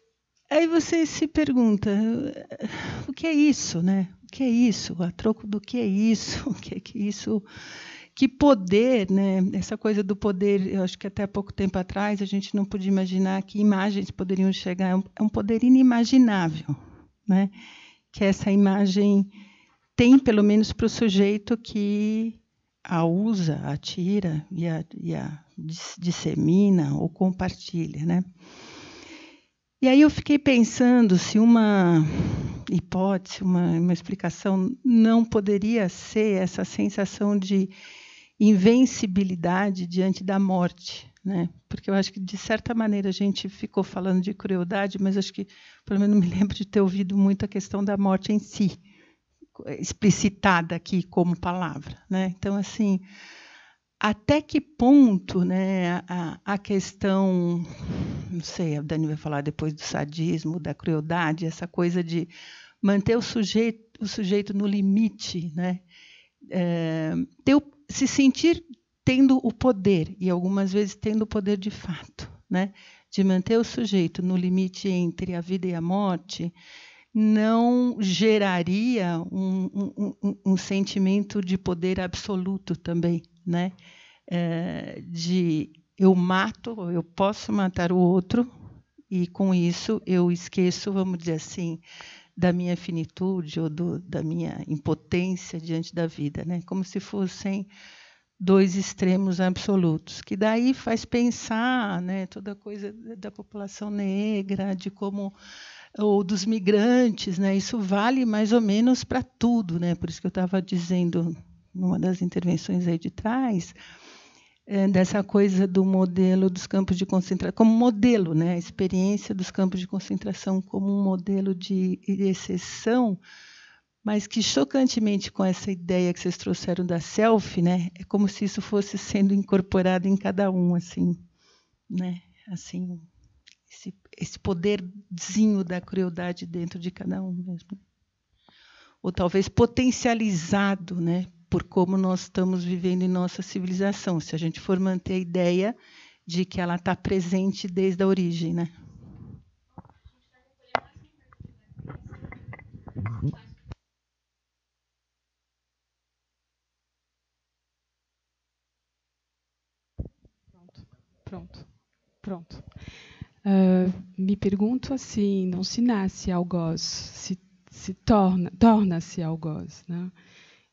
aí você se pergunta, o que é isso, né? O que é isso? A troco do que é isso? O que é que isso que poder, né? Essa coisa do poder, eu acho que até pouco tempo atrás a gente não podia imaginar que imagens poderiam chegar. É um, é poder inimaginável, né? Que é essa imagem tem, pelo menos para o sujeito que a usa, a tira e a, e a dissemina ou compartilha. Né? E aí eu fiquei pensando se uma hipótese, uma, uma explicação não poderia ser essa sensação de invencibilidade diante da morte, né? Porque eu acho que de certa maneira a gente ficou falando de crueldade, mas acho que pelo menos me lembro de ter ouvido muito a questão da morte em si, explicitada aqui como palavra. Né? Então, assim, até que ponto né, a, a, questão, não sei, a Dani vai falar depois do sadismo, da crueldade, essa coisa de manter o sujeito, o sujeito no limite, né? É, ter, se sentir tendo o poder, e algumas vezes tendo o poder de fato, né? de manter o sujeito no limite entre a vida e a morte, não geraria um, um, um, sentimento de poder absoluto também, né? É, de eu mato, eu posso matar o outro e com isso eu esqueço, vamos dizer assim, da minha finitude ou do, da minha impotência diante da vida, né? Como se fossem dois extremos absolutos, que daí faz pensar né, toda coisa da população negra, de como ou dos migrantes, né? Isso vale mais ou menos para tudo, né? Por isso que eu estava dizendo numa das intervenções aí de trás é, dessa coisa do modelo dos campos de concentração como modelo, né? A experiência dos campos de concentração como um modelo de exceção, mas que chocantemente com essa ideia que vocês trouxeram da selfie, né? É como se isso fosse sendo incorporado em cada um, assim, né? Assim, esse, esse poderzinho da crueldade dentro de cada um mesmo. Ou talvez potencializado né, por como nós estamos vivendo em nossa civilização, se a gente for manter a ideia de que ela está presente desde a origem. Né? Pronto, pronto, pronto. Ah, me pergunto assim, não se nasce algoz, se, se torna, torna-se algoz, né?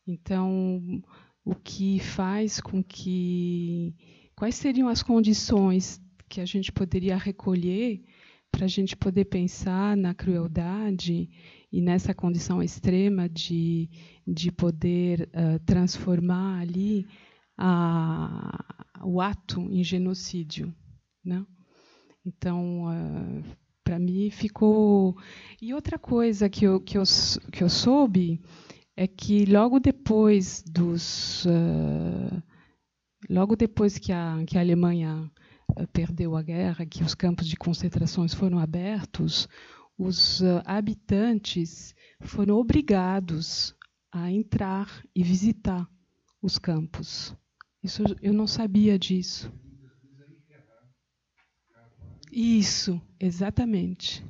Então, o que faz com que quais seriam as condições que a gente poderia recolher para a gente poder pensar na crueldade e nessa condição extrema de, de poder uh, transformar ali a, o ato em genocídio, não? Né? Então, ah, para mim ficou. E outra coisa que eu, que eu, que eu soube é que logo depois dos. Ah, logo depois que a, que a Alemanha ah, perdeu a guerra, que os campos de concentrações foram abertos, os habitantes foram obrigados a entrar e visitar os campos. Isso eu não sabia disso. Isso, exatamente.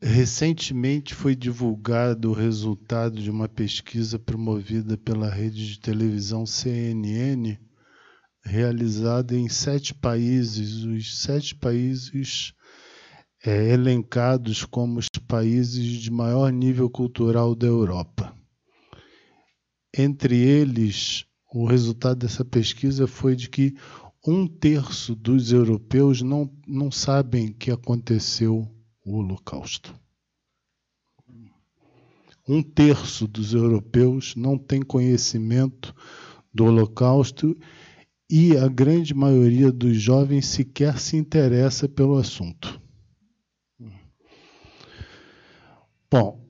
Recentemente foi divulgado o resultado de uma pesquisa promovida pela rede de televisão CNN, realizada em sete países. Os sete países é, elencados como os países de maior nível cultural da Europa. Entre eles, o resultado dessa pesquisa foi de que um terço dos europeus não, não sabem que aconteceu o Holocausto. Um terço dos europeus não tem conhecimento do Holocausto e a grande maioria dos jovens sequer se interessa pelo assunto. Bom,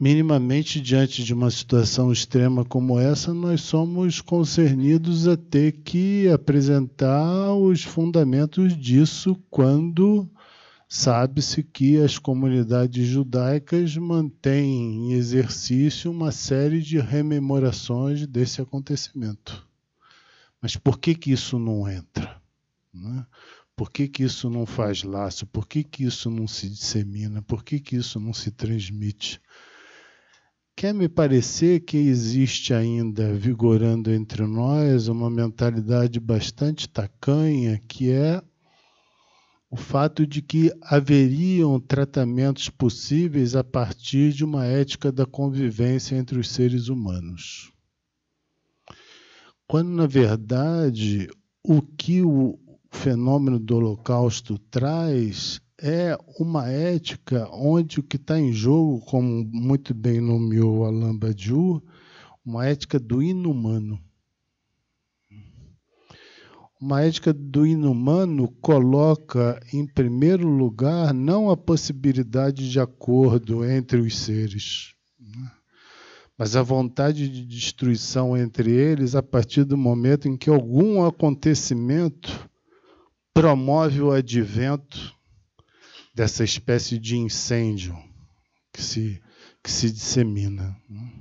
minimamente diante de uma situação extrema como essa, nós somos concernidos a ter que apresentar os fundamentos disso quando sabe-se que as comunidades judaicas mantêm em exercício uma série de rememorações desse acontecimento. Mas por que, que isso não entra? Né? Por que, que isso não faz laço? Por que, que isso não se dissemina? Por que, que isso não se transmite? Quer me parecer que existe ainda vigorando entre nós uma mentalidade bastante tacanha, que é o fato de que haveriam tratamentos possíveis a partir de uma ética da convivência entre os seres humanos. Quando, na verdade, o que o, fenômeno do Holocausto traz é uma ética onde o que está em jogo, como muito bem nomeou Alain Badiou, uma ética do inumano. Uma ética do inumano coloca em primeiro lugar não a possibilidade de acordo entre os seres, né? mas a vontade de destruição entre eles a partir do momento em que algum acontecimento promove o advento dessa espécie de incêndio que se, que se dissemina. Né?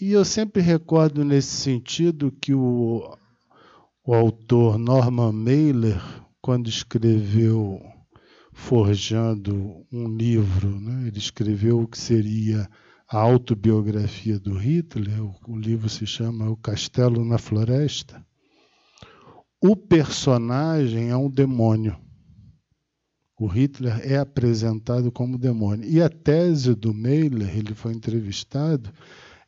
E eu sempre recordo nesse sentido que o, o autor Norman Mailer, quando escreveu Forjando um livro, né, ele escreveu o que seria a autobiografia do Hitler, o, o livro se chama O Castelo na Floresta o personagem é um demônio. O Hitler é apresentado como demônio. E a tese do Meiler, ele foi entrevistado,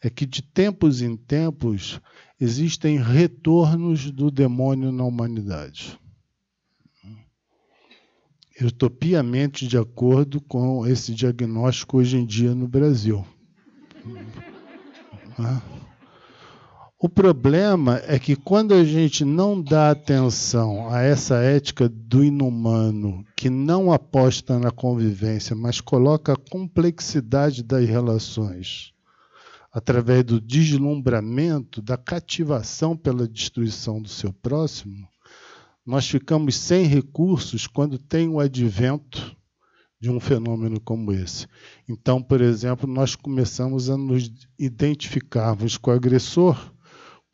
é que de tempos em tempos existem retornos do demônio na humanidade. Eu estou piamente de acordo com esse diagnóstico hoje em dia no Brasil. Né? O problema é que quando a gente não dá atenção a essa ética do inumano, que não aposta na convivência, mas coloca a complexidade das relações através do deslumbramento, da cativação pela destruição do seu próximo, nós ficamos sem recursos quando tem o advento de um fenômeno como esse. Então, por exemplo, nós começamos a nos identificarmos com o agressor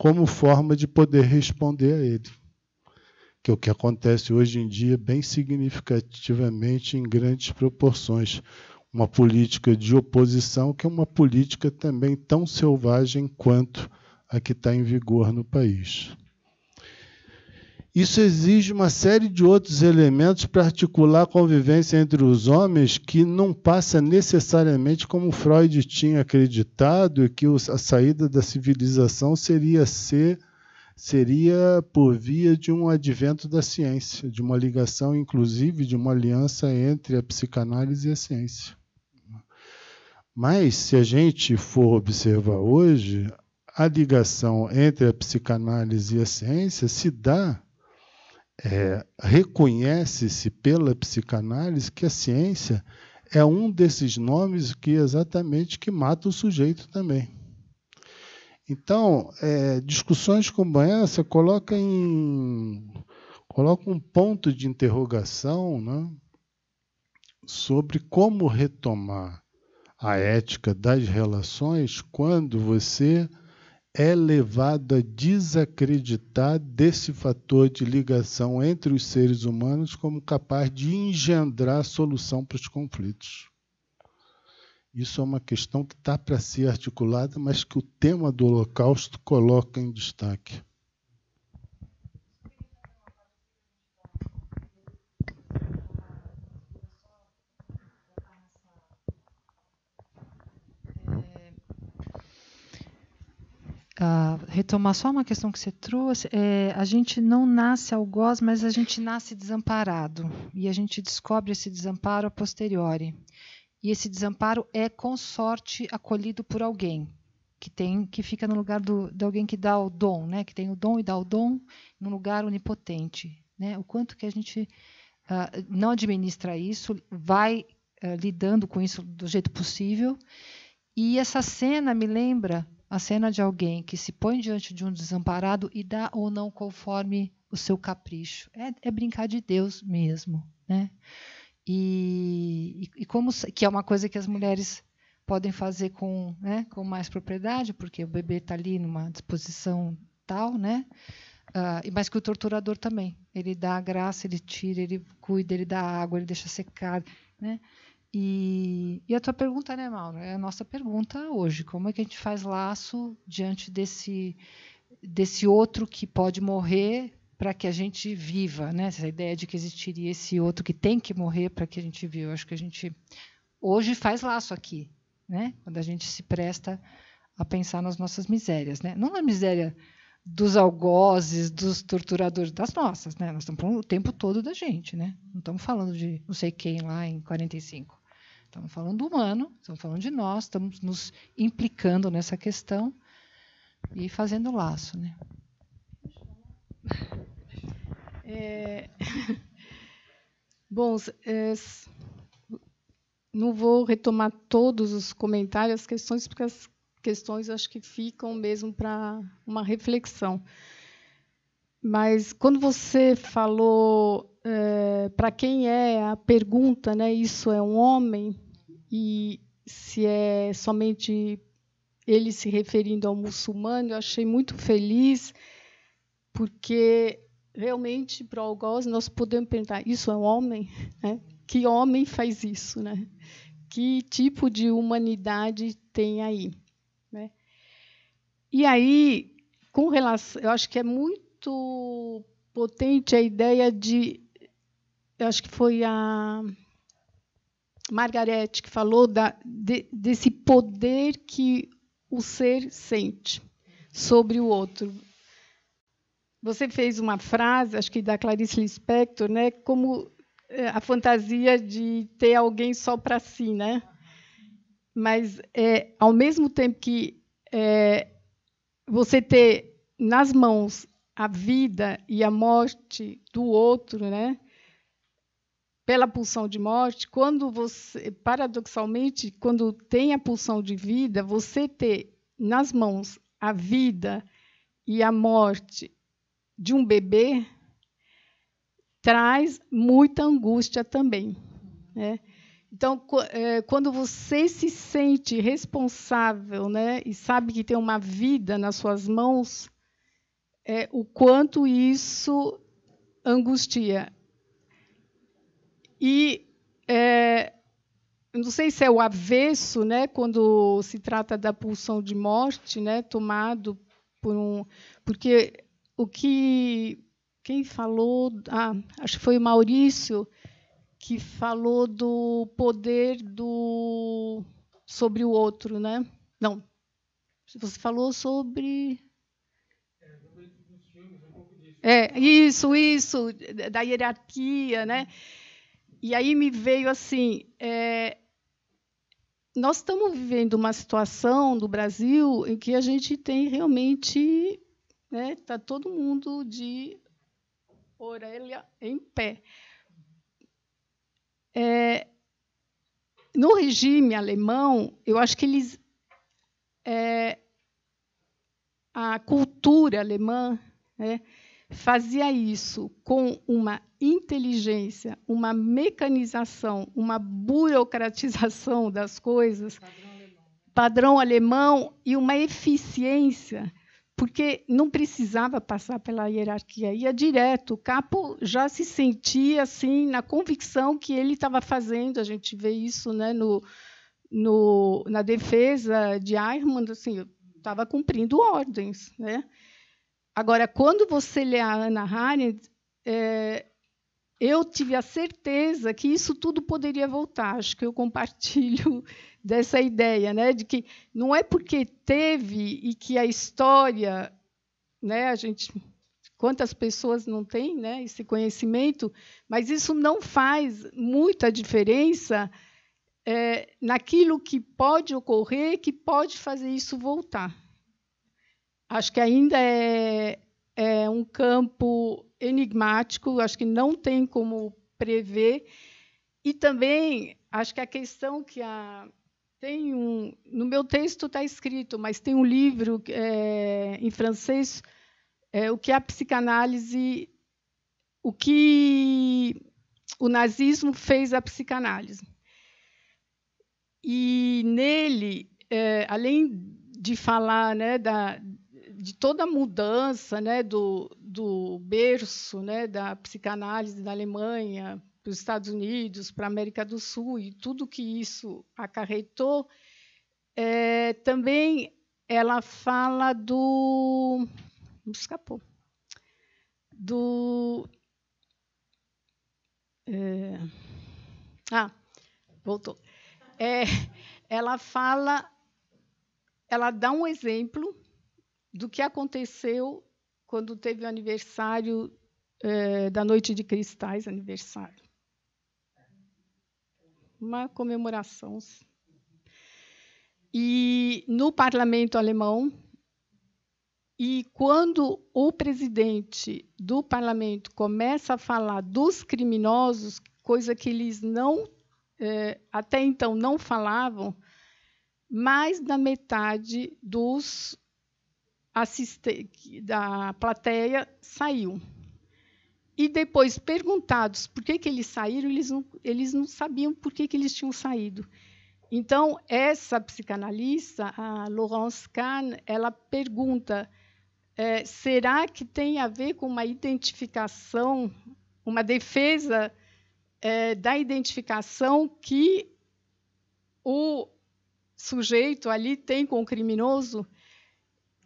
como forma de poder responder a ele. Que é o que acontece hoje em dia bem significativamente em grandes proporções. Uma política de oposição que é uma política também tão selvagem quanto a que está em vigor no país. Isso exige uma série de outros elementos para articular a convivência entre os homens que não passa necessariamente como Freud tinha acreditado que a saída da civilização seria ser seria por via de um advento da ciência, de uma ligação inclusive de uma aliança entre a psicanálise e a ciência. Mas se a gente for observar hoje, a ligação entre a psicanálise e a ciência se dá é, reconhece-se pela psicanálise que a ciência é um desses nomes que exatamente que mata o sujeito também. Então, é, discussões como essa colocam em, um ponto de interrogação né, sobre como retomar a ética das relações quando você é levado a desacreditar desse fator de ligação entre os seres humanos como capaz de engendrar solução para os conflitos. Isso é uma questão que está para ser articulada, mas que o tema do Holocausto coloca em destaque. uh, retomar só uma questão que você trouxe, é, a gente não nasce algoz, mas a gente nasce desamparado. E a gente descobre esse desamparo a posteriori. E esse desamparo é, com sorte, acolhido por alguém que tem que fica no lugar do, de alguém que dá o dom, né? que tem o dom e dá o dom num lugar onipotente. Né? O quanto que a gente uh, não administra isso, vai uh, lidando com isso do jeito possível. E essa cena me lembra a cena de alguém que se põe diante de um desamparado e dá ou não conforme o seu capricho. É, é brincar de Deus mesmo, né? E, e, como que é uma coisa que as mulheres podem fazer com, né, com mais propriedade, porque o bebê está ali numa disposição tal, né? Uh, ah, mas que o torturador também. Ele dá a graça, ele tira, ele cuida, ele dá água, ele deixa secar, né? E, e, a tua pergunta, né, Mauro? É a nossa pergunta hoje. Como é que a gente faz laço diante desse, desse outro que pode morrer para que a gente viva? Né? Essa ideia de que existiria esse outro que tem que morrer para que a gente viva. Eu acho que a gente hoje faz laço aqui, né? quando a gente se presta a pensar nas nossas misérias. Né? Não na miséria dos algozes, dos torturadores, das nossas. Né? Nós estamos falando o tempo todo da gente. Né? Não estamos falando de não sei quem lá em 45. Estamos falando do humano, estamos falando de nós, estamos nos implicando nessa questão e fazendo laço. Né? É... Bom, é... não vou retomar todos os comentários, as questões, porque as questões acho que ficam mesmo para uma reflexão. Mas quando você falou é, para quem é a pergunta, né? Isso é um homem e se é somente ele se referindo ao muçulmano, eu achei muito feliz porque realmente para o algoz nós podemos perguntar: isso é um homem? Né? Que homem faz isso, né? Que tipo de humanidade tem aí? Né? E aí, com relação, eu acho que é muito muito potente a ideia de. Acho que foi a Margarete que falou da, de, desse poder que o ser sente sobre o outro. Você fez uma frase, acho que da Clarice Lispector, né, como é, a fantasia de ter alguém só para si, né? Mas é, ao mesmo tempo que é, você ter nas mãos a vida e a morte do outro, né? Pela pulsão de morte, quando você, paradoxalmente, quando tem a pulsão de vida, você ter nas mãos a vida e a morte de um bebê traz muita angústia também, né? Então, é, quando você se sente responsável, né, e sabe que tem uma vida nas suas mãos, é, o quanto isso angustia. E é, não sei se é o avesso, né, quando se trata da pulsão de morte, né, tomado por um, porque o que quem falou, ah, acho que foi o Maurício que falou do poder do sobre o outro, né? Não. Você falou sobre é, isso, isso, da hierarquia, né? E aí me veio assim. É, nós estamos vivendo uma situação do Brasil em que a gente tem realmente. Está né, todo mundo de orelha em pé. É, no regime alemão, eu acho que eles. É, a cultura alemã né, fazia isso com uma inteligência, uma mecanização, uma burocratização das coisas, padrão alemão, padrão alemão e uma eficiência porque não precisava passar pela hierarquia, ia direto. O capo já se sentia assim na convicção que ele estava fazendo. A gente vê isso, né, no, no na defesa de Eichmann, assim, estava cumprindo ordens, né? Agora, quando você lê a Ana Arendt, é, eu tive a certeza que isso tudo poderia voltar. Acho que eu compartilho dessa ideia, né, de que não é porque teve e que a história, né, a gente quantas pessoas não têm, né, esse conhecimento, mas isso não faz muita diferença é, naquilo que pode ocorrer, que pode fazer isso voltar. Acho que ainda é, é um campo enigmático, acho que não tem como prever. E também acho que a questão que a tem um no meu texto está escrito, mas tem um livro é, em francês é, o que a psicanálise, o que o nazismo fez à psicanálise. E nele, é, além de falar né, da, de toda a mudança né, do, do berço né, da psicanálise da Alemanha para os Estados Unidos, para a América do Sul, e tudo que isso acarretou, é, também ela fala do. Me escapou. Do. É, ah, voltou. É, ela fala. Ela dá um exemplo do que aconteceu quando teve o aniversário é, da Noite de Cristais aniversário. Uma comemoração. E no parlamento alemão, e quando o presidente do parlamento começa a falar dos criminosos, coisa que eles não é, até então não falavam, mais da metade dos da plateia saiu. E depois, perguntados por que, que eles saíram, eles não, eles não sabiam por que, que eles tinham saído. Então, essa psicanalista, a Laurence Kahn, ela pergunta: é, será que tem a ver com uma identificação, uma defesa é, da identificação que o sujeito ali tem com o criminoso?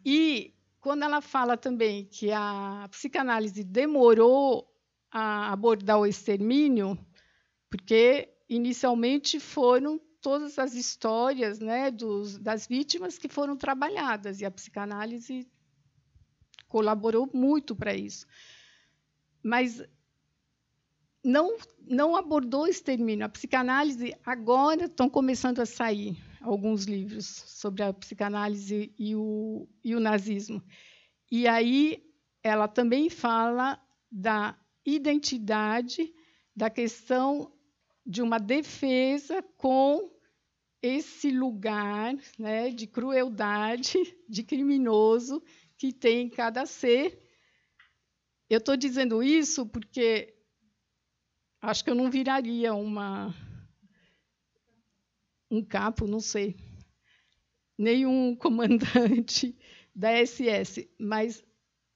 E quando ela fala também que a psicanálise demorou a abordar o extermínio, porque inicialmente foram todas as histórias né, dos, das vítimas que foram trabalhadas, e a psicanálise colaborou muito para isso. Mas não, não abordou o extermínio. A psicanálise agora estão começando a sair alguns livros sobre a psicanálise e o, e o nazismo. E aí ela também fala da identidade, da questão de uma defesa com esse lugar né, de crueldade, de criminoso que tem em cada ser. Eu estou dizendo isso porque acho que eu não viraria uma um capo, não sei, nenhum comandante da SS, mas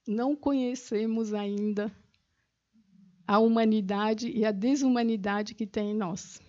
não conhecemos ainda a humanidade e a desumanidade que tem em nós.